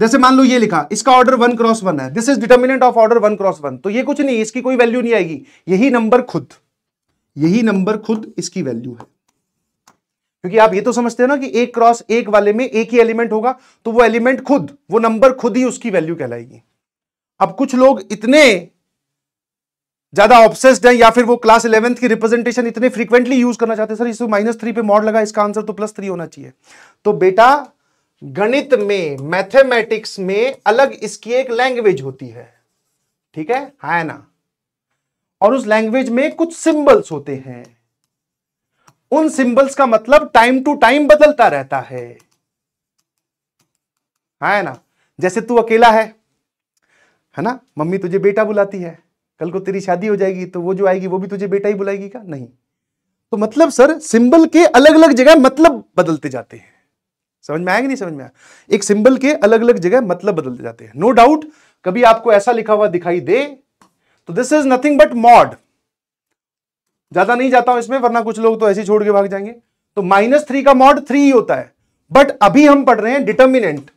A: जैसे मान लो ये लिखा इसका ऑर्डर वन क्रॉस वन है this is determinant of order one cross one तो ये कुछ नहीं इसकी कोई वैल्यू नहीं आएगी यही नंबर खुद यही नंबर खुद इसकी वैल्यू है क्योंकि आप ये तो समझते हो ना कि एक क्रॉस एक वाले में एक ही एलिमेंट होगा तो वो एलिमेंट खुद वो नंबर खुद ही उसकी वैल्यू कहलाएगी अब कुछ लोग इतने ज्यादा ऑब्सेस्ड हैं या फिर वो क्लास इलेवेंथ की रिप्रेजेंटेशन इतने फ्रीक्वेंटली यूज करना चाहते हैं सर इसको माइनस थ्री पे मॉड लगा इसका आंसर तो प्लस थ्री होना चाहिए तो बेटा गणित में मैथमेटिक्स में अलग इसकी एक लैंग्वेज होती है ठीक है है हाँ ना और उस लैंग्वेज में कुछ सिंबल्स होते हैं उन सिंबल्स का मतलब टाइम टू टाइम बदलता रहता है है ना जैसे तू अकेला है है ना मम्मी तुझे बेटा बुलाती है कल को तेरी शादी हो जाएगी तो वो जो आएगी वो भी तुझे बेटा ही बुलाएगी का नहीं तो मतलब सर सिंबल के अलग अलग जगह मतलब बदलते जाते हैं समझ में आएगा नहीं समझ में आया एक सिंबल के अलग अलग जगह मतलब बदलते जाते हैं नो डाउट कभी आपको ऐसा लिखा हुआ दिखाई दे तो this is nothing but mod ज्यादा नहीं जाता हूं इसमें वरना कुछ लोग तो ऐसे छोड़ के भाग जाएंगे तो माइनस थ्री का मॉड थ्री ही होता है बट अभी हम पढ़ रहे हैं डिटर्मिनेंट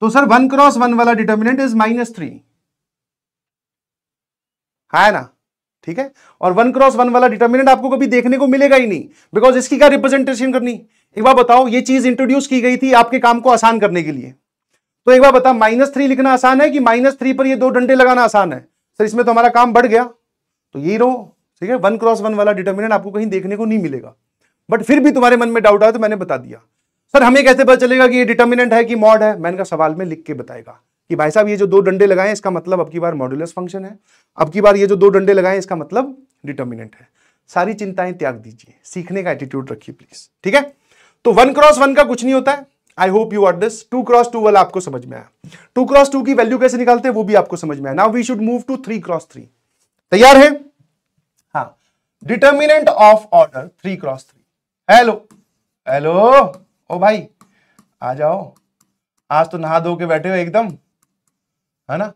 A: तो सर वन क्रॉस वन वाला डिटर्मिनेंट इज माइनस थ्री है ना ठीक है और वन क्रॉस वन वाला डिटर्मिनेंट आपको कभी देखने को मिलेगा ही नहीं बिकॉज इसकी क्या रिप्रेजेंटेशन करनी एक बार बताओ ये चीज इंट्रोड्यूस की गई थी आपके काम को आसान करने के लिए तो एक बार बता माइनस थ्री लिखना आसान है कि माइनस थ्री पर ये दो डंडे लगाना आसान है सर तो इसमें तो हमारा काम बढ़ गया तो यही रहो ठीक है वन क्रॉस वन वाला डिटर्मिनेंट आपको कहीं देखने को नहीं मिलेगा बट फिर भी तुम्हारे मन में डाउट आया तो मैंने बता दिया सर हमें कैसे पता चलेगा कि ये डिटर्मिनेंट है कि मॉड है मैंने कहा सवाल में लिख के बताएगा कि भाई साहब ये जो दो डंडे लगाए इसका मतलब अब की बार मॉड्यूलस फंक्शन है अब की बार ये जो दो डंडे लगाए इसका मतलब डिटर्मिनेंट है सारी चिंताएं त्याग दीजिए सीखने का एटीट्यूड रखिए प्लीज ठीक है तो वन क्रॉस वन का कुछ नहीं होता है I hope you are this two cross two वाला आपको समझ में आया टू क्रॉस टू की वैल्यू कैसे निकालते हैं वो भी आपको समझ में आया now we should move to three cross three तैयार है हाँ determinant of order three cross three hello hello ओ भाई आ जाओ आज तो नहा धो के बैठे हो एकदम है ना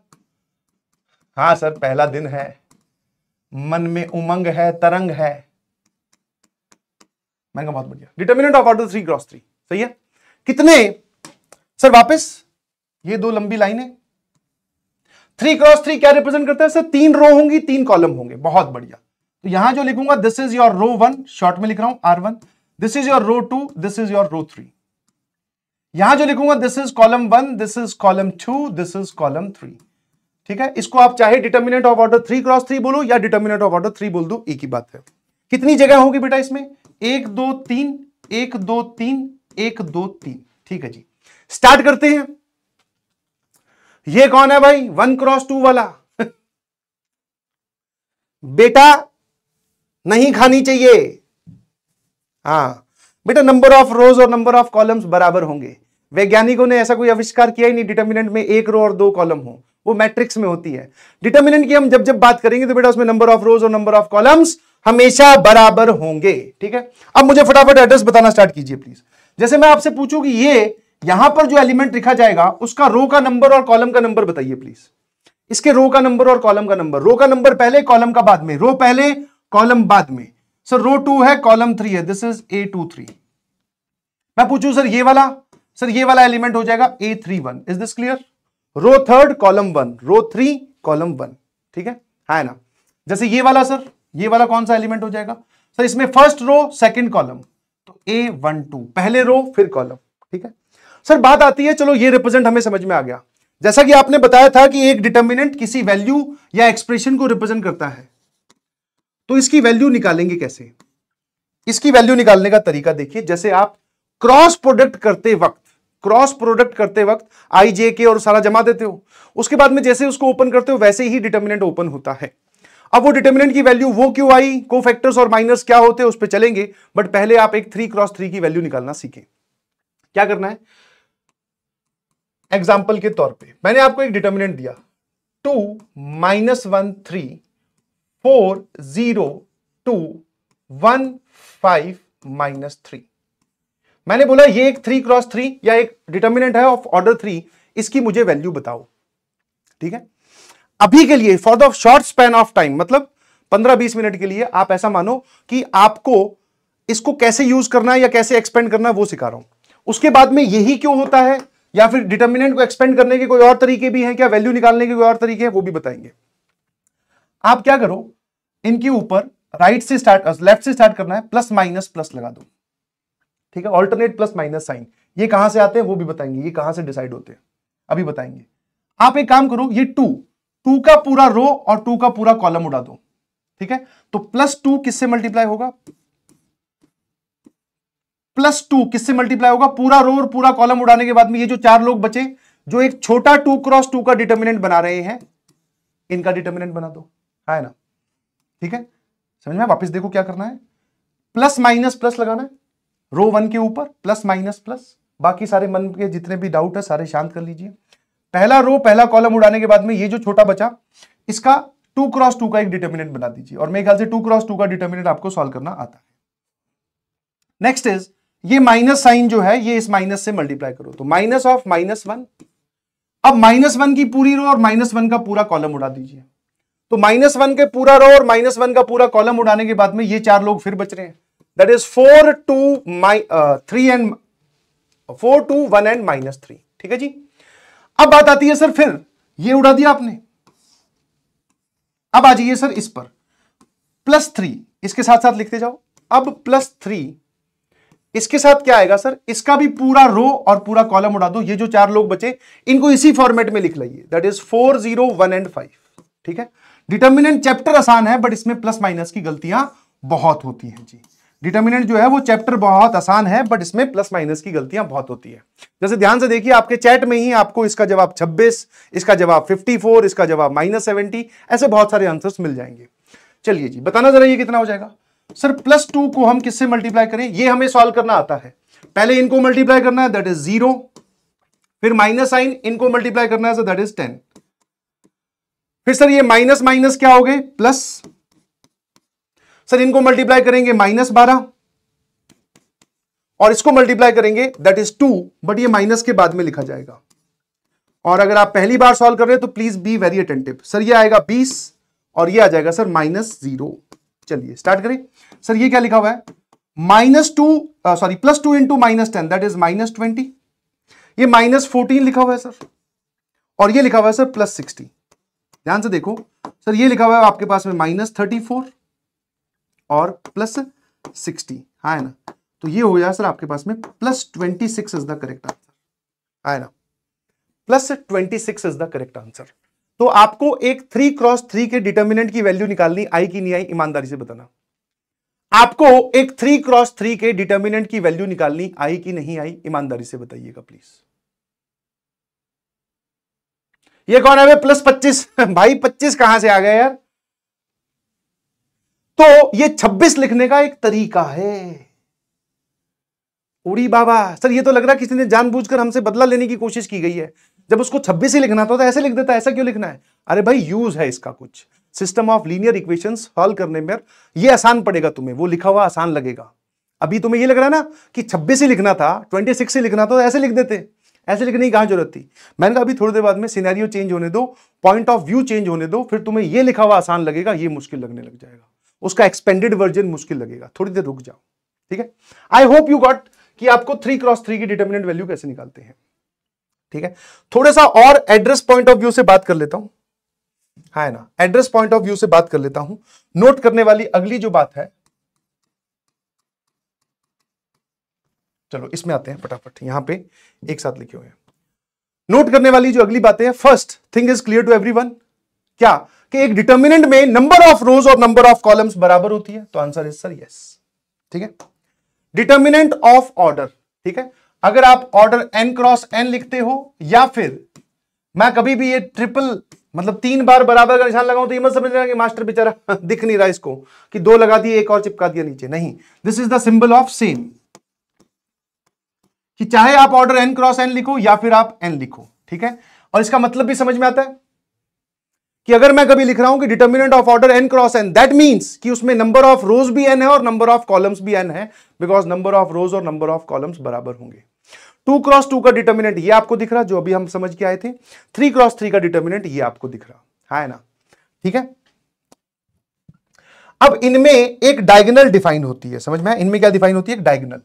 A: हाँ सर पहला दिन है मन में उमंग है तरंग है मैं बहुत बढ़िया determinant of order three cross three सही है कितने सर वापस ये दो लंबी लाइनें थ्री क्रॉस थ्री क्या रिप्रेजेंट करता है सर तीन रो होंगी तीन कॉलम होंगे बहुत बढ़िया तो यहां जो लिखूंगा this is your row one short में लिख रहा हूं R one this is your row two this is your row three यहां जो लिखूंगा this is column one this is column two this is column three ठीक है इसको आप चाहे determinant of order three cross three बोलो या डिटर्मिनेंट ऑफ ऑर्डर थ्री बोल दो एक ही बात है कितनी जगह होगी बेटा इसमें एक दो तीन एक दो तीन एक दो तीन ठीक है जी स्टार्ट करते हैं ये कौन है भाई वन क्रॉस टू वाला (laughs) बेटा नहीं खानी चाहिए हाँ बेटा नंबर ऑफ रोज और नंबर ऑफ कॉलम्स बराबर होंगे वैज्ञानिकों ने ऐसा कोई आविष्कार किया ही नहीं डिटर्मिनेंट में एक रो और दो कॉलम हो वो मैट्रिक्स में होती है डिटर्मिनेंट की हम जब जब बात करेंगे तो बेटा उसमें नंबर ऑफ रोज और नंबर ऑफ कॉलम्स हमेशा बराबर होंगे ठीक है अब मुझे फटाफट एड्रेस बताना स्टार्ट कीजिए प्लीज जैसे मैं आपसे पूछूं कि ये यहां पर जो एलिमेंट लिखा जाएगा उसका रो का नंबर और कॉलम का नंबर बताइए प्लीज इसके रो का नंबर और कॉलम का नंबर रो का नंबर पहले कॉलम का बाद में रो पहले कॉलम बाद में सर रो टू है कॉलम थ्री है this is a two three मैं पूछू सर ये वाला सर ये वाला एलिमेंट हो जाएगा a three one is this clear row third column one row three column one ठीक है है हाँ ना जैसे ये वाला सर ये वाला कौन सा एलिमेंट हो जाएगा सर इसमें first row second column A one two पहले रो फिर कॉलम ठीक है सर बात आती है चलो ये रिप्रेजेंट हमें समझ में आ गया जैसा कि आपने बताया था कि एक डिटर्मिनेंट किसी वैल्यू या एक्सप्रेशन को रिप्रेजेंट करता है तो इसकी वैल्यू निकालेंगे कैसे इसकी वैल्यू निकालने का तरीका देखिए जैसे आप क्रॉस प्रोडक्ट करते वक्त क्रॉस प्रोडक्ट करते वक्त आई जे के और सारा जमा देते हो उसके बाद में जैसे उसको ओपन करते हो वैसे ही डिटर्मिनेंट ओपन होता है अब वो डिटर्मिनेंट की वैल्यू वो क्यों आई को फैक्टर्स और माइनस क्या होते हैं उस पर चलेंगे बट पहले आप एक थ्री क्रॉस थ्री की वैल्यू निकालना सीखें क्या करना है एग्जाम्पल के तौर पे मैंने आपको एक डिटर्मिनेंट दिया two minus one three four zero two one five minus three मैंने बोला ये एक थ्री क्रॉस थ्री या एक डिटर्मिनेंट है ऑफ ऑर्डर थ्री इसकी मुझे वैल्यू बताओ ठीक है अभी के लिए for the short span of time मतलब 15-20 मिनट के लिए आप ऐसा मानो कि आपको इसको कैसे यूज करना है या कैसे एक्सपेंड करना है वो सिखा रहा हूं उसके बाद में यही क्यों होता है या फिर डिटर्मिनेंट को एक्सपेंड करने के कोई और तरीके भी हैं क्या वैल्यू निकालने के कोई और तरीके हैं वो भी बताएंगे आप क्या करो इनके ऊपर राइट से स्टार्ट लेफ्ट से स्टार्ट करना है प्लस माइनस प्लस लगा दो ठीक है ऑल्टरनेट प्लस माइनस साइन ये कहां से आते हैं वो भी बताएंगे ये कहां से डिसाइड होते हैं अभी बताएंगे आप एक काम करो ये टू टू का पूरा रो और टू का पूरा कॉलम उड़ा दो ठीक है तो प्लस टू किससे मल्टीप्लाई होगा प्लस टू किससे मल्टीप्लाई होगा पूरा रो और पूरा कॉलम उड़ाने के बाद में ये जो चार लोग बचे जो एक छोटा टू क्रॉस टू का डिटर्मिनेंट बना रहे हैं इनका डिटर्मिनेंट बना दो है ना ठीक है समझ में वापस देखो क्या करना है प्लस माइनस प्लस लगाना है रो वन के ऊपर प्लस माइनस प्लस बाकी सारे मन के जितने भी डाउट है सारे शांत कर लीजिए पहला रो पहला कॉलम उड़ाने के बाद में ये जो छोटा बचा इसका टू क्रॉस टू का एक डिटर्मिनेंट बना दीजिए और मेरे ख्याल से टू क्रॉस टू का डिटर्मिनेंट आपको सॉल्व करना आता है नेक्स्ट इज ये माइनस साइन जो है ये इस माइनस से मल्टीप्लाई करो तो माइनस ऑफ माइनस वन अब माइनस वन की पूरी रो और माइनस वन का पूरा कॉलम उड़ा दीजिए तो माइनस वन के पूरा रो और माइनस वन का पूरा कॉलम उड़ाने के बाद में ये चार लोग फिर बच रहे हैं that is four two my three and four two one and minus three ठीक है जी अब बात आती है सर फिर ये उड़ा दिया आपने अब आ जाइए सर इस पर प्लस थ्री इसके साथ साथ लिखते जाओ अब प्लस थ्री इसके साथ क्या आएगा सर इसका भी पूरा रो और पूरा कॉलम उड़ा दो ये जो चार लोग बचे इनको इसी फॉर्मेट में लिख लाइए that is four zero one and five ठीक है डिटर्मिनेंट चैप्टर आसान है बट इसमें प्लस माइनस की गलतियां बहुत होती हैं जी डिटर्मिनेंट जो है वो चैप्टर बहुत आसान है बट इसमें प्लस माइनस की गलतियां बहुत होती है जैसे ध्यान से देखिए आपके चैट में ही आपको इसका जवाब 26, इसका जवाब 54, इसका जवाब माइनस सेवेंटी ऐसे बहुत सारे आंसर्स मिल जाएंगे चलिए जी बताना जरा ये कितना हो जाएगा सर प्लस टू को हम किससे मल्टीप्लाई करें ये हमें सॉल्व करना आता है पहले इनको मल्टीप्लाई करना है दैट इज जीरो फिर माइनस साइन इनको मल्टीप्लाई करना है सर दैट इज टेन फिर सर ये माइनस माइनस क्या हो गए प्लस सर इनको मल्टीप्लाई करेंगे माइनस बारह और इसको मल्टीप्लाई करेंगे दैट इज टू बट ये माइनस के बाद में लिखा जाएगा और अगर आप पहली बार सॉल्व कर रहे हो तो please be very attentive sir ये आएगा बीस और ये आ जाएगा सर माइनस जीरो चलिए स्टार्ट करें सर ये क्या लिखा हुआ है minus two sorry plus two into minus ten that is minus twenty ये माइनस फोर्टीन लिखा हुआ है सर और ये लिखा हुआ है सर प्लस सिक्सटी ध्यान से देखो सर ये लिखा हुआ है आपके पास में माइनस थर्टी फोर और प्लस सिक्सटी हाँ है ना तो ये हो गया सर आपके पास में plus twenty six is the correct answer हाँ है ना plus twenty six is the correct answer तो आपको एक थ्री क्रॉस थ्री के डिटर्मिनेंट की वैल्यू निकालनी आई की नहीं आई ईमानदारी से बताना आपको एक थ्री क्रॉस थ्री के डिटर्मिनेंट की वैल्यू निकालनी आई की नहीं आई ईमानदारी से बताइएगा प्लीज ये कौन है प्लस पच्चीस (laughs) भाई पच्चीस कहां से आ गया यार तो ये 26 लिखने का एक तरीका है उड़ी बाबा सर ये तो लग रहा किसी ने जानबूझकर हमसे बदला लेने की कोशिश की गई है जब उसको 26 ही लिखना था तो ऐसे लिख देता ऐसा क्यों लिखना है अरे भाई यूज है इसका कुछ system of linear equation solve करने में ये आसान पड़ेगा तुम्हें वो लिखा हुआ आसान लगेगा अभी तुम्हें ये लग रहा है ना कि 26 ही लिखना था 26 ही लिखना था तो ऐसे लिख देते ऐसे लिखने की कहां जरूरत थी मैंने कहा अभी थोड़ी देर बाद में सिनेरियो चेंज होने दो पॉइंट ऑफ व्यू चेंज होने दो फिर तुम्हें ये लिखा हुआ आसान लगेगा ये मुश्किल लगने लग जाएगा उसका एक्सपेंडेड वर्जन मुश्किल लगेगा थोड़ी देर रुक जाओ ठीक है आई होप यू गॉट कि आपको थ्री क्रॉस थ्री की डिटर्मिनेंट वैल्यू कैसे निकालते हैं ठीक है थोड़ा सा और एड्रेस पॉइंट ऑफ व्यू से बात कर लेता हूं हाँ है ना एड्रेस पॉइंट ऑफ व्यू से बात कर लेता हूं नोट करने वाली अगली जो बात है चलो इसमें आते हैं फटाफट यहां पे एक साथ लिखे हुए हैं नोट करने वाली जो अगली बातें हैं first thing is clear to everyone क्या कि एक डिटर्मिनेंट में नंबर ऑफ रोज और नंबर ऑफ कॉलम्स बराबर होती है तो आंसर इज सर यस ठीक है डिटर्मिनेंट ऑफ ऑर्डर ठीक है अगर आप ऑर्डर एन क्रॉस एन लिखते हो या फिर मैं कभी भी ये ट्रिपल मतलब तीन बार बराबर का निशान लगाऊं तो ये मत समझ लेना कि मास्टर बेचारा (laughs) दिख नहीं रहा इसको कि दो लगा दिए एक और चिपका दिया नीचे नहीं this is the symbol of same कि चाहे आप ऑर्डर एन क्रॉस एन लिखो या फिर आप एन लिखो ठीक है और इसका मतलब भी समझ में आता है कि अगर मैं कभी लिख रहा हूं कि determinant of order N cross N that means कि उसमें नंबर ऑफ रोज भी एन है और नंबर ऑफ कॉलम्स भी एन है बिकॉज नंबर ऑफ रोज और नंबर ऑफ कॉलम्स बराबर होंगे टू क्रॉस टू का डिटर्मिनेंट ये आपको दिख रहा जो अभी हम समझ के आए थे थ्री क्रॉस थ्री का डिटर्मिनेंट ये आपको दिख रहा है ना ठीक है अब इनमें एक डायगनल डिफाइन होती है समझ में इनमें क्या डिफाइन होती है एक डायगनल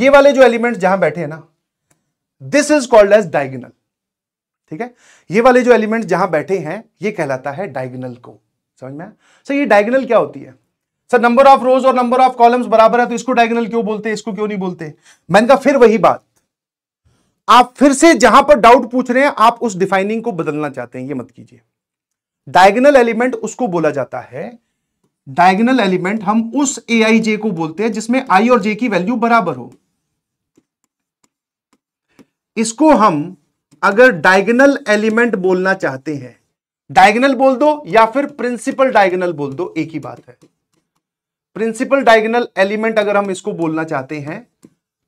A: ये वाले जो एलिमेंट जहां बैठे हैं ना this is called as diagonal ठीक है ये वाले जो एलिमेंट जहां बैठे हैं ये कहलाता है डायगनल को समझ में सर ये डायगनल क्या होती है सर नंबर ऑफ रोज और नंबर ऑफ कॉलम्स बराबर है तो इसको डायगनल क्यों बोलते हैं इसको क्यों नहीं बोलते मैंने कहा फिर वही बात आप फिर से जहां पर डाउट पूछ रहे हैं आप उस डिफाइनिंग को बदलना चाहते हैं ये मत कीजिए डायगनल एलिमेंट उसको बोला जाता है डायगनल एलिमेंट हम उस ए आई जे को बोलते हैं जिसमें आई और जे की वैल्यू बराबर हो इसको हम अगर डायगनल एलिमेंट बोलना चाहते हैं डायगनल बोल दो या फिर प्रिंसिपल डायगनल बोल दो एक ही बात है प्रिंसिपल डायगनल एलिमेंट अगर हम इसको बोलना चाहते हैं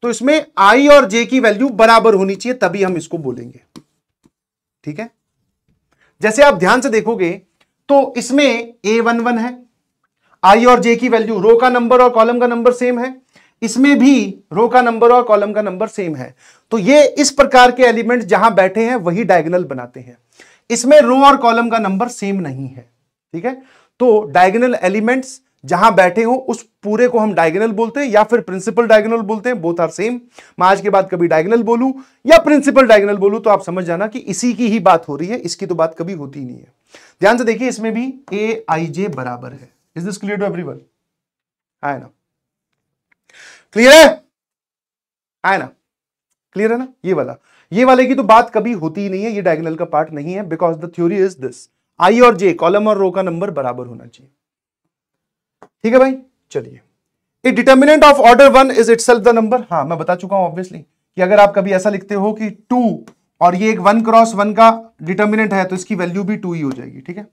A: तो इसमें आई और जे की वैल्यू बराबर होनी चाहिए तभी हम इसको बोलेंगे ठीक है जैसे आप ध्यान से देखोगे तो इसमें ए वन वन है आई और जे की वैल्यू रो का नंबर और कॉलम का नंबर सेम है इसमें भी रो का नंबर और कॉलम का नंबर सेम है तो ये इस प्रकार के एलिमेंट जहां बैठे हैं वही डायगनल बनाते हैं इसमें रो और कॉलम का नंबर सेम नहीं है ठीक है तो डायगनल एलिमेंट्स जहां बैठे हो उस पूरे को हम डायगनल बोलते हैं या फिर प्रिंसिपल डायगनल बोलते हैं बोथ आर सेम मैं आज के बाद कभी डायगनल बोलू या प्रिंसिपल डायगनल बोलू तो आप समझ जाना कि इसी की ही बात हो रही है इसकी तो बात कभी होती नहीं है ध्यान से देखिए इसमें भी ए आई जे बराबर है is this clear to every everyone है ना क्लियर है आया ना क्लियर है ना ये वाला ये वाले की तो बात कभी होती ही नहीं है ये डायगोनल का पार्ट नहीं है because the theory is this I और जे कॉलम और रो का नंबर बराबर होना चाहिए ठीक है भाई चलिए a determinant of order one is it the number हाँ मैं बता चुका हूं ऑब्वियसली कि अगर आप कभी ऐसा लिखते हो कि टू और ये एक वन क्रॉस वन का डिटर्मिनेंट है तो इसकी वैल्यू भी टू ही हो जाएगी ठीक है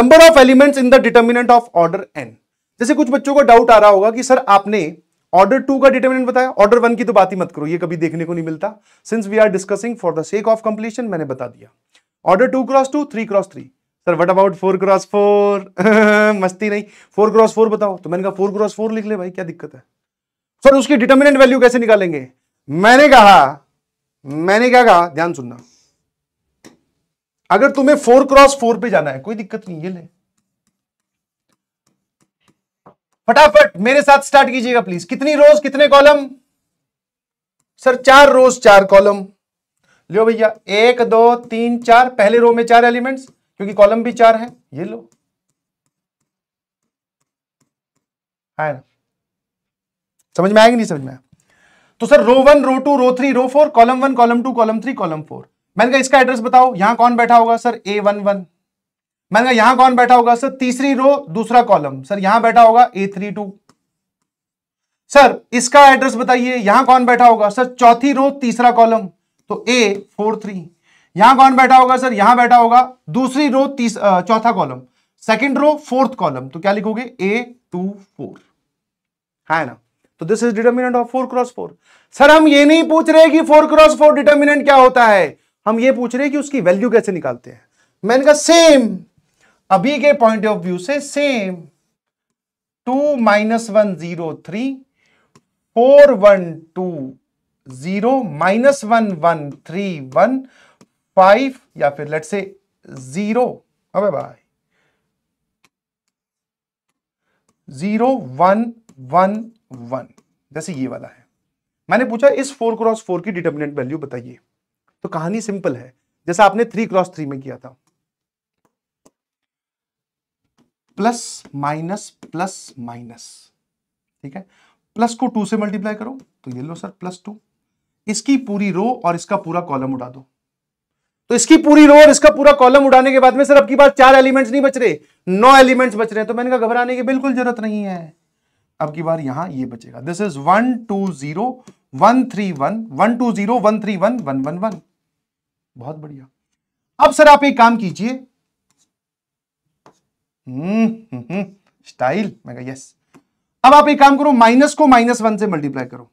A: number of elements in the determinant of order N जैसे कुछ बच्चों को डाउट आ रहा होगा कि सर आपने ऑर्डर टू का डिटर्मिनेंट बताया ऑर्डर वन की तो बात ही मत करो ये कभी देखने को नहीं मिलता since we are discussing for the sake of completion मैंने बता दिया order two cross two three cross three sir what about four cross four मस्ती नहीं फोर क्रॉस फोर बताओ तो मैंने कहा फोर क्रॉस फोर लिख ले भाई क्या दिक्कत है सर उसकी डिटर्मिनेंट वैल्यू कैसे निकालेंगे मैंने कहा मैंने क्या कहा ध्यान सुनना अगर तुम्हें फोर क्रॉस फोर पे जाना है कोई दिक्कत नहीं ये ले फटाफट मेरे साथ स्टार्ट कीजिएगा प्लीज कितनी रोज कितने कॉलम सर चार रोज चार कॉलम लो भैया एक दो तीन चार पहले रो में चार एलिमेंट्स क्योंकि कॉलम भी चार है ये लो है ना समझ में आएगी नहीं समझ में आया तो sir row one row two row three row four column one column two column three column four मैंने कहा इसका एड्रेस बताओ यहां कौन बैठा होगा सर ए वन वन मैंने कहा यहां कौन बैठा होगा सर तीसरी रो दूसरा कॉलम सर यहां बैठा होगा ए थ्री टू सर इसका एड्रेस बताइए यहां कौन बैठा होगा सर चौथी रो तीसरा कॉलम तो ए फोर थ्री यहां कौन बैठा होगा सर यहां बैठा होगा दूसरी रो तीस चौथा column second row fourth column तो क्या लिखोगे ए टू फोर है ना तो this is determinant of four cross four sir हम ये नहीं पूछ रहे कि फोर क्रॉस फोर डिटर्मिनेंट क्या होता है हम ये पूछ रहे हैं कि उसकी वैल्यू कैसे निकालते हैं मैंने कहा सेम अभी के पॉइंट ऑफ व्यू से same two minus one zero three four one two zero minus one one three one five या फिर लेट से जीरो अबे भाई जीरो वन वन वन जैसे ये वाला है मैंने पूछा इस फोर क्रॉस फोर की डिटर्मिनेंट वैल्यू बताइए तो कहानी सिंपल है जैसा आपने थ्री क्रॉस थ्री में किया था प्लस माइनस प्लस माइनस ठीक है प्लस को टू से मल्टीप्लाई करो तो ये लो सर प्लस टू इसकी पूरी रो और इसका पूरा कॉलम उड़ा दो तो इसकी पूरी रो और इसका पूरा कॉलम उड़ाने के बाद में सर आपकी बात चार एलिमेंट्स नहीं बच रहे नौ एलिमेंट्स बच रहे हैं तो मैंने कहा घबराने की बिल्कुल जरूरत नहीं है अब की बार यहां ये बचेगा this is one two zero one three one one two zero one three one one one one बहुत बढ़िया अब सर आप एक काम कीजिए स्टाइल हम्म, हम्म, मैं कहा यस अब आप एक काम करो माइनस को माइनस वन से मल्टीप्लाई करो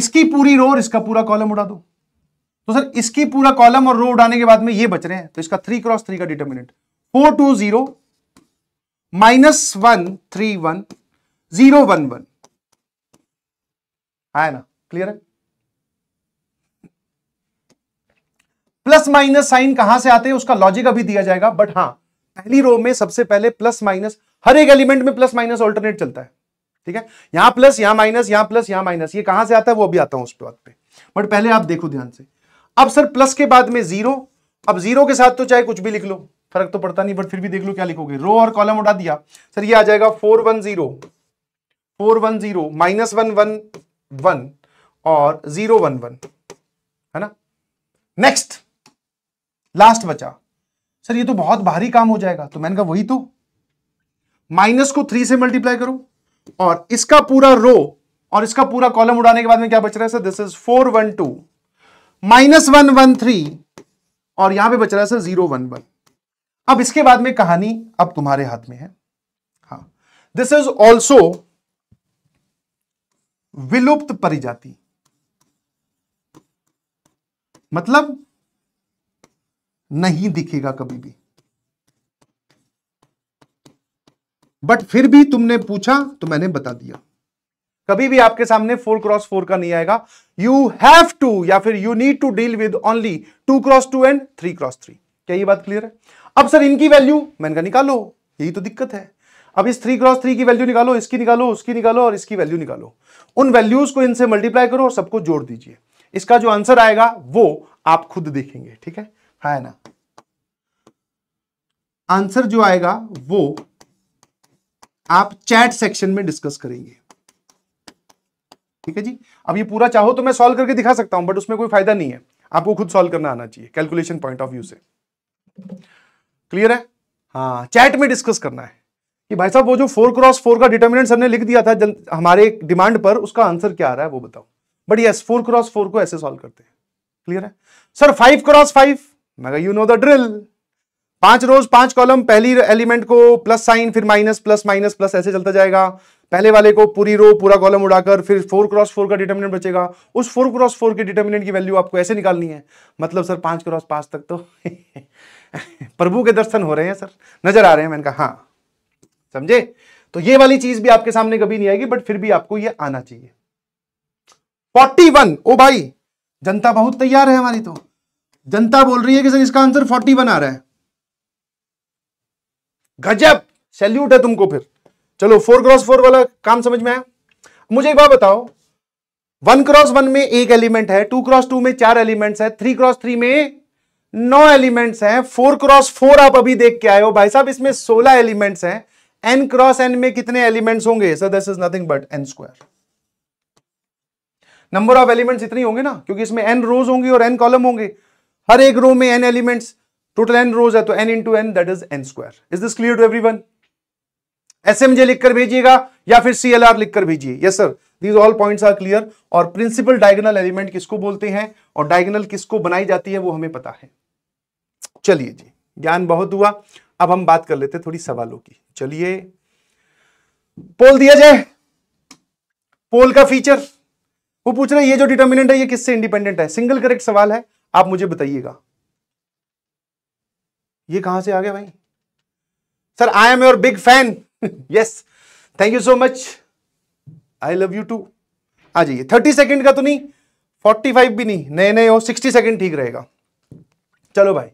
A: इसकी पूरी रो और इसका पूरा कॉलम उड़ा दो तो सर इसकी पूरा कॉलम और रो उड़ाने के बाद में ये बच रहे हैं तो इसका थ्री क्रॉस थ्री का determinant four two zero minus one three one zero one one आया ना क्लियर है प्लस माइनस साइन कहां से आते हैं उसका लॉजिक अभी दिया जाएगा बट हां पहली रो में सबसे पहले प्लस माइनस हर एक एलिमेंट में प्लस माइनस ऑल्टरनेट चलता है ठीक है यहां प्लस यहां माइनस यहां प्लस यहां माइनस ये कहां से आता है वो अभी आता हूं उस बात पे बट पहले आप देखो ध्यान से अब सर प्लस के बाद में जीरो अब जीरो के साथ तो चाहे कुछ भी लिख लो फर्क तो पड़ता नहीं बट फिर भी देख लो क्या लिखोगे रो और कॉलम उठा दिया सर ये आ जाएगा four one zero four one zero minus one one one और जीरो वन वन है ना नेक्स्ट लास्ट बचा सर ये तो बहुत भारी काम हो जाएगा तो मैंने कहा वही तो माइनस को थ्री से मल्टीप्लाई करो और इसका पूरा रो और इसका पूरा कॉलम उड़ाने के बाद में क्या बच रहा है sir this is four one two minus one one three और यहां पे बच रहा है सर जीरो वन वन अब इसके बाद में कहानी अब तुम्हारे हाथ में है हा दिस इज ऑल्सो विलुप्त परिजाति मतलब नहीं दिखेगा कभी भी बट फिर भी तुमने पूछा तो मैंने बता दिया कभी भी आपके सामने फोर क्रॉस फोर का नहीं आएगा यू हैव टू या फिर you need to deal with only two cross two and three cross three क्या ये बात क्लियर है अब सर इनकी वैल्यू मैंने कहा निकालो यही तो दिक्कत है अब इस थ्री क्रॉस थ्री की वैल्यू निकालो इसकी निकालो उसकी निकालो और इसकी वैल्यू निकालो उन वैल्यूज को इनसे मल्टीप्लाई करो और सबको जोड़ दीजिए इसका जो आंसर आएगा वो आप खुद देखेंगे ठीक है है हाँ ना आंसर जो आएगा वो आप चैट सेक्शन में डिस्कस करेंगे ठीक है जी अब ये पूरा चाहो तो मैं सॉल्व करके दिखा सकता हूं बट उसमें कोई फायदा नहीं है आपको खुद सॉल्व करना आना चाहिए कैलकुलेशन पॉइंट ऑफ व्यू से क्लियर है हाँ चैट में डिस्कस करना है कि भाई साहब वो जो फोर क्रॉस फोर का डिटर्मिनेंट ने लिख दिया था जन, हमारे डिमांड पर उसका आंसर क्या आ रहा है वो बताओ but yes four cross four को ऐसे सॉल्व करते हैं क्लियर है सर फाइव क्रॉस फाइव मैं यू नो द ड्रिल पांच रोज पांच कॉलम पहली एलिमेंट को प्लस साइन फिर माइनस प्लस माइनस प्लस ऐसे चलता जाएगा पहले वाले को पूरी रो पूरा कॉलम उड़ाकर फिर फोर क्रॉस फोर का डिटर्मिनेंट बचेगा उस फोर क्रॉस फोर के डिटर्मिनेंट की वैल्यू आपको ऐसे निकालनी है मतलब सर पांच क्रॉस पांच तक तो (laughs) प्रभु के दर्शन हो रहे हैं सर नजर आ रहे हैं मैंने कहा हाँ समझे तो ये वाली चीज भी आपके सामने कभी नहीं आएगी बट फिर भी आपको ये आना चाहिए फोर्टी वन ओ भाई जनता बहुत तैयार है हमारी तो जनता बोल रही है कि सर इसका आंसर फोर्टी वन आ रहा है गजब सैल्यूट है तुमको फिर चलो फोर क्रॉस फोर वाला काम समझ में आया मुझे एक बात बताओ वन क्रॉस वन में एक एलिमेंट है टू क्रॉस टू में चार एलिमेंट्स है थ्री क्रॉस थ्री में नौ एलिमेंट्स हैं फोर क्रॉस फोर आप अभी देख के आए हो भाई साहब इसमें सोलह एलिमेंट्स हैं एन क्रॉस एन में कितने एलिमेंट्स होंगे sir this is nothing but N square number of elements इतनी होंगे ना क्योंकि इसमें एन रोज होंगी और एन कॉलम होंगे हर एक रो में N elements total N rows है तो N into N that is N square is this clear to every everyone ऐसे लिखकर भेजिएगा या फिर सी एल आर लिखकर भेजिए yes sir these all point are clear और प्रिंसिपल डायगनल एलिमेंट किसको बोलते हैं और डायगनल किसको बनाई जाती है वो हमें पता है चलिए जी ज्ञान बहुत हुआ अब हम बात कर लेते हैं थोड़ी सवालों की चलिए पोल दिया जाए पोल का फीचर वो पूछ रहे ये जो डिटर्मिनेंट है ये किससे इंडिपेंडेंट है सिंगल करेक्ट सवाल है आप मुझे बताइएगा ये कहां से आ गया भाई sir I am your big fan yes thank you so much I love you too आ जाइए थर्टी सेकेंड का तो नहीं फोर्टी फाइव भी नहीं नए नए हो सिक्सटी सेकेंड ठीक रहेगा चलो भाई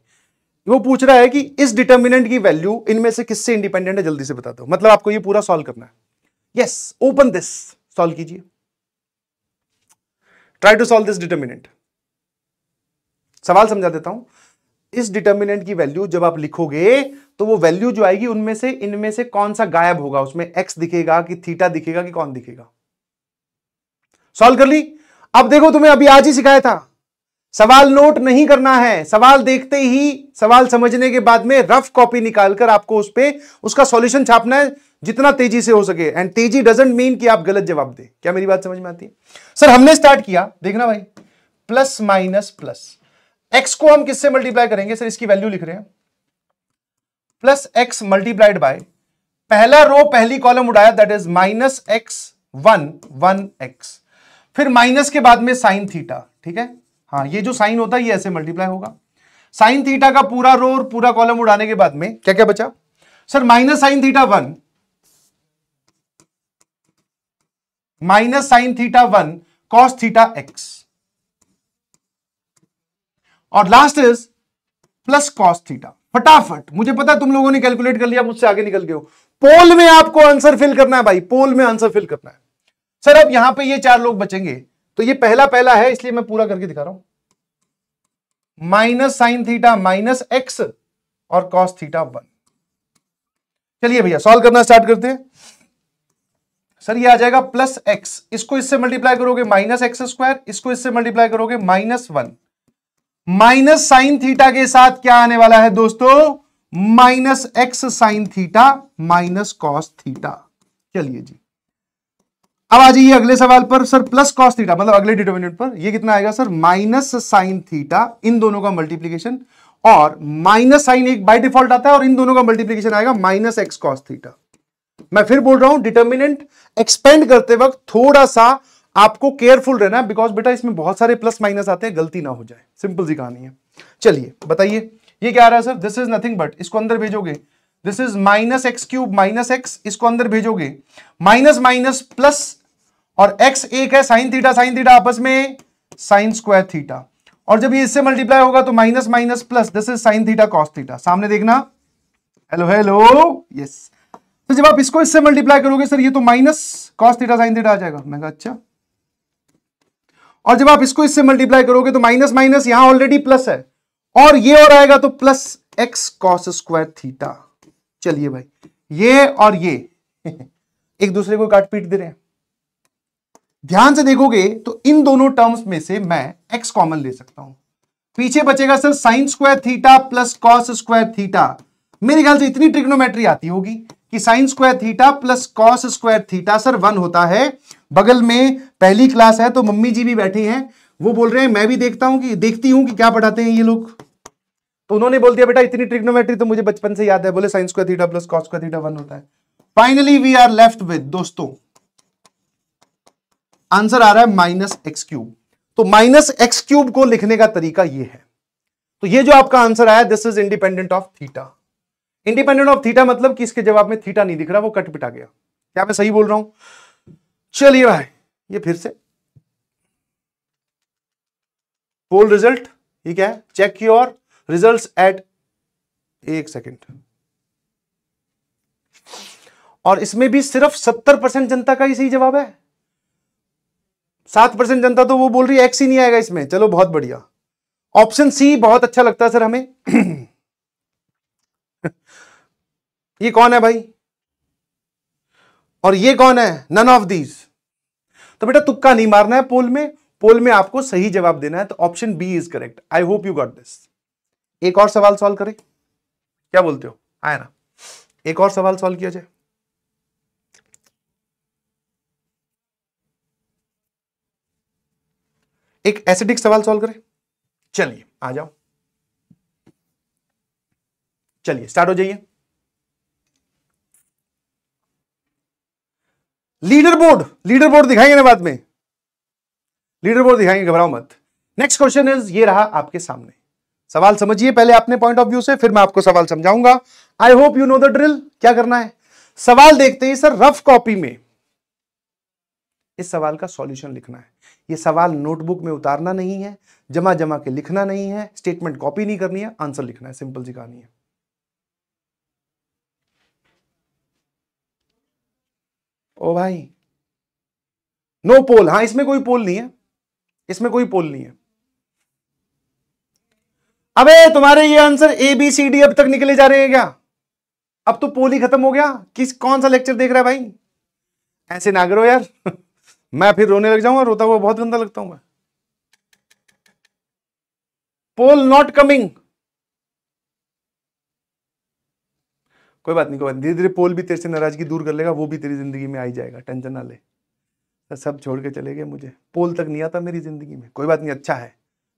A: वो पूछ रहा है कि इस डिटर्मिनेंट की वैल्यू इनमें से किससे इंडिपेंडेंट है जल्दी से बता दो मतलब आपको ये पूरा सॉल्व करना है यस ओपन दिस सॉल्व कीजिए try to solve this determinant सवाल समझा देता हूं इस डिटर्मिनेंट की वैल्यू जब आप लिखोगे तो वो वैल्यू जो आएगी उनमें से इनमें से कौन सा गायब होगा उसमें एक्स दिखेगा कि थीटा दिखेगा कि कौन दिखेगा सॉल्व कर ली अब देखो तुम्हें अभी आज ही सिखाया था सवाल नोट नहीं करना है सवाल देखते ही सवाल समझने के बाद में रफ कॉपी निकालकर आपको उस पर उसका सॉल्यूशन छापना है जितना तेजी से हो सके एंड तेजी डजेंट मीन कि आप गलत जवाब दें क्या मेरी बात समझ में आती है सर हमने स्टार्ट किया देखना भाई प्लस माइनस प्लस एक्स को हम किससे मल्टीप्लाई करेंगे सर इसकी वैल्यू लिख रहे हैं प्लस एक्स मल्टीप्लाइड बाय पहला रो पहली कॉलम उड़ाया that is minus X one one X फिर माइनस के बाद में साइन थीटा ठीक है हाँ ये जो साइन होता है ये ऐसे मल्टीप्लाई होगा साइन थीटा का पूरा रो और पूरा कॉलम उड़ाने के बाद में क्या क्या बचा sir minus sine theta one minus sine theta one cos theta X और last is plus cos theta फटाफट मुझे पता तुम लोगों ने कैलकुलेट कर लिया मुझसे आगे निकल गए हो पोल में आपको आंसर फिल करना है भाई पोल में आंसर फिल करना है सर अब यहां पे ये चार लोग बचेंगे तो ये पहला पहला है इसलिए मैं पूरा करके दिखा रहा हूं minus sine theta minus X और कॉस थीटा वन चलिए भैया सॉल्व करना स्टार्ट करते हैं सर ये आ जाएगा प्लस एक्स इसको इससे मल्टीप्लाई करोगे माइनस एक्स स्क्वायर इसको इससे मल्टीप्लाई करोगे minus one minus sine theta के साथ क्या आने वाला है दोस्तों minus X sine theta minus cos theta चलिए जी अब आ जाइए अगले सवाल पर सर प्लस कॉस थीटा मतलब अगले डिटर्मिनेंट पर ये कितना आएगा सर माइनस साइन थीटा इन दोनों का मल्टीप्लीकेशन और माइनस साइन एक बाय डिफॉल्ट आता है और इन दोनों का मल्टीप्लीकेशन आएगा माइनस एक्स कॉस थीटा मैं फिर बोल रहा हूं डिटर्मिनेंट एक्सपेंड करते वक्त थोड़ा सा आपको केयरफुल रहना है बिकॉज बेटा इसमें बहुत सारे प्लस माइनस आते हैं गलती ना हो जाए सिंपल सी कहानी है चलिए बताइए ये क्या आ रहा है sir this is nothing but इसको अंदर भेजोगे this is minus x cube minus X इसको अंदर भेजोगे माइनस माइनस प्लस और एक्स एक है साइन थीटा साइन थीटा आपस में साइन स्क्वायर थीटा और जब ये इससे मल्टीप्लाई होगा तो minus minus plus this is sine theta cos theta सामने देखना हेलो हेलो यस तो जब आप इसको इससे मल्टीप्लाई करोगे सर ये तो minus cos theta sine theta आ जाएगा मैं अच्छा और जब आप इसको इससे मल्टीप्लाई करोगे तो माइनस माइनस यहां ऑलरेडी प्लस है और ये और आएगा तो plus X cos square theta चलिए भाई ये और ये (laughs) एक दूसरे को काट पीट दे रहे हैं ध्यान से देखोगे तो इन दोनों टर्म्स में से मैं एक्स कॉमन ले सकता हूं पीछे बचेगा sir sine square theta plus cos square theta मेरे ख्याल से इतनी ट्रिग्नोमेट्री आती होगी कि sine square theta plus cos square theta sir one होता है बगल में पहली क्लास है तो मम्मी जी भी बैठे हैं वो बोल रहे हैं मैं भी देखता हूं कि देखती हूं कि क्या पढ़ाते हैं ये लोग तो उन्होंने बोल दिया बेटा इतनी ट्रिग्नोमेट्री तो मुझे बचपन से याद है बोले साइंस को थीटा प्लस कॉस को थीटा वन होता है finally we are left with दोस्तों आंसर आ रहा है माइनस एक्स क्यूब तो माइनस एक्स क्यूब को लिखने का तरीका ये है तो ये जो आपका आंसर आया this is independent of theta independent of theta मतलब कि इसके जवाब में थीटा नहीं दिख रहा वो कट पिटा गया क्या मैं सही बोल रहा हूं चलिए भाई ये फिर से पोल रिजल्ट ठीक है चेक योर रिजल्ट्स एट एक सेकेंड और इसमें भी सिर्फ सत्तर परसेंट जनता का ही सही जवाब है सात परसेंट जनता तो वो बोल रही है एक्स ही नहीं आएगा इसमें चलो बहुत बढ़िया ऑप्शन सी बहुत अच्छा लगता है सर हमें (clears throat) ये कौन है भाई और ये कौन है नन ऑफ दीज तो बेटा तुक्का नहीं मारना है पोल में पोल में आपको सही जवाब देना है तो option B is correct I hope you got this एक और सवाल सॉल्व करें क्या बोलते हो आया ना एक और सवाल सॉल्व किया जाए एक एसिडिक सवाल सॉल्व करें चलिए आ जाओ चलिए स्टार्ट हो जाइए लीडर बोर्ड लीडर बोर्ड दिखाएंगे ना बाद में लीडर बोर्ड दिखाएंगे घबराओ मत नेक्स्ट क्वेश्चन इज ये रहा आपके सामने सवाल समझिए पहले अपने पॉइंट ऑफ व्यू से फिर मैं आपको सवाल समझाऊंगा I hope you know the drill क्या करना है सवाल देखते ही सर रफ कॉपी में इस सवाल का सॉल्यूशन लिखना है ये सवाल नोटबुक में उतारना नहीं है जमा जमा के लिखना नहीं है स्टेटमेंट कॉपी नहीं करनी है आंसर लिखना है सिंपल सी कहानी है ओ भाई नो पोल हाँ इसमें कोई पोल नहीं है इसमें कोई पोल नहीं है अबे तुम्हारे ये answer A B C D अब तक निकले जा रहे हैं क्या अब तो पोल ही खत्म हो गया किस कौन सा लेक्चर देख रहा है भाई ऐसे ना करो यार (laughs) मैं फिर रोने लग जाऊंगा रोता हुआ बहुत गंदा लगता हूं मैं पोल नॉट कमिंग कोई बात नहीं कोई बात धीरे धीरे पोल भी तेरे से नाराजगी दूर कर लेगा वो भी तेरी ज़िंदगी में आ ही जाएगा टेंशन ना ले सब छोड़ के चले गए मुझे पोल तक नहीं आता मेरी ज़िंदगी में कोई बात नहीं अच्छा है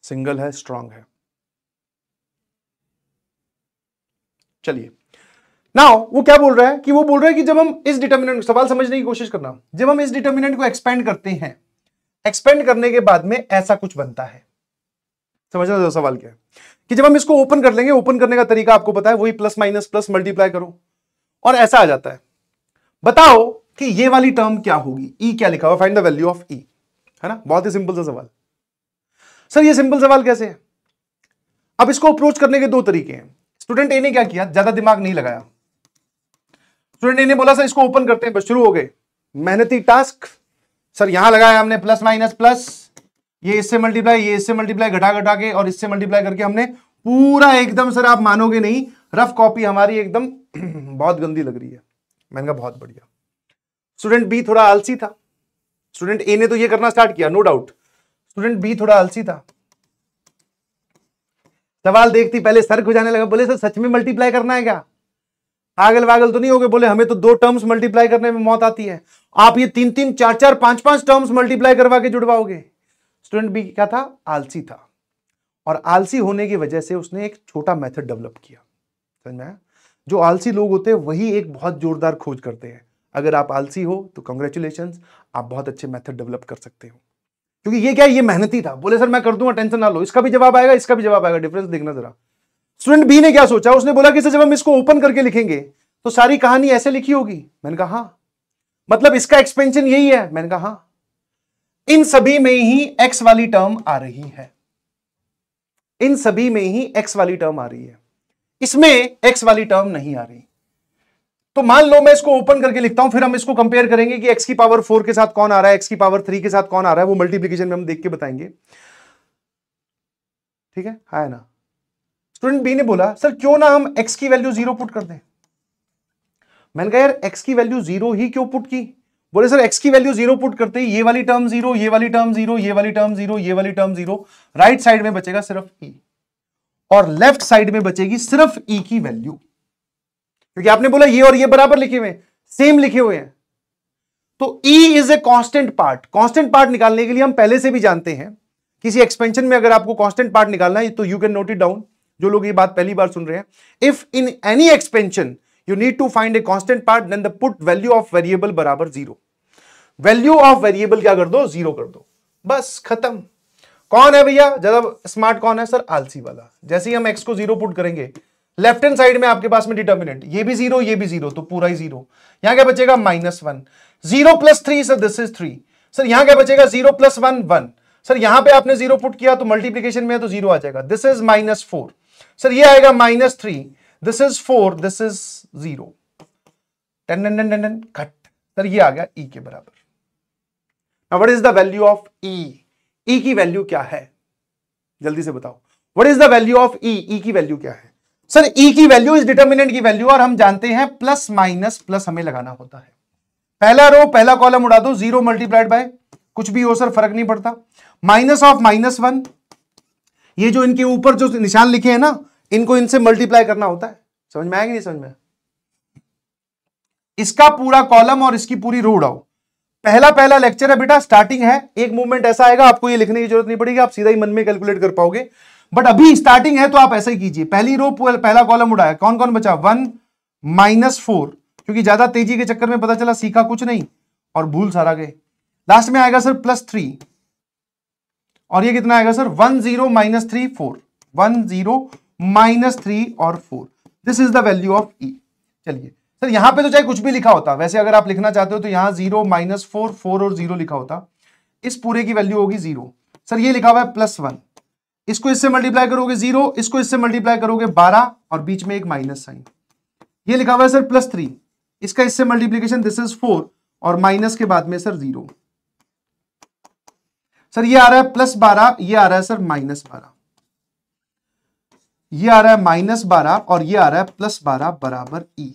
A: सिंगल है स्ट्रांग है चलिए नाउ वो क्या बोल रहा है कि वो बोल रहा है कि जब हम इस डिटर्मिनेंट सवाल समझने की कोशिश करना जब हम इस डिटर्मिनेंट को एक्सपेंड करते हैं एक्सपेंड करने के बाद में ऐसा कुछ बनता है समझ रहे हो सवाल क्या कि जब हम इसको ओपन कर लेंगे ओपन करने का तरीका आपको पता है वही प्लस माइनस प्लस मल्टीप्लाई करो और ऐसा आ जाता है बताओ कि ये वाली टर्म क्या होगी ई e क्या लिखा हुआ find the value of E है ना बहुत ही सिंपल सा सवाल सर ये सिंपल सवाल कैसे है अब इसको अप्रोच करने के दो तरीके हैं स्टूडेंट ए ने क्या किया ज्यादा दिमाग नहीं लगाया स्टूडेंट ए ने बोला सर इसको ओपन करते हैं बस शुरू हो गए मेहनती टास्क सर यहां लगाया हमने प्लस माइनस प्लस ये इससे मल्टीप्लाई ये इससे मल्टीप्लाई घटा घटा के और इससे मल्टीप्लाई करके हमने पूरा एकदम सर आप मानोगे नहीं रफ कॉपी हमारी एकदम (clears throat) बहुत गंदी लग रही है मैंने कहा बहुत बढ़िया स्टूडेंट बी थोड़ा आलसी था स्टूडेंट ए ने तो ये करना स्टार्ट किया नो डाउट स्टूडेंट बी थोड़ा आलसी था सवाल देखती पहले सर को जाने लगा बोले सर सच में मल्टीप्लाई करना है क्या आगल वागल तो नहीं हो गए बोले हमें तो दो टर्म्स मल्टीप्लाई करने में मौत आती है आप ये तीन तीन चार चार पांच पांच टर्म्स मल्टीप्लाई करवा के जुड़वाओगे स्टूडेंट बी क्या था आलसी था और आलसी होने की वजह से उसने एक छोटा मेथड डेवलप किया समझ में जो आलसी लोग होते हैं वही एक बहुत जोरदार खोज करते हैं अगर आप आलसी हो तो कंग्रेचुलेशन आप बहुत अच्छे मेथड डेवलप कर सकते हो क्योंकि ये क्या ये मेहनती था बोले सर मैं कर दूंगा टेंशन ना लो इसका भी जवाब आएगा इसका भी जवाब आएगा डिफरेंस देखना जरा स्टूडेंट बी ने क्या सोचा उसने बोला कि सर जब हम इसको ओपन करके लिखेंगे तो सारी कहानी ऐसे लिखी होगी मैंने कहा हाँ मतलब इसका एक्सपेंशन यही है मैंने कहा हाँ इन सभी में ही एक्स वाली टर्म आ रही है इन सभी में ही एक्स वाली टर्म आ रही है इसमें एक्स वाली टर्म नहीं आ रही तो मान लो मैं इसको ओपन करके लिखता हूं फिर हम इसको कंपेयर करेंगे कि एक्स की पावर फोर के साथ कौन आ रहा है एक्स की पावर थ्री के साथ कौन आ रहा है वो मल्टीप्लीकेशन में हम देख के बताएंगे ठीक है है हाँ ना स्टूडेंट बी ने बोला सर क्यों ना हम एक्स की वैल्यू जीरो पुट कर दें मैंने कहा यार एक्स की वैल्यू जीरो ही क्यों पुट की बोले सर एक्स की वैल्यू जीरो पुट करते ही ये वाली टर्म जीरो ये वाली टर्म जीरो ये वाली टर्म जीरो ये वाली टर्म जीरो राइट साइड में बचेगा सिर्फ ई e और लेफ्ट साइड में बचेगी सिर्फ ई e की वैल्यू क्योंकि आपने बोला ये और ये बराबर लिखे हुए सेम लिखे हुए हैं तो E is a constant part constant part निकालने के लिए हम पहले से भी जानते हैं किसी एक्सपेंशन में अगर आपको कॉन्स्टेंट पार्ट निकालना है तो you can note it down जो लोग ये बात पहली बार सुन रहे हैं if in any expansion you need to find a constant part then the put value of variable बराबर जीरो वैल्यू ऑफ वेरिएबल क्या कर दो जीरो कर दो बस खत्म कौन है भैया ज्यादा स्मार्ट कौन है सर आलसी वाला जैसे ही हम एक्स को जीरो पुट करेंगे लेफ्ट हैंड साइड में आपके पास में डिटर्मिनेंट ये भी जीरो ये भी जीरो तो पूरा ही जीरो यहां क्या बचेगा minus one zero plus three sir this is three sir यहां क्या बचेगा zero plus one one sir यहां पे आपने जीरो पुट किया तो मल्टीप्लीकेशन में है तो जीरो आ जाएगा this is minus four sir ये आएगा minus three this is four this is zero ten ten ten ten ten cut sir ये आ गया ई e के बराबर what is the value of E E की वैल्यू क्या है जल्दी से बताओ what is the value of E E की वैल्यू क्या है सर ई e की वैल्यू इज डिटर्मिनेंट की वैल्यू और हम जानते हैं प्लस माइनस प्लस हमें लगाना होता है पहला रो पहला कॉलम उड़ा दो जीरो मल्टीप्लाइड बाय कुछ भी हो सर फर्क नहीं पड़ता माइनस ऑफ माइनस वन ये जो इनके ऊपर जो निशान लिखे हैं ना इनको इनसे मल्टीप्लाई करना होता है समझ में आएगी नहीं समझ में इसका पूरा कॉलम और इसकी पूरी रो उड़ाओ पहला पहला लेक्चर है बेटा स्टार्टिंग है एक मूवमेंट ऐसा आएगा आपको ये लिखने की जरूरत नहीं पड़ेगी आप सीधा ही मन में कैलकुलेट कर पाओगे बट अभी स्टार्टिंग है तो आप ऐसा ही कीजिए पहली रो पहला कॉलम उड़ाया कौन कौन बचा वन माइनस फोर क्योंकि ज्यादा तेजी के चक्कर में पता चला सीखा कुछ नहीं और भूल सारा गए लास्ट में आएगा सर प्लस थ्री और ये कितना आएगा sir one zero minus three four one zero minus three और four this is the value of E चलिए सर यहां पे तो चाहे कुछ भी लिखा होता वैसे अगर आप लिखना चाहते हो तो यहां जीरो माइनस फोर फोर और जीरो लिखा होता इस पूरे की वैल्यू होगी जीरो सर ये लिखा हुआ है प्लस वन इसको इससे मल्टीप्लाई करोगे जीरो इसको इससे मल्टीप्लाई करोगे बारह और बीच में एक माइनस साइन ये लिखा हुआ है सर प्लस थ्री इसका इससे मल्टीप्लीकेशन दिस इज फोर और माइनस के बाद में सर जीरो सर ये आ रहा है प्लस बारह ये आ रहा है सर माइनस बारह ये आ रहा है माइनस बारह और ये आ रहा है प्लस बारह बराबर ई e.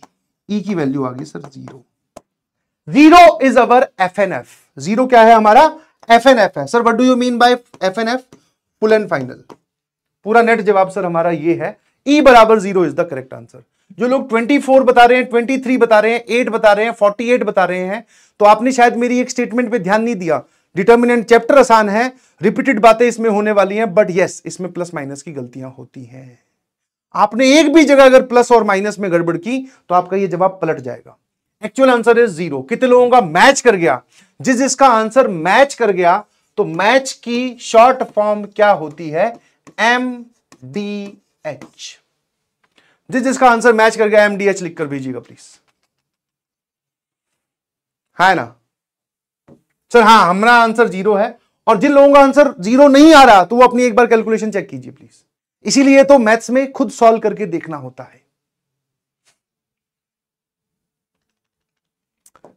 A: ई e की वैल्यू आ गई sir zero zero is our F N F zero क्या है हमारा एफ एन एफ है sir what do you mean by F N F full and final पूरा नेट जवाब सर हमारा ये है ई e बराबर zero is the correct answer जो लोग 24 बता रहे हैं 23 बता रहे हैं 8 बता रहे हैं 48 बता रहे हैं तो आपने शायद मेरी एक स्टेटमेंट पे ध्यान नहीं दिया डिटर्मिनेंट चैप्टर आसान है रिपीटेड बातें इसमें होने वाली हैं बट यस इसमें प्लस माइनस की गलतियां होती हैं आपने एक भी जगह अगर प्लस और माइनस में गड़बड़ की तो आपका यह जवाब पलट जाएगा एक्चुअल आंसर इज जीरो कितने लोगों का मैच कर गया जिस जिसका आंसर मैच कर गया तो मैच की शॉर्ट फॉर्म क्या होती है एम डी एच जिस जिसका आंसर मैच कर गया एम डी एच लिखकर भेजिएगा प्लीज है ना सर हाँ हमारा आंसर जीरो है और जिन लोगों का आंसर जीरो नहीं आ रहा तो वो अपनी एक बार कैलकुलेशन चेक कीजिए प्लीज इसीलिए तो मैथ्स में खुद सॉल्व करके देखना होता है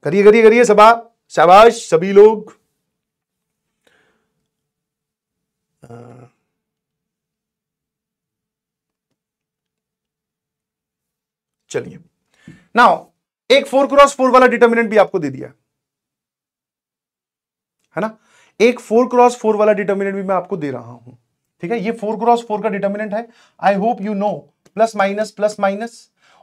A: करिए करिए करिए सभा शाबाश सभी लोग चलिए नाउ एक फोर क्रॉस फोर वाला डिटर्मिनेंट भी आपको दे दिया है ना एक फोर क्रॉस फोर वाला डिटर्मिनेंट भी मैं आपको दे रहा हूं ठीक है ये फोर क्रॉस फोर का डिटर्मिनेंट है I hope you know plus minus plus minus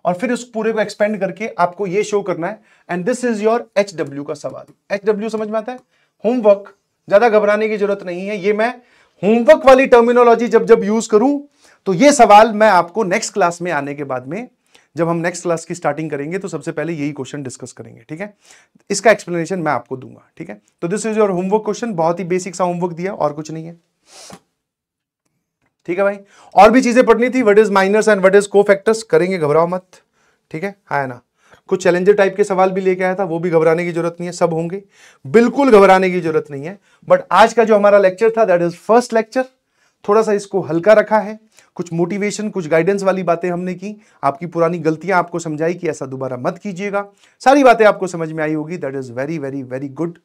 A: और फिर उस पूरे को एक्सपेंड करके आपको ये शो करना है and this is your H W का सवाल एच डब्ल्यू समझ में आता है होमवर्क ज्यादा घबराने की जरूरत नहीं है ये मैं होमवर्क वाली टर्मिनोलॉजी जब जब यूज करूं तो ये सवाल मैं आपको नेक्स्ट क्लास में आने के बाद में जब हम नेक्स्ट क्लास की स्टार्टिंग करेंगे तो सबसे पहले यही क्वेश्चन डिस्कस करेंगे ठीक है इसका एक्सप्लेनेशन मैं आपको दूंगा ठीक है तो this is your homework question बहुत ही बेसिक सा होमवर्क दिया और कुछ नहीं है ठीक है भाई और भी चीजें पढ़नी थी what is minus and what is को फैक्टर्स करेंगे घबराओ मत ठीक है हाँ ना कुछ चैलेंजर टाइप के सवाल भी लेके आया था वो भी घबराने की जरूरत नहीं है सब होंगे बिल्कुल घबराने की जरूरत नहीं है बट आज का जो हमारा लेक्चर था दैट इज फर्स्ट लेक्चर थोड़ा सा इसको हल्का रखा है कुछ मोटिवेशन कुछ गाइडेंस वाली बातें हमने की आपकी पुरानी गलतियां आपको समझाई कि ऐसा दोबारा मत कीजिएगा सारी बातें आपको समझ में आई होगी that is very very very good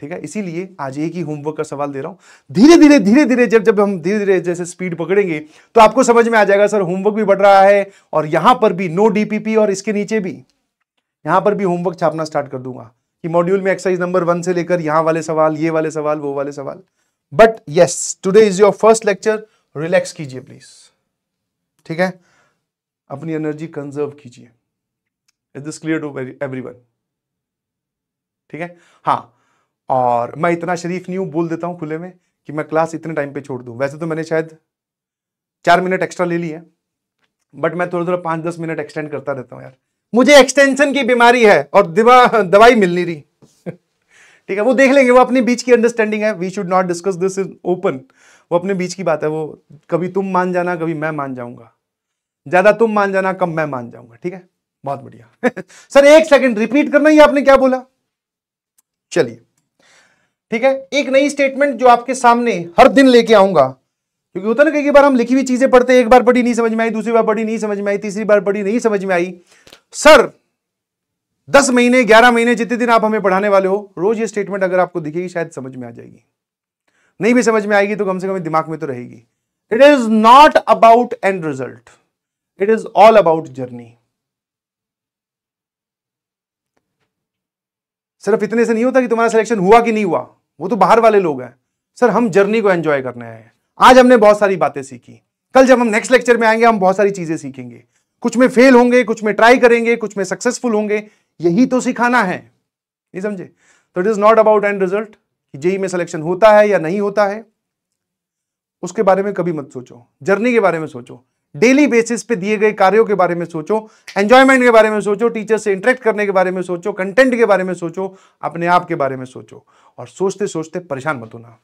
A: ठीक है इसीलिए आज एक ही होमवर्क का सवाल दे रहा हूं धीरे धीरे धीरे धीरे जब जब हम धीरे धीरे जैसे स्पीड पकड़ेंगे तो आपको समझ में आ जाएगा सर होमवर्क भी बढ़ रहा है और यहां पर भी नो डीपीपी और इसके नीचे भी यहां पर भी होमवर्क छापना स्टार्ट कर दूंगा कि मॉड्यूल में एक्सरसाइज नंबर वन से लेकर यहां वाले सवाल ये वाले सवाल वो वाले सवाल but yes today is your first lecture relax कीजिए प्लीज ठीक है अपनी एनर्जी कंजर्व कीजिए is this clear to every everyone ठीक है हाँ और मैं इतना शरीफ नहीं हूं बोल देता हूं खुले में कि मैं क्लास इतने टाइम पे छोड़ दू वैसे तो मैंने शायद चार मिनट एक्स्ट्रा ले लिया बट मैं थोड़ा थोड़ा पांच दस मिनट एक्सटेंड करता रहता हूँ यार मुझे एक्सटेंशन की बीमारी है और दवाई मिल नहीं रही ठीक है वो देख लेंगे वो अपने बीच की अंडरस्टैंडिंग है we should not discuss this is open वो अपने बीच की बात है वो कभी तुम मान जाना कभी मैं मान जाऊंगा ज़्यादा तुम मान जाना कम मैं मान जाऊंगा ठीक है बहुत बढ़िया (laughs) सर एक सेकंड रिपीट करना ही आपने क्या बोला चलिए ठीक है एक नई स्टेटमेंट जो आपके सामने हर दिन लेके आऊंगा क्योंकि होता ना कई बार हम लिखी हुई चीजें पढ़ते एक बार पढ़ी नहीं समझ में आई दूसरी बार पढ़ी नहीं समझ में आई तीसरी बार पढ़ी नहीं समझ में आई सर दस महीने ग्यारह महीने जितने दिन आप हमें पढ़ाने वाले हो रोज ये स्टेटमेंट अगर आपको दिखेगी शायद समझ में आ जाएगी नहीं भी समझ में आएगी तो कम से कम दिमाग में तो रहेगी it is not about end result it is all about journey सिर्फ इतने से नहीं होता कि तुम्हारा सिलेक्शन हुआ कि नहीं हुआ वो तो बाहर वाले लोग हैं सर हम जर्नी को एंजॉय करने आए हैं आज हमने बहुत सारी बातें सीखी कल जब हम नेक्स्ट लेक्चर में आएंगे हम बहुत सारी चीजें सीखेंगे कुछ में फेल होंगे कुछ में ट्राई करेंगे कुछ में सक्सेसफुल होंगे यही तो सिखाना है नहीं समझे तो it is not about end result JEE में सिलेक्शन होता है या नहीं होता है उसके बारे में कभी मत सोचो जर्नी के बारे में सोचो डेली बेसिस पे दिए गए कार्यों के बारे में सोचो एंजॉयमेंट के बारे में सोचो टीचर से इंटरेक्ट करने के बारे में सोचो कंटेंट के बारे में सोचो अपने आप के बारे में सोचो और सोचते सोचते परेशान मत होना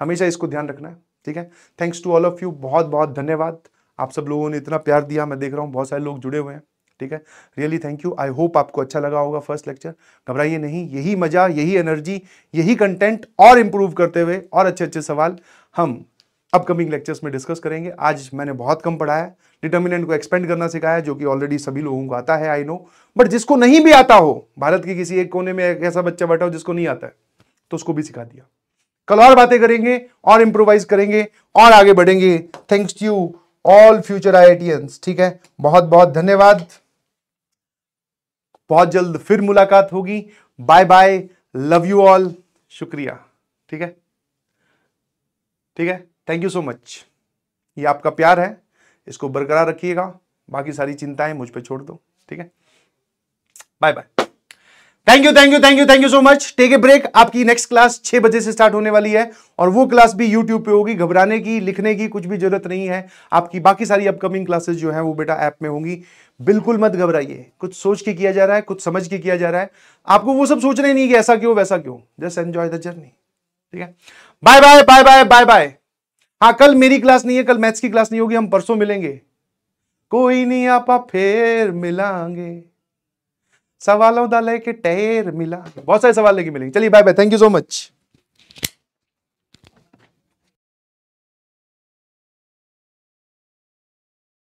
A: हमेशा इसको ध्यान रखना है ठीक है thanks to all of you बहुत बहुत धन्यवाद आप सब लोगों ने इतना प्यार दिया मैं देख रहा हूँ बहुत सारे लोग जुड़े हुए हैं ठीक है really thank you I hope आपको अच्छा लगा होगा फर्स्ट लेक्चर घबराइए नहीं यही मज़ा यही एनर्जी यही कंटेंट और इम्प्रूव करते हुए और अच्छे अच्छे सवाल हम अपकमिंग लेक्चर्स में डिस्कस करेंगे आज मैंने बहुत कम पढ़ाया डिटर्मिनेंट को एक्सपेंड करना सिखाया जो कि ऑलरेडी सभी लोगों को आता है आई नो बट जिसको नहीं भी आता हो भारत के किसी एक कोने में एक ऐसा बच्चा बैठा हो जिसको नहीं आता है तो उसको भी सिखा दिया कल और बातें करेंगे और इंप्रोवाइज करेंगे और आगे बढ़ेंगे thanks to all future I ठीक है बहुत बहुत धन्यवाद बहुत जल्द फिर मुलाकात होगी bye bye love you all शुक्रिया ठीक है ठीक है थैंक यू सो मच ये आपका प्यार है इसको बरकरार रखिएगा बाकी सारी चिंताएं मुझ पे छोड़ दो ठीक है bye bye thank you thank you thank you thank you so much take a break आपकी नेक्स्ट क्लास छह बजे से स्टार्ट होने वाली है और वो क्लास भी यूट्यूब पे होगी घबराने की लिखने की कुछ भी जरूरत नहीं है आपकी बाकी सारी अपकमिंग क्लासेस जो है वो बेटा ऐप में होंगी बिल्कुल मत घबराइए कुछ सोच के किया जा रहा है कुछ समझ के किया जा रहा है आपको वो सब सोचना ही नहीं कि ऐसा क्यों वैसा क्यों जस्ट एंजॉय द जर्नी ठीक है
B: bye bye bye bye bye
A: bye हाँ कल मेरी क्लास नहीं है कल मैथ्स की क्लास नहीं होगी हम परसों मिलेंगे कोई नहीं आप फिर मिलांगे सवालों दा लेके टेर मिला बहुत सारे सवाल लेके मिलेंगे चलिए bye bye thank you so much